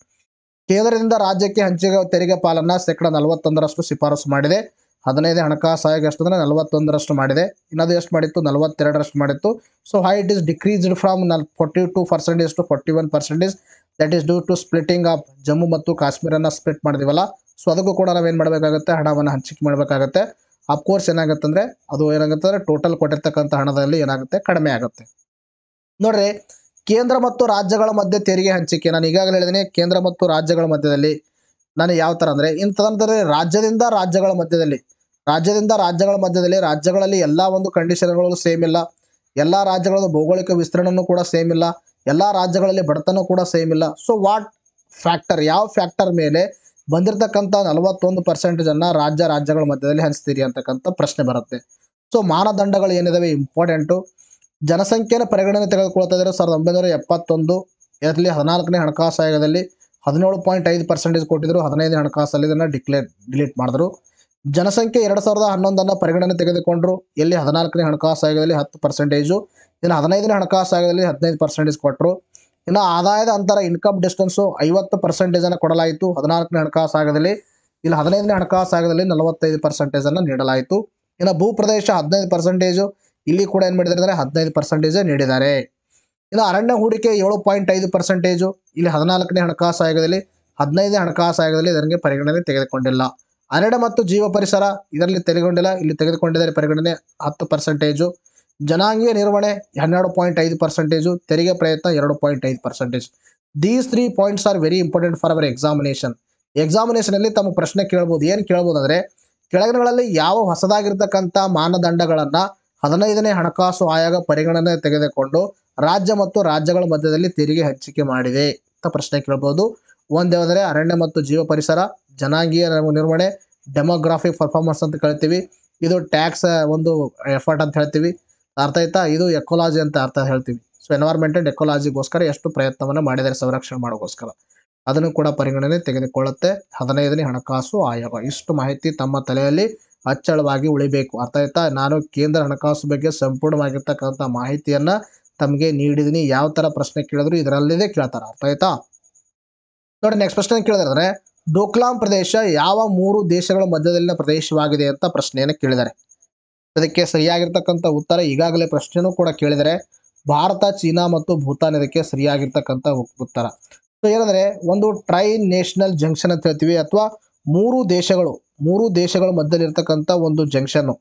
[SPEAKER 1] ಕೇಂದ್ರದಿಂದ ರಾಜ್ಯಕ್ಕೆ ಹಂಚಿಕೆ ತೆರಿಗೆ ಪಾಲನ್ನ ಶೇಕಡ ನಲವತ್ತೊಂದರಷ್ಟು ಶಿಫಾರಸು ಮಾಡಿದೆ ಹದಿನೈದು ಹಣಕಾಸು ಆಯೋಗ ಎಷ್ಟು ಅಂದರೆ ನಲವತ್ತೊಂದರಷ್ಟು ಮಾಡಿದೆ ಇನ್ನೊಂದು ಎಷ್ಟು ಮಾಡಿತ್ತು ನಲವತ್ತೆರಡರಷ್ಟು ಮಾಡಿತ್ತು ಸೊ ಹೈ ಇಟ್ ಈಸ್ ಡಿಕ್ರೀಸ್ಡ್ ಫ್ರಮ್ ನಲ್ forty two percentage to forty one percentage that is due to splitting of Jammu ಮತ್ತು ಕಾಶ್ಮೀರನ್ನ ಸ್ಪ್ಲಿಟ್ ಮಾಡಿದೀವಲ್ಲ ಸೊ ಅದಕ್ಕೂ ಕೂಡ ನಾವೇನು ಮಾಡಬೇಕಾಗುತ್ತೆ ಹಣವನ್ನು ಹಂಚಿಕೆ ಮಾಡಬೇಕಾಗುತ್ತೆ ಅಫ್ಕೋರ್ಸ್ ಏನಾಗುತ್ತೆ ಅಂದರೆ ಅದು ಏನಾಗುತ್ತೆ ಅಂದರೆ ಟೋಟಲ್ ಕೊಟ್ಟಿರ್ತಕ್ಕಂಥ ಹಣದಲ್ಲಿ ಏನಾಗುತ್ತೆ ಕಡಿಮೆ ಆಗುತ್ತೆ ನೋಡ್ರಿ ಕೇಂದ್ರ ಮತ್ತು ರಾಜ್ಯಗಳ ಮಧ್ಯೆ ತೆರಿಗೆ ಹಂಚಿಕೆ ನಾನು ಈಗಾಗಲೇ ಹೇಳಿದ್ದೀನಿ ಕೇಂದ್ರ ಮತ್ತು ರಾಜ್ಯಗಳ ಮಧ್ಯದಲ್ಲಿ ನಾನು ಯಾವ ಥರ ಅಂದರೆ ಇಂಥದಂದರೆ ರಾಜ್ಯದಿಂದ ರಾಜ್ಯಗಳ ಮಧ್ಯದಲ್ಲಿ ರಾಜ್ಯದಿಂದ ರಾಜ್ಯಗಳ ಮಧ್ಯದಲ್ಲಿ ರಾಜ್ಯಗಳಲ್ಲಿ ಎಲ್ಲ ಒಂದು ಕಂಡೀಷನ್ಗಳು ಸೇಮ್ ಇಲ್ಲ ಎಲ್ಲ ರಾಜ್ಯಗಳ ಭೌಗೋಳಿಕ ವಿಸ್ತರಣೆಯೂ ಕೂಡ ಸೇಮ್ ಇಲ್ಲ ಎಲ್ಲ ರಾಜ್ಯಗಳಲ್ಲಿ ಬಡತನ ಕೂಡ ಸೇಮ್ ಇಲ್ಲ ಸೊ ವಾಟ್ ಫ್ಯಾಕ್ಟರ್ ಯಾವ ಫ್ಯಾಕ್ಟರ್ ಮೇಲೆ ಬಂದಿರತಕ್ಕಂಥ ನಲವತ್ತೊಂದು ಜನ ರಾಜ್ಯ ರಾಜ್ಯಗಳ ಮಧ್ಯದಲ್ಲಿ ಹಂಚ್ತೀರಿ ಅಂತಕ್ಕಂಥ ಪ್ರಶ್ನೆ ಬರುತ್ತೆ ಸೊ ಮಾನದಂಡಗಳು ಏನಿದಾವೆ ಇಂಪಾರ್ಟೆಂಟು ಜನಸಂಖ್ಯೆಯನ್ನು ಪರಿಗಣನೆ ತೆಗೆದುಕೊಳ್ತಾ ಇದ್ದಾರೆ ಸಾವಿರದ ಒಂಬೈನೂರ ಎಪ್ಪತ್ತೊಂದು ಇದರಲ್ಲಿ ಹದಿನಾಲ್ಕನೇ ಹಣಕಾಸು ಆಯೋಗದಲ್ಲಿ ಹದಿನೇಳು ಪಾಯಿಂಟ್ ಐದು ಪರ್ಸೆಂಟೇಜ್ ಕೊಟ್ಟಿದ್ದರು ಹದಿನೈದು ಹಣಕಾಸಲ್ಲಿ ಇದನ್ನು ಡಿಕ್ಲೇರ್ ಡಿಲೀಟ್ ಮಾಡಿದ್ರು ಜನಸಂಖ್ಯೆ ಎರಡು ಸಾವಿರದ ಹನ್ನೊಂದನ್ನು ಪರಿಗಣನೆ ತೆಗೆದುಕೊಂಡ್ರು ಇಲ್ಲಿ ಹದಿನಾಲ್ಕನೇ ಹಣಕಾಸು ಆಯೋಗದಲ್ಲಿ ಹತ್ತು ಪರ್ಸೆಂಟೇಜು ಇನ್ನು ಹದಿನೈದನೇ ಹಣಕಾಸು ಆಯೋಗದಲ್ಲಿ ಹದಿನೈದು ಪರ್ಸೆಂಟೇಜ್ ಕೊಟ್ಟರು ಇನ್ನು ಆದಾಯದ ಅಂತರ ಇನ್ಕಮ್ ಡಿಸ್ಟೆನ್ಸು ಐವತ್ತು ಪರ್ಸೆಂಟೇಜನ್ನು ಕೊಡಲಾಯಿತು ಹದಿನಾಲ್ಕನೇ ಹಣಕಾಸು ಆಗದಲ್ಲಿ ಇಲ್ಲಿ ಹದಿನೈದನೇ ಹಣಕಾಸು ಆಗದಲ್ಲಿ ನಲವತ್ತೈದು ಪರ್ಸೆಂಟೇಜನ್ನು ನೀಡಲಾಯಿತು ಇನ್ನು ಭೂಪ್ರದೇಶ ಹದಿನೈದು ಪರ್ಸೆಂಟೇಜು ಇಲ್ಲಿ ಕೂಡ ಏನು ಮಾಡಿದ್ದಾರೆ ಅಂದರೆ ಹದಿನೈದು ಪರ್ಸೆಂಟೇಜೇ ನೀಡಿದ್ದಾರೆ ಇನ್ನು ಅರಣ್ಯ ಹೂಡಿಕೆ ಏಳು ಪಾಯಿಂಟ್ ಐದು ಪರ್ಸೆಂಟೇಜು ಇಲ್ಲಿ ಹದಿನಾಲ್ಕನೇ ಹಣಕಾಸು ಆಯೋಗದಲ್ಲಿ ಹದಿನೈದನೇ ಹಣಕಾಸು ಆಯೋಗದಲ್ಲಿ ಇದರಿಗೆ ಪರಿಗಣನೆ ತೆಗೆದುಕೊಂಡಿಲ್ಲ ಅರಣ್ಯ ಮತ್ತು ಜೀವ ಪರಿಸರ ಇದರಲ್ಲಿ ತೆಗೆದುಕೊಂಡಿಲ್ಲ ಇಲ್ಲಿ ತೆಗೆದುಕೊಂಡಿದ್ದಾರೆ ಪರಿಗಣನೆ ಹತ್ತು ಪರ್ಸೆಂಟೇಜು ಜನಾಂಗೀಯ ನಿರ್ವಹಣೆ ಹನ್ನೆರಡು ಪಾಯಿಂಟ್ ಐದು ಪರ್ಸೆಂಟೇಜು ತೆರಿಗೆ ಪ್ರಯತ್ನ ಎರಡು ಪಾಯಿಂಟ್ ಐದು percentage these three points are very important for our examination ಎಕ್ಸಾಮಿನೇಷನಲ್ಲಿ ತಮ್ಮ ಪ್ರಶ್ನೆ ಕೇಳ್ಬೋದು ಏನು ಕೇಳ್ಬೋದು ಅಂದರೆ ಕೆಳಗಿನಗಳಲ್ಲಿ ಯಾವ ಹೊಸದಾಗಿರ್ತಕ್ಕಂಥ ಮಾನದಂಡಗಳನ್ನು ಹದಿನೈದನೇ ಹಣಕಾಸು ಆಯೋಗ ಪರಿಗಣನೆ ತೆಗೆದುಕೊಂಡು ರಾಜ್ಯ ಮತ್ತು ರಾಜ್ಯಗಳ ಮಧ್ಯದಲ್ಲಿ ತೆರಿಗೆ ಹಂಚಿಕೆ ಮಾಡಿದೆ ಅಂತ ಪ್ರಶ್ನೆ ಒಂದೇ ಆದರೆ ಅರಣ್ಯ ಮತ್ತು ಜೀವ ಪರಿಸರ ಜನಾಂಗೀಯ ನಿರ್ವಹಣೆ ಡೆಮೋಗ್ರಾಫಿಕ್ ಪರ್ಫಾರ್ಮೆನ್ಸ್ ಅಂತ ಕೇಳ್ತೀವಿ ಇದು ಟ್ಯಾಕ್ಸ್ ಒಂದು ಎಫರ್ಟ್ ಅಂತ ಹೇಳ್ತೀವಿ ಅರ್ಥ ಆಯ್ತಾ ಇದು ಎಕೋಲಾಜಿ ಅಂತ ಅರ್ಥ ಹೇಳ್ತೀವಿ ಸೊ ಎನ್ವೈರ್ಮೆಂಟ್ ಅಂಡ್ ಎಕೋಲಾಜಿಗೋಸ್ಕರ ಎಷ್ಟು ಪ್ರಯತ್ನವನ್ನು ಮಾಡಿದರೆ ಸಂರಕ್ಷಣೆ ಮಾಡೋಕ್ಕೋಸ್ಕರ ಅದನ್ನು ಕೂಡ ಪರಿಗಣನೆ ತೆಗೆದುಕೊಳ್ಳುತ್ತೆ ಹದಿನೈದನೇ ಹಣಕಾಸು ಆಯೋಗ ಇಷ್ಟು ಮಾಹಿತಿ ತಮ್ಮ ತಲೆಯಲ್ಲಿ ಅಚ್ಚಳವಾಗಿ ಉಳಿಬೇಕು ಅರ್ಥ ಆಯ್ತಾ ನಾನು ಕೇಂದ್ರ ಹಣಕಾಸು ಬಗ್ಗೆ ಸಂಪೂರ್ಣವಾಗಿರ್ತಕ್ಕಂಥ ಮಾಹಿತಿಯನ್ನ ತಮಗೆ ನೀಡಿದ್ದೀನಿ ಯಾವ ತರ ಪ್ರಶ್ನೆ ಕೇಳಿದ್ರು ಇದರಲ್ಲೇ ಕೇಳ್ತಾರೆ ಅರ್ಥ ಆಯ್ತಾ ನೋಡಿ ನೆಕ್ಸ್ಟ್ ಪ್ರಶ್ನೆ ಕೇಳಿದ್ರೆ ಡೋಕ್ಲಾಂ ಪ್ರದೇಶ ಯಾವ ಮೂರು ದೇಶಗಳ ಮಧ್ಯದಲ್ಲಿನ ಪ್ರದೇಶವಾಗಿದೆ ಅಂತ ಪ್ರಶ್ನೆಯನ್ನು ಕೇಳಿದ್ದಾರೆ ಅದಕ್ಕೆ ಸರಿಯಾಗಿರ್ತಕ್ಕಂಥ ಉತ್ತರ ಈಗಾಗಲೇ ಪ್ರಶ್ನೆನೂ ಕೂಡ ಕೇಳಿದರೆ ಭಾರತ ಚೀನಾ ಮತ್ತು ಭೂತಾನ್ ಇದಕ್ಕೆ ಸರಿಯಾಗಿರ್ತಕ್ಕಂಥ ಉತ್ತರ ಸೊ ಏನಂದ್ರೆ ಒಂದು ಟ್ರೈ ನೇಷನಲ್ ಜಂಕ್ಷನ್ ಅಂತ ಹೇಳ್ತೀವಿ ಅಥವಾ ಮೂರು ದೇಶಗಳು ಮೂರು ದೇಶಗಳ ಮಧ್ಯದಲ್ಲಿರ್ತಕ್ಕಂಥ ಒಂದು ಜಂಕ್ಷನ್ನು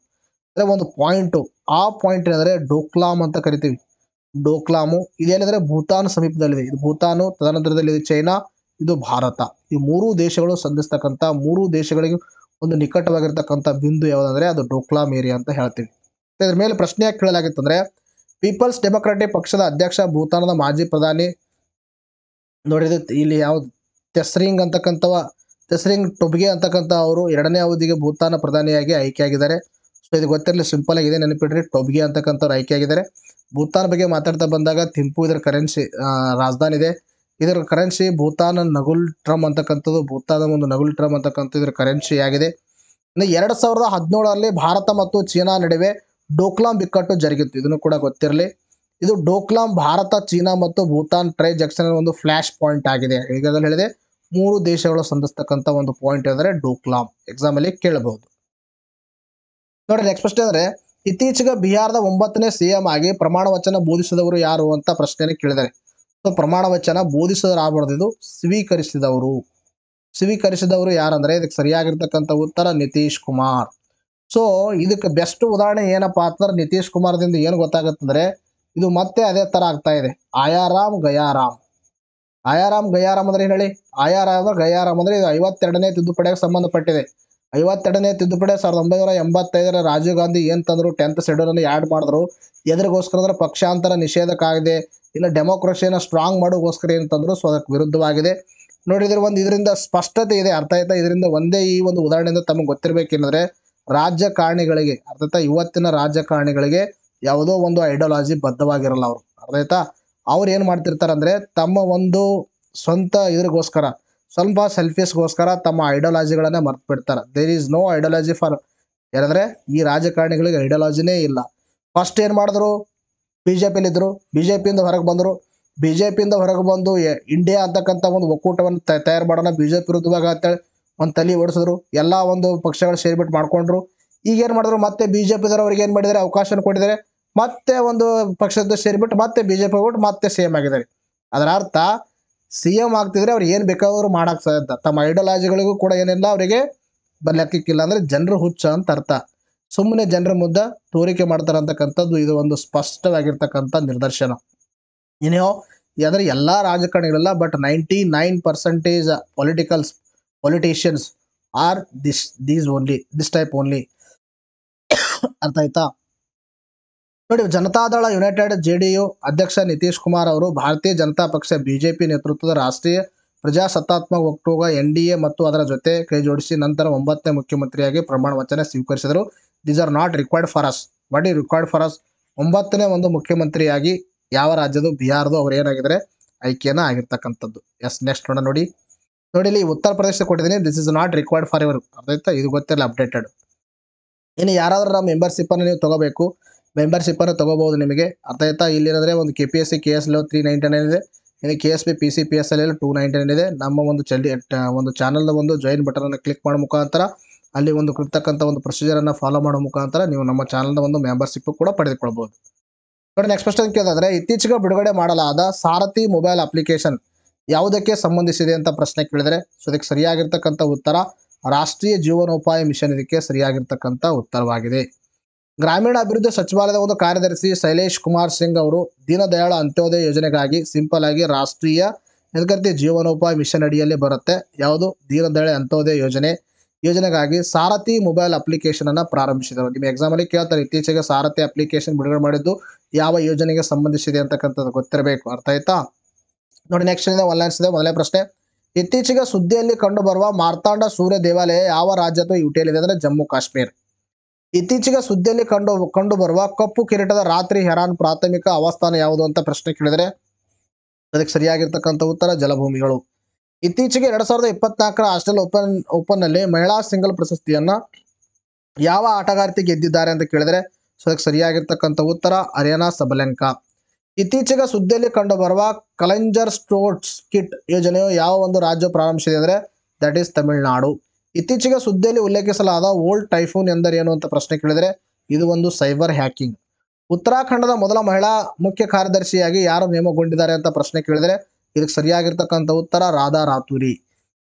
[SPEAKER 1] ಅಂದರೆ ಒಂದು ಪಾಯಿಂಟು ಆ ಪಾಯಿಂಟ್ ಏನಂದರೆ ಡೋಕ್ಲಾಮ್ ಅಂತ ಕರಿತೀವಿ ಡೋಕ್ಲಾಮು ಇದೇನಂದರೆ ಭೂತಾನ್ ಸಮೀಪದಲ್ಲಿದೆ ಇದು ಭೂತಾನು ತದನಂತರದಲ್ಲಿದೆ ಚೈನಾ ಇದು ಭಾರತ ಈ ಮೂರು ದೇಶಗಳು ಸಂಧಿಸ್ತಕ್ಕಂಥ ಮೂರು ದೇಶಗಳಿಗೆ ಒಂದು ನಿಕಟವಾಗಿರ್ತಕ್ಕಂಥ ಬಿಂದು ಯಾವುದಂದರೆ ಅದು ಡೋಕ್ಲಾಮ್ ಏರಿಯಾ ಅಂತ ಹೇಳ್ತೀವಿ ಇದ್ರ ಮೇಲೆ ಪ್ರಶ್ನೆ ಯಾಕೆ ಕೇಳಲಾಗಿತ್ತಂದ್ರೆ ಪೀಪಲ್ಸ್ ಡೆಮೊಕ್ರಾಟಿಕ್ ಪಕ್ಷದ ಅಧ್ಯಕ್ಷ ಭೂತಾನದ ಮಾಜಿ ಪ್ರಧಾನಿ ನೋಡಿದ ಇಲ್ಲಿ ಯಾವ್ದು ತೆಸ್ರಿಂಗ್ ಅಂತಕ್ಕಂಥವ ತೆಸರಿಂಗ್ ಟೊಬ್ಗೆ ಅಂತಕ್ಕಂಥ ಅವರು ಎರಡನೇ ಅವಧಿಗೆ ಭೂತಾನ ಪ್ರಧಾನಿಯಾಗಿ ಆಯ್ಕೆಯಾಗಿದ್ದಾರೆ ಸೊ ಇದು ಗೊತ್ತಿರಲಿ ಸಿಂಪಲ್ ಆಗಿದೆ ನೆನಪಿಡ್ರಿ ಟೊಬ್ಗೆ ಅಂತಕ್ಕಂಥವ್ರು ಆಯ್ಕೆಯಾಗಿದ್ದಾರೆ ಭೂತಾನ್ ಬಗ್ಗೆ ಮಾತಾಡ್ತಾ ಬಂದಾಗ ತಿಂಪು ಇದರ ಕರೆನ್ಸಿ ರಾಜಧಾನಿ ಇದೆ ಇದರ ಕರೆನ್ಸಿ ಭೂತಾನ್ ನಗುಲ್ ಟ್ರಮ್ ಅಂತಕ್ಕಂಥದ್ದು ಭೂತಾನ ಒಂದು ನಗುಲ್ ಟ್ರಮ್ ಅಂತಕ್ಕಂಥ ಇದರ ಕರೆನ್ಸಿ ಆಗಿದೆ ಇನ್ನು ಎರಡು ಸಾವಿರದ ಹದಿನೇಳರಲ್ಲಿ ಭಾರತ ಮತ್ತು ಚೀನಾ ನಡುವೆ ಡೋಕ್ಲಾಂ ಬಿಕ್ಕಟ್ಟು ಜರುಗಿತ್ತು ಇದನ್ನು ಕೂಡ ಗೊತ್ತಿರಲಿ ಇದು ಡೋಕ್ಲಾಂ ಭಾರತ ಚೀನಾ ಮತ್ತು ಭೂತಾನ್ ಟ್ರೈ ಜಕ್ಷನ್ ಒಂದು ಫ್ಲಾಶ್ ಪಾಯಿಂಟ್ ಆಗಿದೆ ಈಗಾಗಲೇ ಹೇಳಿದೆ ಮೂರು ದೇಶಗಳು ಸಂಧಿಸ್ತಕ್ಕಂಥ ಒಂದು ಪಾಯಿಂಟ್ ಅಂದರೆ ಡೋಕ್ಲಾಮ್ ಅಲ್ಲಿ ಕೇಳಬಹುದು ನೋಡಿ ನೆಕ್ಸ್ಟ್ ಪ್ರಶ್ನೆ ಅಂದರೆ ಇತ್ತೀಚೆಗೆ ಬಿಹಾರದ ಒಂಬತ್ತನೇ ಸಿಎಂ ಆಗಿ ಪ್ರಮಾಣ ವಚನ ಬೋಧಿಸಿದವರು ಯಾರು ಅಂತ ಪ್ರಶ್ನೆ ಕೇಳಿದ್ದಾರೆ ಸೊ ಪ್ರಮಾಣ ವಚನ ಬೋಧಿಸಿದವರು ಆಗ್ಬಾರ್ದು ಇದು ಸ್ವೀಕರಿಸಿದವರು ಸ್ವೀಕರಿಸಿದವರು ಯಾರಂದ್ರೆ ಇದಕ್ಕೆ ಸರಿಯಾಗಿರ್ತಕ್ಕಂಥ ಉತ್ತರ ನಿತೀಶ್ ಕುಮಾರ್ ಸೊ ಇದಕ್ಕೆ ಬೆಸ್ಟ್ ಉದಾಹರಣೆ ಏನಪ್ಪಾ ಅಂತಂದ್ರೆ ನಿತೀಶ್ ಕುಮಾರ್ದಿಂದ ಏನು ಗೊತ್ತಾಗತ್ತಂದ್ರೆ ಇದು ಮತ್ತೆ ಅದೇ ತರ ಆಗ್ತಾ ಇದೆ ಆಯಾರಾಮ್ ಗಯಾರಾಮ್ ಆಯಾರಾಮ್ ಗಯಾರಾಮ್ ಅಂದ್ರೆ ಏನು ಹೇಳಿ ಆಯಾರಾಮ್ ಗಯಾರಾಮ್ ಅಂದ್ರೆ ಇದು ಐವತ್ತೆರಡನೇ ತಿದ್ದುಪಡಿಗೆ ಸಂಬಂಧಪಟ್ಟಿದೆ ಐವತ್ತೆರಡನೇ ತಿದ್ದುಪಡಿ ಸಾವಿರದ ಒಂಬೈನೂರ ಎಂಬತ್ತೈದರ ರಾಜೀವ್ ಗಾಂಧಿ ಏನ್ ತಂದ್ರು ಟೆಂತ್ ಅನ್ನು ಆ್ಯಡ್ ಮಾಡಿದ್ರು ಎದ್ರಿಗೋಸ್ಕರ ಅಂದ್ರೆ ಪಕ್ಷಾಂತರ ನಿಷೇಧಕ್ಕಾಗಿದೆ ಇಲ್ಲ ಡೆಮೋಕ್ರಸಿಯನ್ನು ಸ್ಟ್ರಾಂಗ್ ಮಾಡೋಗೋಸ್ಕರ ಏನು ತಂದ್ರು ಸೊ ಅದಕ್ಕೆ ವಿರುದ್ಧವಾಗಿದೆ ನೋಡಿದ್ರೆ ಒಂದು ಇದರಿಂದ ಸ್ಪಷ್ಟತೆ ಇದೆ ಅರ್ಥ ಆಯ್ತಾ ಇದರಿಂದ ಒಂದೇ ಈ ಒಂದು ಉದಾಹರಣೆಯಿಂದ ತಮಗೆ ಗೊತ್ತಿರಬೇಕೆಂದರೆ ರಾಜಕಾರಣಿಗಳಿಗೆ ಅರ್ಥ ಇವತ್ತಿನ ರಾಜಕಾರಣಿಗಳಿಗೆ ಯಾವುದೋ ಒಂದು ಐಡಿಯಾಲಜಿ ಬದ್ಧವಾಗಿರಲ್ಲ ಅವರು ಅರ್ಥ ಆಯ್ತಾ ಅವ್ರು ಏನು ಮಾಡ್ತಿರ್ತಾರಂದರೆ ತಮ್ಮ ಒಂದು ಸ್ವಂತ ಇದ್ರಿಗೋಸ್ಕರ ಸ್ವಲ್ಪ ಸೆಲ್ಫಿಸ್ಗೋಸ್ಕರ ತಮ್ಮ ಐಡಿಯಾಲಜಿಗಳನ್ನೇ ಮರ್ತು ಬಿಡ್ತಾರೆ there is no ideology for ಏನಂದರೆ ಈ ರಾಜಕಾರಣಿಗಳಿಗೆ ಐಡಿಯಾಲಜಿನೇ ಇಲ್ಲ ಫಸ್ಟ್ ಏನು ಮಾಡಿದ್ರು ಬಿ ಜೆ ಪಿಲಿದ್ದರು ಬಿ ಜೆ ಪಿಯಿಂದ ಹೊರಗೆ ಬಂದರು ಬಿ ಜೆ ಪಿಯಿಂದ ಹೊರಗೆ ಬಂದು ಇಂಡಿಯಾ ಅಂತಕ್ಕಂಥ ಒಂದು ಒಕ್ಕೂಟವನ್ನು ತಯಾರು ಮಾಡೋಣ ಬಿ ಜೆ ಪಿ ವಿರುದ್ಧವಾಗ ಅಂತೇಳಿ ಒಂದು ತಲೆ ಓಡಿಸಿದ್ರು ಎಲ್ಲ ಒಂದು ಪಕ್ಷಗಳು ಸೇರಿಬಿಟ್ಟು ಮಾಡಿಕೊಂಡ್ರು ಈಗ ಮಾಡಿದ್ರು ಮತ್ತೆ ಬಿ ಜೆ ಪಿದವ್ರಿಗೆ ಏನು ಮಾಡಿದ್ದಾರೆ ಅವಕಾಶನ ಕೊಟ್ಟಿದ್ದಾರೆ ಮತ್ತೆ ಒಂದು ಪಕ್ಷದ ಸೇರಿಬಿಟ್ಟು ಮತ್ತೆ ಬಿ ಜೆ ಪಿ ಹೋಗ್ಬಿಟ್ಟು ಮತ್ತೆ ಸೇಮ್ ಆಗಿದ್ದಾರೆ ಅದರ ಅರ್ಥ ಸಿ ಎಮ್ ಆಗ್ತಿದ್ರೆ ಅವ್ರು ಏನು ಬೇಕಾದ್ರು ಮಾಡಕ್ಕೆ ಸಾಧ್ಯ ತಮ್ಮ ಐಡಿಯಾಲಜಿಗಳಿಗೂ ಕೂಡ ಏನಿಲ್ಲ ಅವರಿಗೆ ಬರ್ಲಕ್ಕಿಕ್ಕಿಲ್ಲ ಅಂದರೆ ಜನರು ಹುಚ್ಚ ಅಂತ ಅರ್ಥ ಸುಮ್ಮನೆ ಜನರ ಮುದ್ದ ತೋರಿಕೆ ಮಾಡ್ತಾರೆ ಅಂತಕ್ಕಂಥದ್ದು ಇದು ಒಂದು ಸ್ಪಷ್ಟವಾಗಿರ್ತಕ್ಕಂಥ ನಿದರ್ಶನ ಇನ್ಯೋ ಅಂದರೆ ಎಲ್ಲ ರಾಜಕಾರಣಿಗಳೆಲ್ಲ but ninety nine percentage politicals politicians are this these only this type only ಅರ್ಥ ಆಯ್ತಾ ನೋಡಿ Janata Dal United J D U ಅಧ್ಯಕ್ಷ ನಿತೀಶ್ ಕುಮಾರ್ ಅವರು ಭಾರತೀಯ ಜನತಾ ಪಕ್ಷ ಬಿಜೆಪಿ ನೇತೃತ್ವದ ರಾಷ್ಟ್ರೀಯ ಪ್ರಜಾಸತ್ತಾತ್ಮಕ ಒಕ್ಕೂಟ ಎನ್ ಡಿ ಎ ಮತ್ತು ಅದರ ಜೊತೆ ಕೈ ಜೋಡಿಸಿ ನಂತರ ಒಂಬತ್ತನೇ ಮುಖ್ಯಮಂತ್ರಿಯಾಗಿ ಪ್ರಮಾಣ ವಚನ ಸ್ವೀಕರಿಸಿದರು these are not required for us what ಈ ರಿಕ್ವೈರ್ಡ್ ಫಾರ್ ಅಸ್ ಒಂಬತ್ತನೇ ಒಂದು ಮುಖ್ಯಮಂತ್ರಿಯಾಗಿ ಯಾವ ರಾಜ್ಯದು ಬಿಹಾರದು ಅವ್ರು ಏನಾಗಿದ್ದಾರೆ ಐಕ್ಯನ ಆಗಿರ್ತಕ್ಕಂಥದ್ದು ಎಸ್ ನೆಕ್ಸ್ಟ್ ನೋಡ ನೋಡಿ ನೋಡಿ ಇಲ್ಲಿ ಉತ್ತರ ಪ್ರದೇಶ ಕೊಟ್ಟಿದ್ದೀನಿ this is not required for ಇವರ್ ಅರ್ಥ ಇದು ಗೊತ್ತಿಲ್ಲ ಅಪ್ಡೇಟೆಡ್ ಇನ್ನು ಯಾರಾದರೂ ನಮ್ಮ ಮೆಂಬರ್ಶಿಪ್ಪನ್ನು ನೀವು ತಗೋಬೇಕು ಮೆಂಬರ್ಶಿಪ್ಪನ್ನು ತಗೋಬಹುದು ನಿಮಗೆ ಅರ್ಥ ಆಯ್ತಾ ಇಲ್ಲಿರೋದ್ರೆ ಒಂದು K P S C K S L three ninety nine ಇದೆ ಇಲ್ಲಿ K S B P C P S L L two ninety nine ಇದೆ ನಮ್ಮ ಒಂದು ಚಲ್ಲಿ ಒಂದು ಚಾನಲ್ನ ಒಂದು ಜಾಯಿನ್ ಅನ್ನು ಕ್ಲಿಕ್ ಮಾಡೋ ಮುಖಾಂತರ ಅಲ್ಲಿ ಒಂದು ಕೃತಕ್ಕಂಥ ಒಂದು ಪ್ರೊಸೀಜರನ್ನು ಫಾಲೋ ಮಾಡೋ ಮುಖಾಂತರ ನೀವು ನಮ್ಮ ಚಾನಲ್ನ ಒಂದು ಮೆಂಬರ್ಶಿಪ್ ಕೂಡ ಪಡೆದುಕೊಳ್ಬಹುದು ನೋಡಿ ನೆಕ್ಸ್ಟ್ ಪ್ರಶ್ನೆ ಕೇಳಿದ್ರೆ ಇತ್ತೀಚೆಗೆ ಬಿಡುಗಡೆ ಮಾಡಲಾದ ಸಾರಥಿ ಮೊಬೈಲ್ ಅಪ್ಲಿಕೇಶನ್ ಯಾವುದಕ್ಕೆ ಸಂಬಂಧಿಸಿದೆ ಅಂತ ಪ್ರಶ್ನೆ ಕೇಳಿದರೆ ಸೊ ಅದಕ್ಕೆ ಸರಿಯಾಗಿರ್ತಕ್ಕಂಥ ಉತ್ತರ ರಾಷ್ಟ್ರೀಯ ಜೀವನೋಪಾಯ ಮಿಷನ್ ಇದಕ್ಕೆ ಸರಿಯಾಗಿರ್ತಕ್ಕಂಥ ಉತ್ತರವಾಗಿದೆ ಗ್ರಾಮೀಣಾಭಿವೃದ್ಧಿ ಸಚಿವಾಲಯದ ಒಂದು ಕಾರ್ಯದರ್ಶಿ ಶೈಲೇಶ್ ಕುಮಾರ್ ಸಿಂಗ್ ಅವರು ದೀನದಯಾಳ ಅಂತ್ಯೋದಯ ಯೋಜನೆಗಾಗಿ ಸಿಂಪಲ್ ಆಗಿ ರಾಷ್ಟ್ರೀಯ ನಿರ್ಗತಿ ಜೀವನೋಪಾಯ ಮಿಷನ್ ಅಡಿಯಲ್ಲಿ ಬರುತ್ತೆ ಯಾವುದು ದೀನದಯಾಳ ಅಂತ್ಯೋದಯ ಯೋಜನೆ ಯೋಜನೆಗಾಗಿ ಸಾರಥಿ ಮೊಬೈಲ್ ಅಪ್ಲಿಕೇಶನ್ ಅಪ್ಲಿಕೇಶನನ್ನು ಪ್ರಾರಂಭಿಸಿದರು ನಿಮ್ಮ ಎಕ್ಸಾಮಲ್ಲಿ ಕೇಳ್ತಾರೆ ಇತ್ತೀಚೆಗೆ ಸಾರಥಿ ಅಪ್ಲಿಕೇಶನ್ ಬಿಡುಗಡೆ ಮಾಡಿದ್ದು ಯಾವ ಯೋಜನೆಗೆ ಸಂಬಂಧಿಸಿದೆ ಅಂತಕ್ಕಂಥದ್ದು ಗೊತ್ತಿರಬೇಕು ಅರ್ಥ ಆಯ್ತಾ ನೋಡಿ ನೆಕ್ಸ್ಟ್ ಇದೆ ಒನ್ ಲೈನ್ಸ್ ಇದೆ ಪ್ರಶ್ನೆ ಇತ್ತೀಚೆಗೆ ಸುದ್ದಿಯಲ್ಲಿ ಕಂಡುಬರುವ ಮಾರ್ತಾಂಡ ಸೂರ್ಯ ದೇವಾಲಯ ಯಾವ ರಾಜ್ಯ ಅಥವಾ ಯುಟಿಯಲ್ಲಿದೆ ಇದೆ ಅಂದರೆ ಜಮ್ಮು ಕಾಶ್ಮೀರ್ ಇತ್ತೀಚೆಗೆ ಸುದ್ದಿಯಲ್ಲಿ ಕಂಡು ಕಂಡು ಬರುವ ಕಪ್ಪು ಕಿರೀಟದ ರಾತ್ರಿ ಹೆರಾನ್ ಪ್ರಾಥಮಿಕ ಅವಸ್ಥಾನ ಯಾವುದು ಅಂತ ಪ್ರಶ್ನೆ ಕೇಳಿದರೆ ಅದಕ್ಕೆ ಸರಿಯಾಗಿರ್ತಕ್ಕಂಥ ಉತ್ತರ ಜಲಭೂಮಿಗಳು ಇತ್ತೀಚೆಗೆ ಎರಡ್ ಸಾವಿರದ ಇಪ್ಪತ್ನಾಲ್ಕರ ಆಸ್ಟ್ರೇಲ್ ಓಪನ್ ಓಪನ್ ನಲ್ಲಿ ಮಹಿಳಾ ಸಿಂಗಲ್ ಪ್ರಶಸ್ತಿಯನ್ನ ಯಾವ ಆಟಗಾರ್ತಿ ಗೆದ್ದಿದ್ದಾರೆ ಅಂತ ಕೇಳಿದರೆ ಅದಕ್ಕೆ ಸರಿಯಾಗಿರ್ತಕ್ಕಂಥ ಉತ್ತರ ಅರೇನಾ ಸಬಲೆಂಕ ಇತ್ತೀಚೆಗೆ ಸುದ್ದಿಯಲ್ಲಿ ಕಂಡು ಬರುವ ಕಲೆಂಜರ್ ಸ್ಟೋರ್ಟ್ಸ್ ಕಿಟ್ ಯೋಜನೆಯು ಯಾವ ಒಂದು ರಾಜ್ಯ ಪ್ರಾರಂಭಿಸಿದೆ ಅಂದರೆ ದಟ್ ಈಸ್ ತಮಿಳುನಾಡು ಇತ್ತೀಚೆಗೆ ಸುದ್ದಿಯಲ್ಲಿ ಉಲ್ಲೇಖಿಸಲಾದ ಓಲ್ಡ್ ಟೈಫೂನ್ ಎಂದರೇನು ಅಂತ ಪ್ರಶ್ನೆ ಕೇಳಿದರೆ ಇದು ಒಂದು ಸೈಬರ್ ಹ್ಯಾಕಿಂಗ್ ಉತ್ತರಾಖಂಡದ ಮೊದಲ ಮಹಿಳಾ ಮುಖ್ಯ ಕಾರ್ಯದರ್ಶಿಯಾಗಿ ಯಾರು ನೇಮಕಗೊಂಡಿದ್ದಾರೆ ಅಂತ ಪ್ರಶ್ನೆ ಕೇಳಿದರೆ ಇದಕ್ಕೆ ಸರಿಯಾಗಿರ್ತಕ್ಕಂಥ ಉತ್ತರ ರಾಧಾ ರಾತುರಿ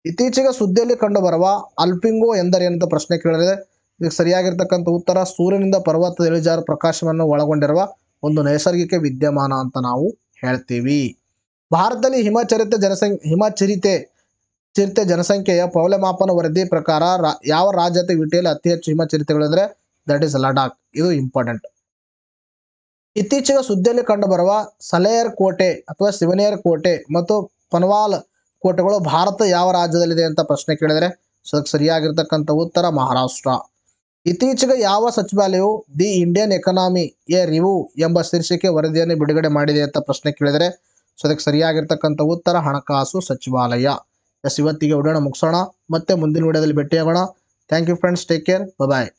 [SPEAKER 1] ಇತ್ತೀಚೆಗೆ ಸುದ್ದಿಯಲ್ಲಿ ಕಂಡುಬರುವ ಅಲ್ಪಿಂಗೋ ಅಂತ ಪ್ರಶ್ನೆ ಕೇಳಿದರೆ ಇದಕ್ಕೆ ಸರಿಯಾಗಿರ್ತಕ್ಕಂಥ ಉತ್ತರ ಸೂರ್ಯನಿಂದ ಪರ್ವತ ಇಳಿಜಾರು ಪ್ರಕಾಶವನ್ನು ಒಳಗೊಂಡಿರುವ ಒಂದು ನೈಸರ್ಗಿಕ ವಿದ್ಯಮಾನ ಅಂತ ನಾವು ಹೇಳ್ತೀವಿ ಭಾರತದಲ್ಲಿ ಹಿಮಚರಿತ ಜನಸಂಖ್ಯೆ ಹಿಮಚರಿತೆ ಚಿರತೆ ಜನಸಂಖ್ಯೆಯ ಪೌಲ್ಯಮಾಪನ ವರದಿ ಪ್ರಕಾರ ಯಾವ ರಾಜ್ಯದ ವಿಟಿಯಲ್ಲಿ ಅತಿ ಹೆಚ್ಚು ಹಿಮ ಅಂದ್ರೆ ದಟ್ ಈಸ್ ಲಡಾಖ್ ಇದು ಇಂಪಾರ್ಟೆಂಟ್ ಇತ್ತೀಚೆಗೆ ಸುದ್ದಿಯಲ್ಲಿ ಕಂಡುಬರುವ ಸಲೇಯರ್ ಕೋಟೆ ಅಥವಾ ಸಿವನೇರ್ ಕೋಟೆ ಮತ್ತು ಪನ್ವಾಲ್ ಕೋಟೆಗಳು ಭಾರತ ಯಾವ ರಾಜ್ಯದಲ್ಲಿದೆ ಅಂತ ಪ್ರಶ್ನೆ ಕೇಳಿದರೆ ಸೊ ಅದಕ್ಕೆ ಸರಿಯಾಗಿರ್ತಕ್ಕಂಥ ಉತ್ತರ ಮಹಾರಾಷ್ಟ್ರ ಇತ್ತೀಚೆಗೆ ಯಾವ ಸಚಿವಾಲಯವು the Indian economy a review ಎಂಬ ಶೀರ್ಷಿಕೆ ವರದಿಯನ್ನು ಬಿಡುಗಡೆ ಮಾಡಿದೆ ಅಂತ ಪ್ರಶ್ನೆ ಕೇಳಿದರೆ ಸೊ ಅದಕ್ಕೆ ಸರಿಯಾಗಿರ್ತಕ್ಕಂಥ ಉತ್ತರ ಹಣಕಾಸು ಸಚಿವಾಲಯ ಎಸ್ ಇವತ್ತಿಗೆ ವಿಡಿಯೋನ ಮುಗಿಸೋಣ ಮತ್ತೆ ಮುಂದಿನ ವಿಡಿಯೋದಲ್ಲಿ ಭೇಟಿಯಾಗೋಣ thank you friends take care bye